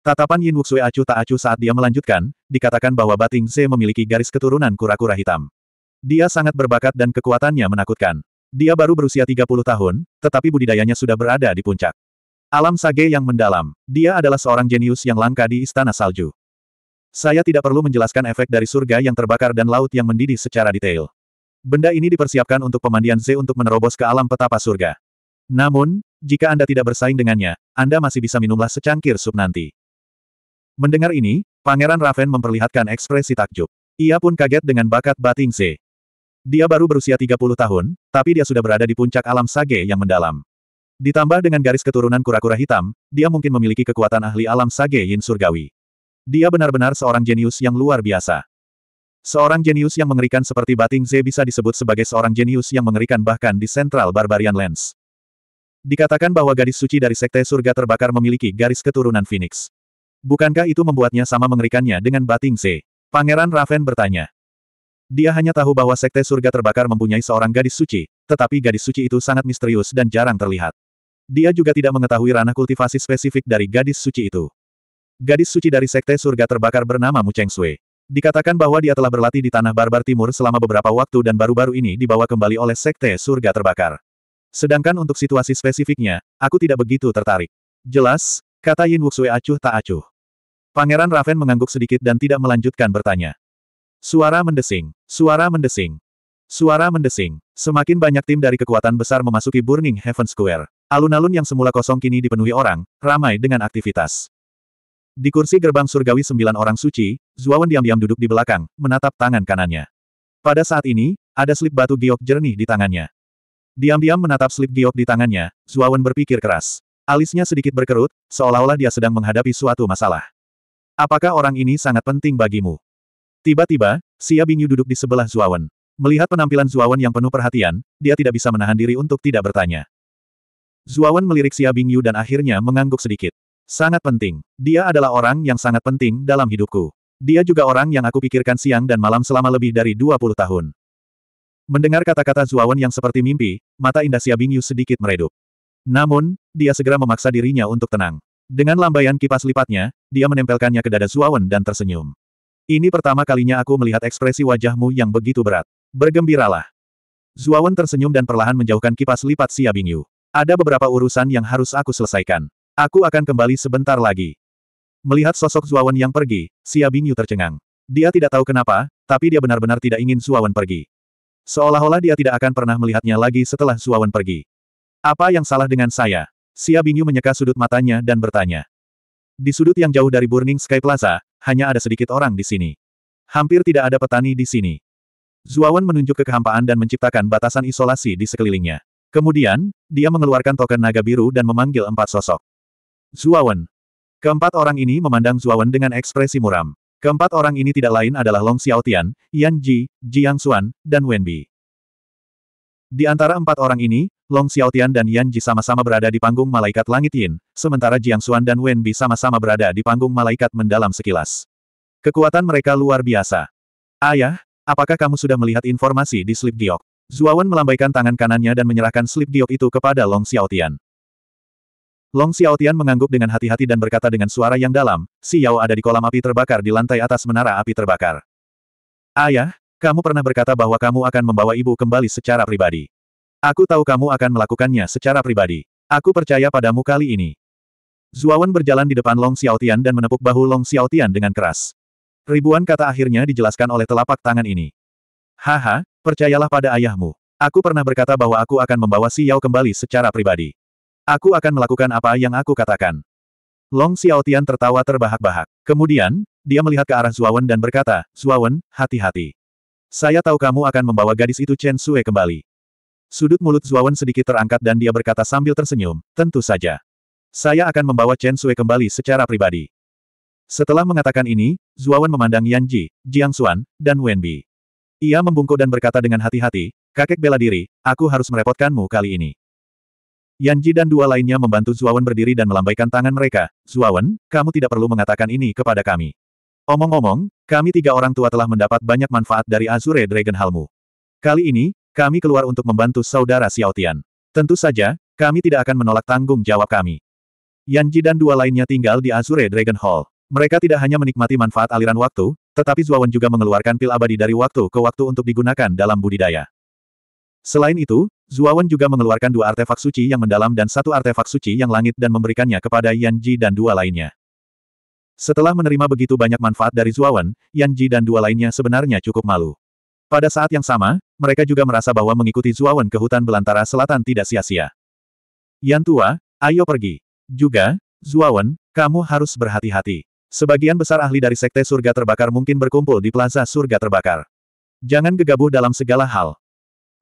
Tatapan Yin Wuxue acuh tak acuh saat dia melanjutkan, dikatakan bahwa Bating Se memiliki garis keturunan kura-kura hitam. Dia sangat berbakat dan kekuatannya menakutkan. Dia baru berusia 30 tahun, tetapi budidayanya sudah berada di puncak. Alam sage yang mendalam. Dia adalah seorang jenius yang langka di Istana Salju. Saya tidak perlu menjelaskan efek dari surga yang terbakar dan laut yang mendidih secara detail. Benda ini dipersiapkan untuk pemandian Z untuk menerobos ke alam petapa surga. Namun, jika Anda tidak bersaing dengannya, Anda masih bisa minumlah secangkir sup nanti. Mendengar ini, Pangeran Raven memperlihatkan ekspresi takjub. Ia pun kaget dengan bakat bating Z. Dia baru berusia 30 tahun, tapi dia sudah berada di puncak alam sage yang mendalam. Ditambah dengan garis keturunan kura-kura hitam, dia mungkin memiliki kekuatan ahli alam sage yin surgawi. Dia benar-benar seorang jenius yang luar biasa. Seorang jenius yang mengerikan seperti Bating Z bisa disebut sebagai seorang jenius yang mengerikan bahkan di Central Barbarian Lands. Dikatakan bahwa gadis suci dari Sekte Surga Terbakar memiliki garis keturunan Phoenix. Bukankah itu membuatnya sama mengerikannya dengan Bating Z? Pangeran Raven bertanya. Dia hanya tahu bahwa Sekte Surga Terbakar mempunyai seorang gadis suci, tetapi gadis suci itu sangat misterius dan jarang terlihat. Dia juga tidak mengetahui ranah kultivasi spesifik dari gadis suci itu. Gadis suci dari Sekte Surga Terbakar bernama Mu Cheng Sui. Dikatakan bahwa dia telah berlatih di Tanah Barbar Timur selama beberapa waktu dan baru-baru ini dibawa kembali oleh Sekte Surga Terbakar. Sedangkan untuk situasi spesifiknya, aku tidak begitu tertarik. Jelas, kata Yin Wuxue acuh tak acuh. Pangeran Raven mengangguk sedikit dan tidak melanjutkan bertanya. Suara mendesing. Suara mendesing. Suara mendesing. Semakin banyak tim dari kekuatan besar memasuki Burning Heaven Square. Alun-alun yang semula kosong kini dipenuhi orang, ramai dengan aktivitas. Di kursi gerbang surgawi sembilan orang suci, Zuawan diam-diam duduk di belakang, menatap tangan kanannya. Pada saat ini, ada slip batu giok jernih di tangannya. Diam-diam menatap slip giok di tangannya, Zuawan berpikir keras. Alisnya sedikit berkerut, seolah-olah dia sedang menghadapi suatu masalah. Apakah orang ini sangat penting bagimu? Tiba-tiba, Xia Bingyu duduk di sebelah Zuawan. Melihat penampilan Zuawan yang penuh perhatian, dia tidak bisa menahan diri untuk tidak bertanya. Zuawan melirik Xia Bingyu dan akhirnya mengangguk sedikit. Sangat penting. Dia adalah orang yang sangat penting dalam hidupku. Dia juga orang yang aku pikirkan siang dan malam selama lebih dari 20 tahun. Mendengar kata-kata Zuawan yang seperti mimpi, mata indah Xia Bingyu sedikit meredup. Namun, dia segera memaksa dirinya untuk tenang. Dengan lambaian kipas lipatnya, dia menempelkannya ke dada Zuawan dan tersenyum. Ini pertama kalinya aku melihat ekspresi wajahmu yang begitu berat. Bergembiralah. Zuawan tersenyum dan perlahan menjauhkan kipas lipat Xia Bingyu. Ada beberapa urusan yang harus aku selesaikan. Aku akan kembali sebentar lagi. Melihat sosok Zuawan yang pergi, Xia Bingyu tercengang. Dia tidak tahu kenapa, tapi dia benar-benar tidak ingin Zuawan pergi. Seolah-olah dia tidak akan pernah melihatnya lagi setelah Zuawan pergi. Apa yang salah dengan saya? Xia Bingyu menyeka sudut matanya dan bertanya. Di sudut yang jauh dari Burning Sky Plaza, hanya ada sedikit orang di sini. Hampir tidak ada petani di sini. Zuawan menunjuk ke kehampaan dan menciptakan batasan isolasi di sekelilingnya. Kemudian, dia mengeluarkan token naga biru dan memanggil empat sosok. Zuawan. Keempat orang ini memandang Zuawan dengan ekspresi muram. Keempat orang ini tidak lain adalah Long Xiaotian, Yan Ji, Jiang Xuan, dan Wenbi. Di antara empat orang ini, Long Xiaotian dan Yan Ji sama-sama berada di panggung malaikat langit Yin, sementara Jiang Xuan dan Wen Bi sama-sama berada di panggung malaikat mendalam sekilas. Kekuatan mereka luar biasa. Ayah, apakah kamu sudah melihat informasi di Slip diok? Zuawan melambaikan tangan kanannya dan menyerahkan Slip diok itu kepada Long Xiaotian. Long Xiaotian mengangguk dengan hati-hati dan berkata dengan suara yang dalam, Si Yao ada di kolam api terbakar di lantai atas menara api terbakar. Ayah, kamu pernah berkata bahwa kamu akan membawa ibu kembali secara pribadi. Aku tahu kamu akan melakukannya secara pribadi. Aku percaya padamu kali ini. Zuawan berjalan di depan Long Xiaotian dan menepuk bahu Long Xiaotian dengan keras. Ribuan kata akhirnya dijelaskan oleh telapak tangan ini. Haha, percayalah pada ayahmu. Aku pernah berkata bahwa aku akan membawa Si Yao kembali secara pribadi. Aku akan melakukan apa yang aku katakan. Long Xiaotian tertawa terbahak-bahak. Kemudian, dia melihat ke arah Zuawan dan berkata, Zuawan, hati-hati. Saya tahu kamu akan membawa gadis itu Chen Sue kembali. Sudut mulut Zuawan sedikit terangkat dan dia berkata sambil tersenyum, tentu saja. Saya akan membawa Chen Sui kembali secara pribadi. Setelah mengatakan ini, Zuawan memandang Yan Ji, Jiang Xuan, dan Wen Bi. Ia membungkuk dan berkata dengan hati-hati, kakek bela diri, aku harus merepotkanmu kali ini. Yan Ji dan dua lainnya membantu Zuawan berdiri dan melambaikan tangan mereka, Zuawan, kamu tidak perlu mengatakan ini kepada kami. Omong-omong, kami tiga orang tua telah mendapat banyak manfaat dari Azure Dragon Halmu. Kali ini, kami keluar untuk membantu saudara Xiaotian. Tentu saja, kami tidak akan menolak tanggung jawab kami. Yanji dan dua lainnya tinggal di Azure Dragon Hall. Mereka tidak hanya menikmati manfaat aliran waktu, tetapi Zuawan juga mengeluarkan pil abadi dari waktu ke waktu untuk digunakan dalam budidaya. Selain itu, Zuawan juga mengeluarkan dua artefak suci yang mendalam dan satu artefak suci yang langit dan memberikannya kepada Yanji dan dua lainnya. Setelah menerima begitu banyak manfaat dari Zuawan, Yanji dan dua lainnya sebenarnya cukup malu. Pada saat yang sama, mereka juga merasa bahwa mengikuti Zuawan ke hutan belantara selatan tidak sia-sia. Yan Tua, ayo pergi. Juga, Zuawan, kamu harus berhati-hati. Sebagian besar ahli dari Sekte Surga Terbakar mungkin berkumpul di Plaza Surga Terbakar. Jangan gegabah dalam segala hal.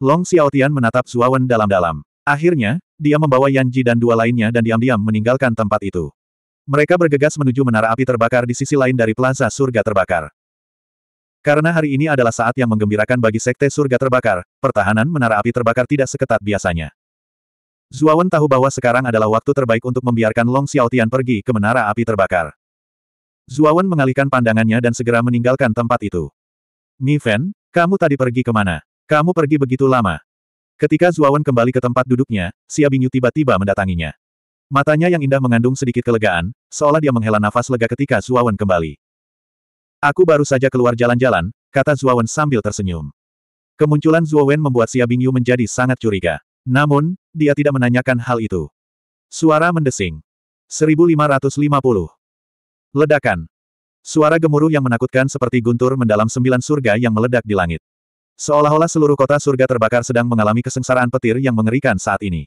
Long Xiaotian menatap Zuawan dalam-dalam. Akhirnya, dia membawa Yan Ji dan dua lainnya dan diam-diam meninggalkan tempat itu. Mereka bergegas menuju menara api terbakar di sisi lain dari plaza surga terbakar. Karena hari ini adalah saat yang menggembirakan bagi Sekte Surga Terbakar, pertahanan Menara Api Terbakar tidak seketat biasanya. Zuawan tahu bahwa sekarang adalah waktu terbaik untuk membiarkan Long Xiaotian pergi ke Menara Api Terbakar. Zuawan mengalihkan pandangannya dan segera meninggalkan tempat itu. Mi Fen, kamu tadi pergi kemana? Kamu pergi begitu lama. Ketika Zuawan kembali ke tempat duduknya, Xia Bingyu tiba-tiba mendatanginya. Matanya yang indah mengandung sedikit kelegaan, seolah dia menghela nafas lega ketika Zuawan kembali. Aku baru saja keluar jalan-jalan, kata Zuowen sambil tersenyum. Kemunculan Zuowen membuat Xia Bingyu menjadi sangat curiga. Namun, dia tidak menanyakan hal itu. Suara mendesing. 1550. Ledakan. Suara gemuruh yang menakutkan seperti guntur mendalam sembilan surga yang meledak di langit. Seolah-olah seluruh kota surga terbakar sedang mengalami kesengsaraan petir yang mengerikan saat ini.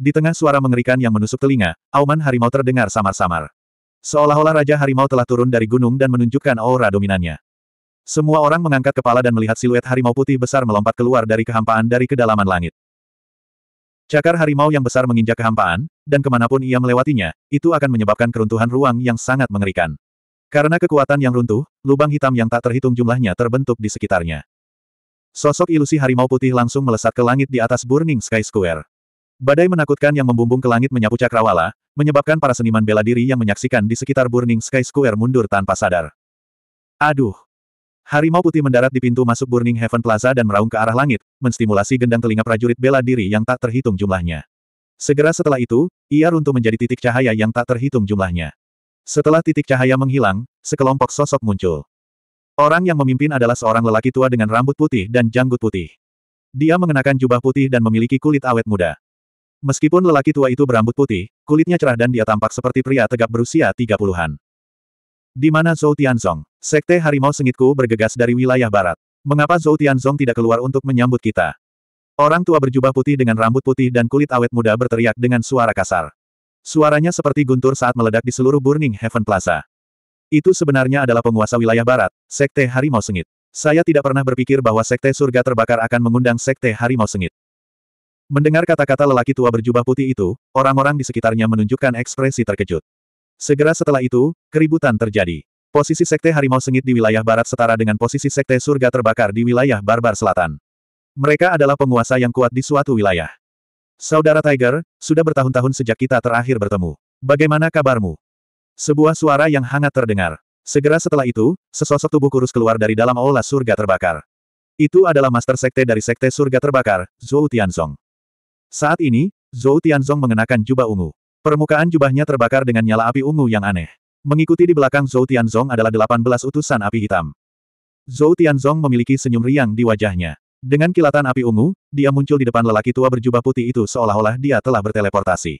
Di tengah suara mengerikan yang menusuk telinga, auman harimau terdengar samar-samar. Seolah-olah Raja Harimau telah turun dari gunung dan menunjukkan aura dominannya. Semua orang mengangkat kepala dan melihat siluet harimau putih besar melompat keluar dari kehampaan dari kedalaman langit. Cakar harimau yang besar menginjak kehampaan, dan kemanapun ia melewatinya, itu akan menyebabkan keruntuhan ruang yang sangat mengerikan. Karena kekuatan yang runtuh, lubang hitam yang tak terhitung jumlahnya terbentuk di sekitarnya. Sosok ilusi harimau putih langsung melesat ke langit di atas Burning Sky Square. Badai menakutkan yang membumbung ke langit menyapu cakrawala, menyebabkan para seniman bela diri yang menyaksikan di sekitar Burning Sky Square mundur tanpa sadar. Aduh! Harimau putih mendarat di pintu masuk Burning Heaven Plaza dan meraung ke arah langit, menstimulasi gendang telinga prajurit bela diri yang tak terhitung jumlahnya. Segera setelah itu, ia runtuh menjadi titik cahaya yang tak terhitung jumlahnya. Setelah titik cahaya menghilang, sekelompok sosok muncul. Orang yang memimpin adalah seorang lelaki tua dengan rambut putih dan janggut putih. Dia mengenakan jubah putih dan memiliki kulit awet muda. Meskipun lelaki tua itu berambut putih, kulitnya cerah dan dia tampak seperti pria tegap berusia tiga puluhan. Di mana Zhou Tianzong? Sekte Harimau Sengitku bergegas dari wilayah barat. Mengapa Zhou Tianzong tidak keluar untuk menyambut kita? Orang tua berjubah putih dengan rambut putih dan kulit awet muda berteriak dengan suara kasar. Suaranya seperti guntur saat meledak di seluruh Burning Heaven Plaza. Itu sebenarnya adalah penguasa wilayah barat, Sekte Harimau Sengit. Saya tidak pernah berpikir bahwa Sekte Surga Terbakar akan mengundang Sekte Harimau Sengit. Mendengar kata-kata lelaki tua berjubah putih itu, orang-orang di sekitarnya menunjukkan ekspresi terkejut. Segera setelah itu, keributan terjadi. Posisi Sekte Harimau Sengit di wilayah barat setara dengan posisi Sekte Surga Terbakar di wilayah Barbar Selatan. Mereka adalah penguasa yang kuat di suatu wilayah. Saudara Tiger, sudah bertahun-tahun sejak kita terakhir bertemu. Bagaimana kabarmu? Sebuah suara yang hangat terdengar. Segera setelah itu, sesosok tubuh kurus keluar dari dalam aula surga terbakar. Itu adalah master sekte dari sekte surga terbakar, Zhou Tianzong. Saat ini, Zhou Tianzong mengenakan jubah ungu. Permukaan jubahnya terbakar dengan nyala api ungu yang aneh. Mengikuti di belakang Zhou Tianzong adalah 18 utusan api hitam. Zhou Tianzong memiliki senyum riang di wajahnya. Dengan kilatan api ungu, dia muncul di depan lelaki tua berjubah putih itu seolah-olah dia telah berteleportasi.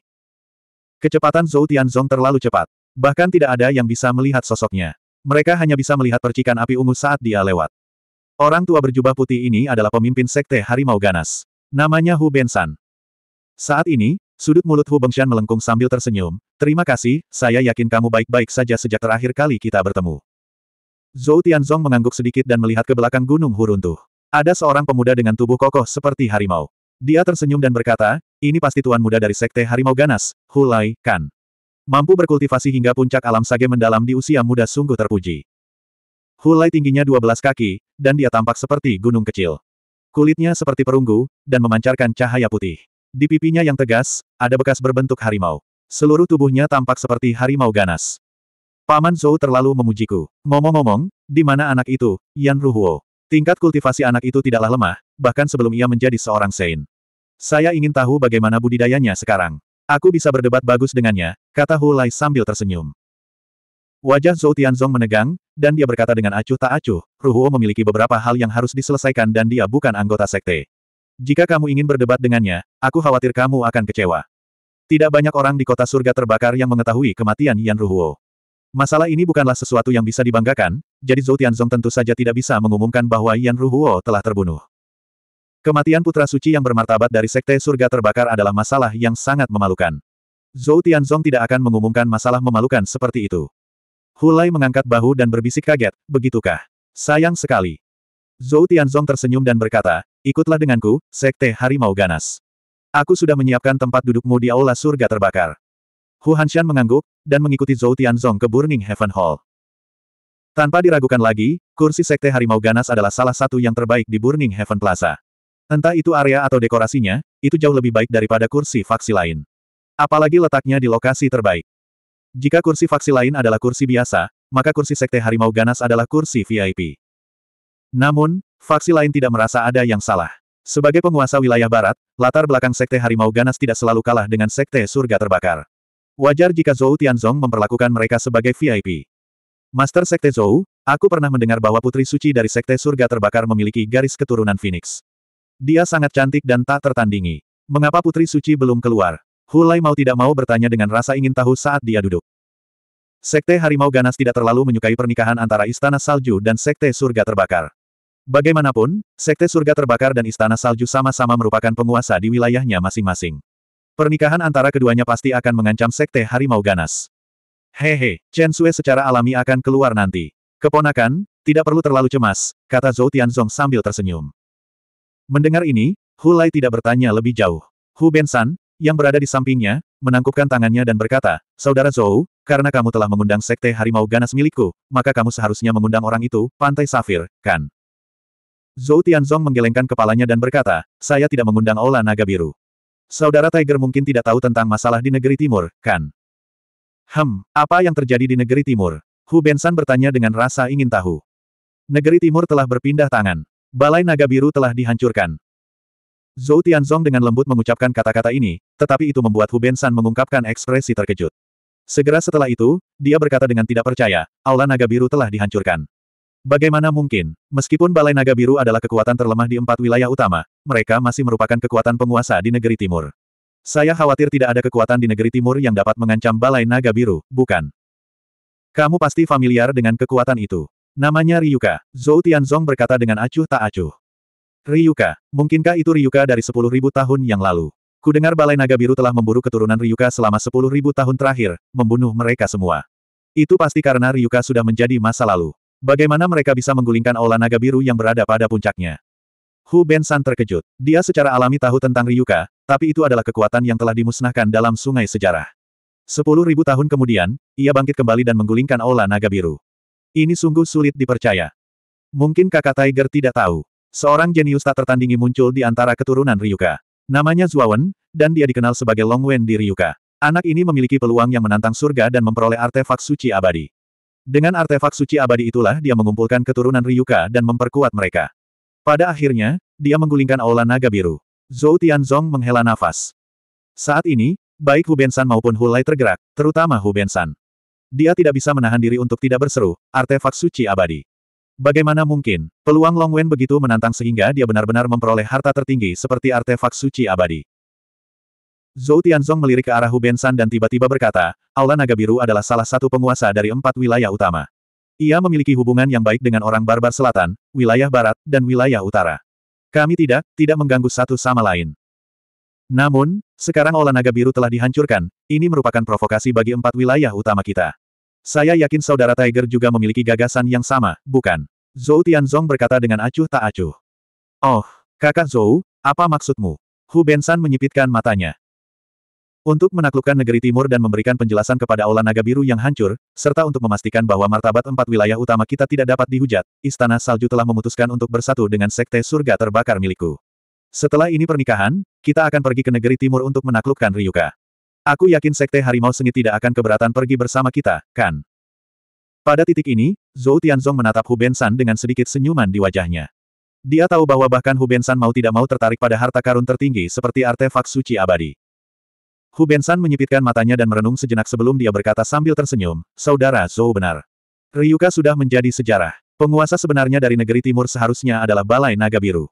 Kecepatan Zhou Tianzong terlalu cepat. Bahkan tidak ada yang bisa melihat sosoknya. Mereka hanya bisa melihat percikan api ungu saat dia lewat. Orang tua berjubah putih ini adalah pemimpin sekte Harimau Ganas. Namanya Hu Bensan. Saat ini, sudut mulut Hu Bengshan melengkung sambil tersenyum. Terima kasih, saya yakin kamu baik-baik saja sejak terakhir kali kita bertemu. Zhou Tianzong mengangguk sedikit dan melihat ke belakang gunung runtuh. Ada seorang pemuda dengan tubuh kokoh seperti harimau. Dia tersenyum dan berkata, ini pasti tuan muda dari sekte harimau ganas, Hu Hulai, Kan. Mampu berkultivasi hingga puncak alam sage mendalam di usia muda sungguh terpuji. Hulai tingginya 12 kaki, dan dia tampak seperti gunung kecil. Kulitnya seperti perunggu, dan memancarkan cahaya putih. Di pipinya yang tegas, ada bekas berbentuk harimau. Seluruh tubuhnya tampak seperti harimau ganas. Paman Zhou terlalu memujiku. Ngomong-ngomong, di mana anak itu, Yan Ruhuo? Tingkat kultivasi anak itu tidaklah lemah, bahkan sebelum ia menjadi seorang Sein. Saya ingin tahu bagaimana budidayanya sekarang. Aku bisa berdebat bagus dengannya, kata Hu Lai sambil tersenyum. Wajah Zhou Tianzong menegang, dan dia berkata dengan acuh tak acuh, Ruhuo memiliki beberapa hal yang harus diselesaikan dan dia bukan anggota sekte. Jika kamu ingin berdebat dengannya, aku khawatir kamu akan kecewa. Tidak banyak orang di kota surga terbakar yang mengetahui kematian Yan Ruhuo. Masalah ini bukanlah sesuatu yang bisa dibanggakan, jadi Zhou Tianzong tentu saja tidak bisa mengumumkan bahwa Yan Ruhuo telah terbunuh. Kematian putra suci yang bermartabat dari sekte surga terbakar adalah masalah yang sangat memalukan. Zhou Tianzong tidak akan mengumumkan masalah memalukan seperti itu. Hulai mengangkat bahu dan berbisik kaget, begitukah? Sayang sekali. Zhou Tianzong tersenyum dan berkata, Ikutlah denganku, Sekte Harimau Ganas. Aku sudah menyiapkan tempat dudukmu di aula surga terbakar. Hu Hanshan mengangguk, dan mengikuti Zhou Tianzong ke Burning Heaven Hall. Tanpa diragukan lagi, kursi Sekte Harimau Ganas adalah salah satu yang terbaik di Burning Heaven Plaza. Entah itu area atau dekorasinya, itu jauh lebih baik daripada kursi faksi lain. Apalagi letaknya di lokasi terbaik. Jika kursi faksi lain adalah kursi biasa, maka kursi Sekte Harimau Ganas adalah kursi VIP. Namun, Faksi lain tidak merasa ada yang salah. Sebagai penguasa wilayah barat, latar belakang Sekte Harimau Ganas tidak selalu kalah dengan Sekte Surga Terbakar. Wajar jika Zhou Tianzong memperlakukan mereka sebagai VIP. Master Sekte Zhou, aku pernah mendengar bahwa Putri Suci dari Sekte Surga Terbakar memiliki garis keturunan Phoenix. Dia sangat cantik dan tak tertandingi. Mengapa Putri Suci belum keluar? Hulai mau tidak mau bertanya dengan rasa ingin tahu saat dia duduk. Sekte Harimau Ganas tidak terlalu menyukai pernikahan antara Istana Salju dan Sekte Surga Terbakar. Bagaimanapun, Sekte Surga Terbakar dan Istana Salju sama-sama merupakan penguasa di wilayahnya masing-masing. Pernikahan antara keduanya pasti akan mengancam Sekte Harimau Ganas. Hehe, Chen Sue secara alami akan keluar nanti. Keponakan, tidak perlu terlalu cemas, kata Zhou Tianzong sambil tersenyum. Mendengar ini, Hu Lei tidak bertanya lebih jauh. Hu Bensan, yang berada di sampingnya, menangkupkan tangannya dan berkata, Saudara Zhou, karena kamu telah mengundang Sekte Harimau Ganas milikku, maka kamu seharusnya mengundang orang itu, Pantai Safir, kan? Zhou Tianzong menggelengkan kepalanya dan berkata, saya tidak mengundang Ola Naga Biru. Saudara Tiger mungkin tidak tahu tentang masalah di negeri timur, kan? Hmm, apa yang terjadi di negeri timur? Hu Bensan bertanya dengan rasa ingin tahu. Negeri timur telah berpindah tangan. Balai Naga Biru telah dihancurkan. Zhou Tianzong dengan lembut mengucapkan kata-kata ini, tetapi itu membuat Hu Bensan mengungkapkan ekspresi terkejut. Segera setelah itu, dia berkata dengan tidak percaya, Aula Naga Biru telah dihancurkan. Bagaimana mungkin, meskipun Balai Naga Biru adalah kekuatan terlemah di empat wilayah utama, mereka masih merupakan kekuatan penguasa di negeri timur. Saya khawatir tidak ada kekuatan di negeri timur yang dapat mengancam Balai Naga Biru, bukan? Kamu pasti familiar dengan kekuatan itu. Namanya Ryuka, Zhou Tianzong berkata dengan acuh tak acuh. Ryuka, mungkinkah itu Ryuka dari 10.000 tahun yang lalu? Kudengar Balai Naga Biru telah memburu keturunan Ryuka selama 10.000 tahun terakhir, membunuh mereka semua. Itu pasti karena Ryuka sudah menjadi masa lalu. Bagaimana mereka bisa menggulingkan aula naga biru yang berada pada puncaknya? Hu Bensan terkejut. Dia secara alami tahu tentang Ryuka, tapi itu adalah kekuatan yang telah dimusnahkan dalam sungai sejarah. Sepuluh ribu tahun kemudian, ia bangkit kembali dan menggulingkan aula naga biru. Ini sungguh sulit dipercaya. Mungkin kakak Tiger tidak tahu. Seorang jenius tak tertandingi muncul di antara keturunan Ryuka. Namanya Zuawan, dan dia dikenal sebagai Long Wen di Ryuka. Anak ini memiliki peluang yang menantang surga dan memperoleh artefak suci abadi. Dengan artefak suci abadi itulah dia mengumpulkan keturunan Ryuka dan memperkuat mereka. Pada akhirnya, dia menggulingkan aula naga biru. Zhou Tianzong menghela nafas. Saat ini, baik Hu Bensan maupun Hu Lai tergerak, terutama Hu Bensan. Dia tidak bisa menahan diri untuk tidak berseru, artefak suci abadi. Bagaimana mungkin, peluang Long Wen begitu menantang sehingga dia benar-benar memperoleh harta tertinggi seperti artefak suci abadi. Zhou Tianzong melirik ke arah Hu Bensan dan tiba-tiba berkata, Aula Naga Biru adalah salah satu penguasa dari empat wilayah utama. Ia memiliki hubungan yang baik dengan orang barbar selatan, wilayah barat, dan wilayah utara. Kami tidak, tidak mengganggu satu sama lain. Namun, sekarang Aula Naga Biru telah dihancurkan, ini merupakan provokasi bagi empat wilayah utama kita. Saya yakin saudara Tiger juga memiliki gagasan yang sama, bukan? Zhou Tianzong berkata dengan acuh tak acuh. Oh, kakak Zhou, apa maksudmu? Hu Bensan menyipitkan matanya. Untuk menaklukkan negeri timur dan memberikan penjelasan kepada Aula Naga Biru yang hancur, serta untuk memastikan bahwa martabat empat wilayah utama kita tidak dapat dihujat, Istana Salju telah memutuskan untuk bersatu dengan Sekte Surga Terbakar milikku. Setelah ini pernikahan, kita akan pergi ke negeri timur untuk menaklukkan Ryuka. Aku yakin Sekte Harimau Sengit tidak akan keberatan pergi bersama kita, kan? Pada titik ini, Zhou Tianzong menatap Hu Bensan dengan sedikit senyuman di wajahnya. Dia tahu bahwa bahkan Hu Bensan mau tidak mau tertarik pada harta karun tertinggi seperti artefak suci abadi. Hu Bensan menyipitkan matanya dan merenung sejenak sebelum dia berkata sambil tersenyum, Saudara Zhou benar. Ryuka sudah menjadi sejarah. Penguasa sebenarnya dari negeri timur seharusnya adalah Balai Naga Biru.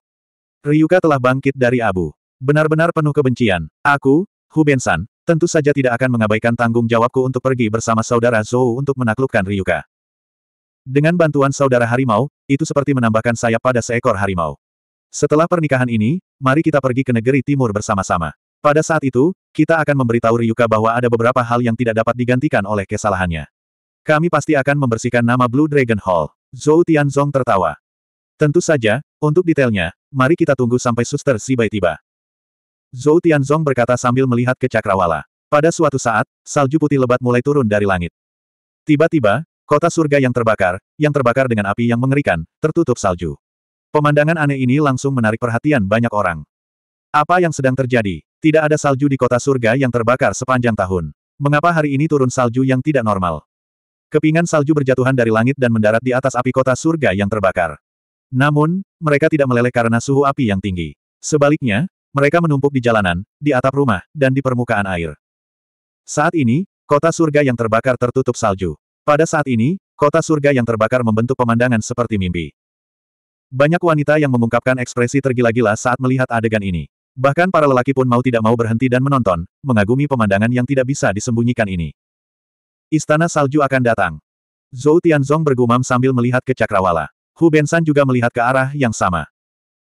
Ryuka telah bangkit dari abu. Benar-benar penuh kebencian. Aku, Hu Bensan, tentu saja tidak akan mengabaikan tanggung jawabku untuk pergi bersama saudara Zhou untuk menaklukkan Ryuka. Dengan bantuan saudara harimau, itu seperti menambahkan sayap pada seekor harimau. Setelah pernikahan ini, mari kita pergi ke negeri timur bersama-sama. Pada saat itu, kita akan memberitahu Ryuka bahwa ada beberapa hal yang tidak dapat digantikan oleh kesalahannya. Kami pasti akan membersihkan nama Blue Dragon Hall. Zhou Tianzong tertawa. Tentu saja, untuk detailnya, mari kita tunggu sampai suster Sibai tiba. Zhou Tianzong berkata sambil melihat ke cakrawala. Pada suatu saat, salju putih lebat mulai turun dari langit. Tiba-tiba, kota surga yang terbakar, yang terbakar dengan api yang mengerikan, tertutup salju. Pemandangan aneh ini langsung menarik perhatian banyak orang. Apa yang sedang terjadi? Tidak ada salju di kota surga yang terbakar sepanjang tahun. Mengapa hari ini turun salju yang tidak normal? Kepingan salju berjatuhan dari langit dan mendarat di atas api kota surga yang terbakar. Namun, mereka tidak meleleh karena suhu api yang tinggi. Sebaliknya, mereka menumpuk di jalanan, di atap rumah, dan di permukaan air. Saat ini, kota surga yang terbakar tertutup salju. Pada saat ini, kota surga yang terbakar membentuk pemandangan seperti mimpi. Banyak wanita yang mengungkapkan ekspresi tergila-gila saat melihat adegan ini. Bahkan para lelaki pun mau tidak mau berhenti dan menonton, mengagumi pemandangan yang tidak bisa disembunyikan ini. Istana salju akan datang. Zhou Tianzong bergumam sambil melihat ke Cakrawala. Hu Bensan juga melihat ke arah yang sama.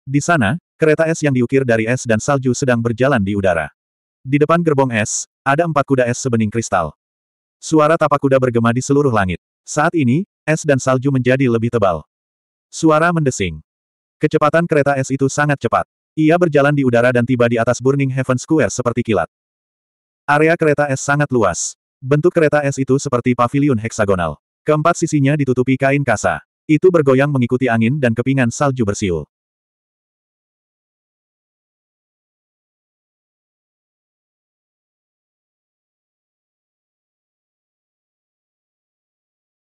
Di sana, kereta es yang diukir dari es dan salju sedang berjalan di udara. Di depan gerbong es, ada empat kuda es sebening kristal. Suara tapak kuda bergema di seluruh langit. Saat ini, es dan salju menjadi lebih tebal. Suara mendesing. Kecepatan kereta es itu sangat cepat. Ia berjalan di udara dan tiba di atas Burning Heaven Square seperti kilat. Area kereta es sangat luas. Bentuk kereta es itu seperti pavilion heksagonal. Keempat sisinya ditutupi kain kasa. Itu bergoyang mengikuti angin dan kepingan salju bersiul.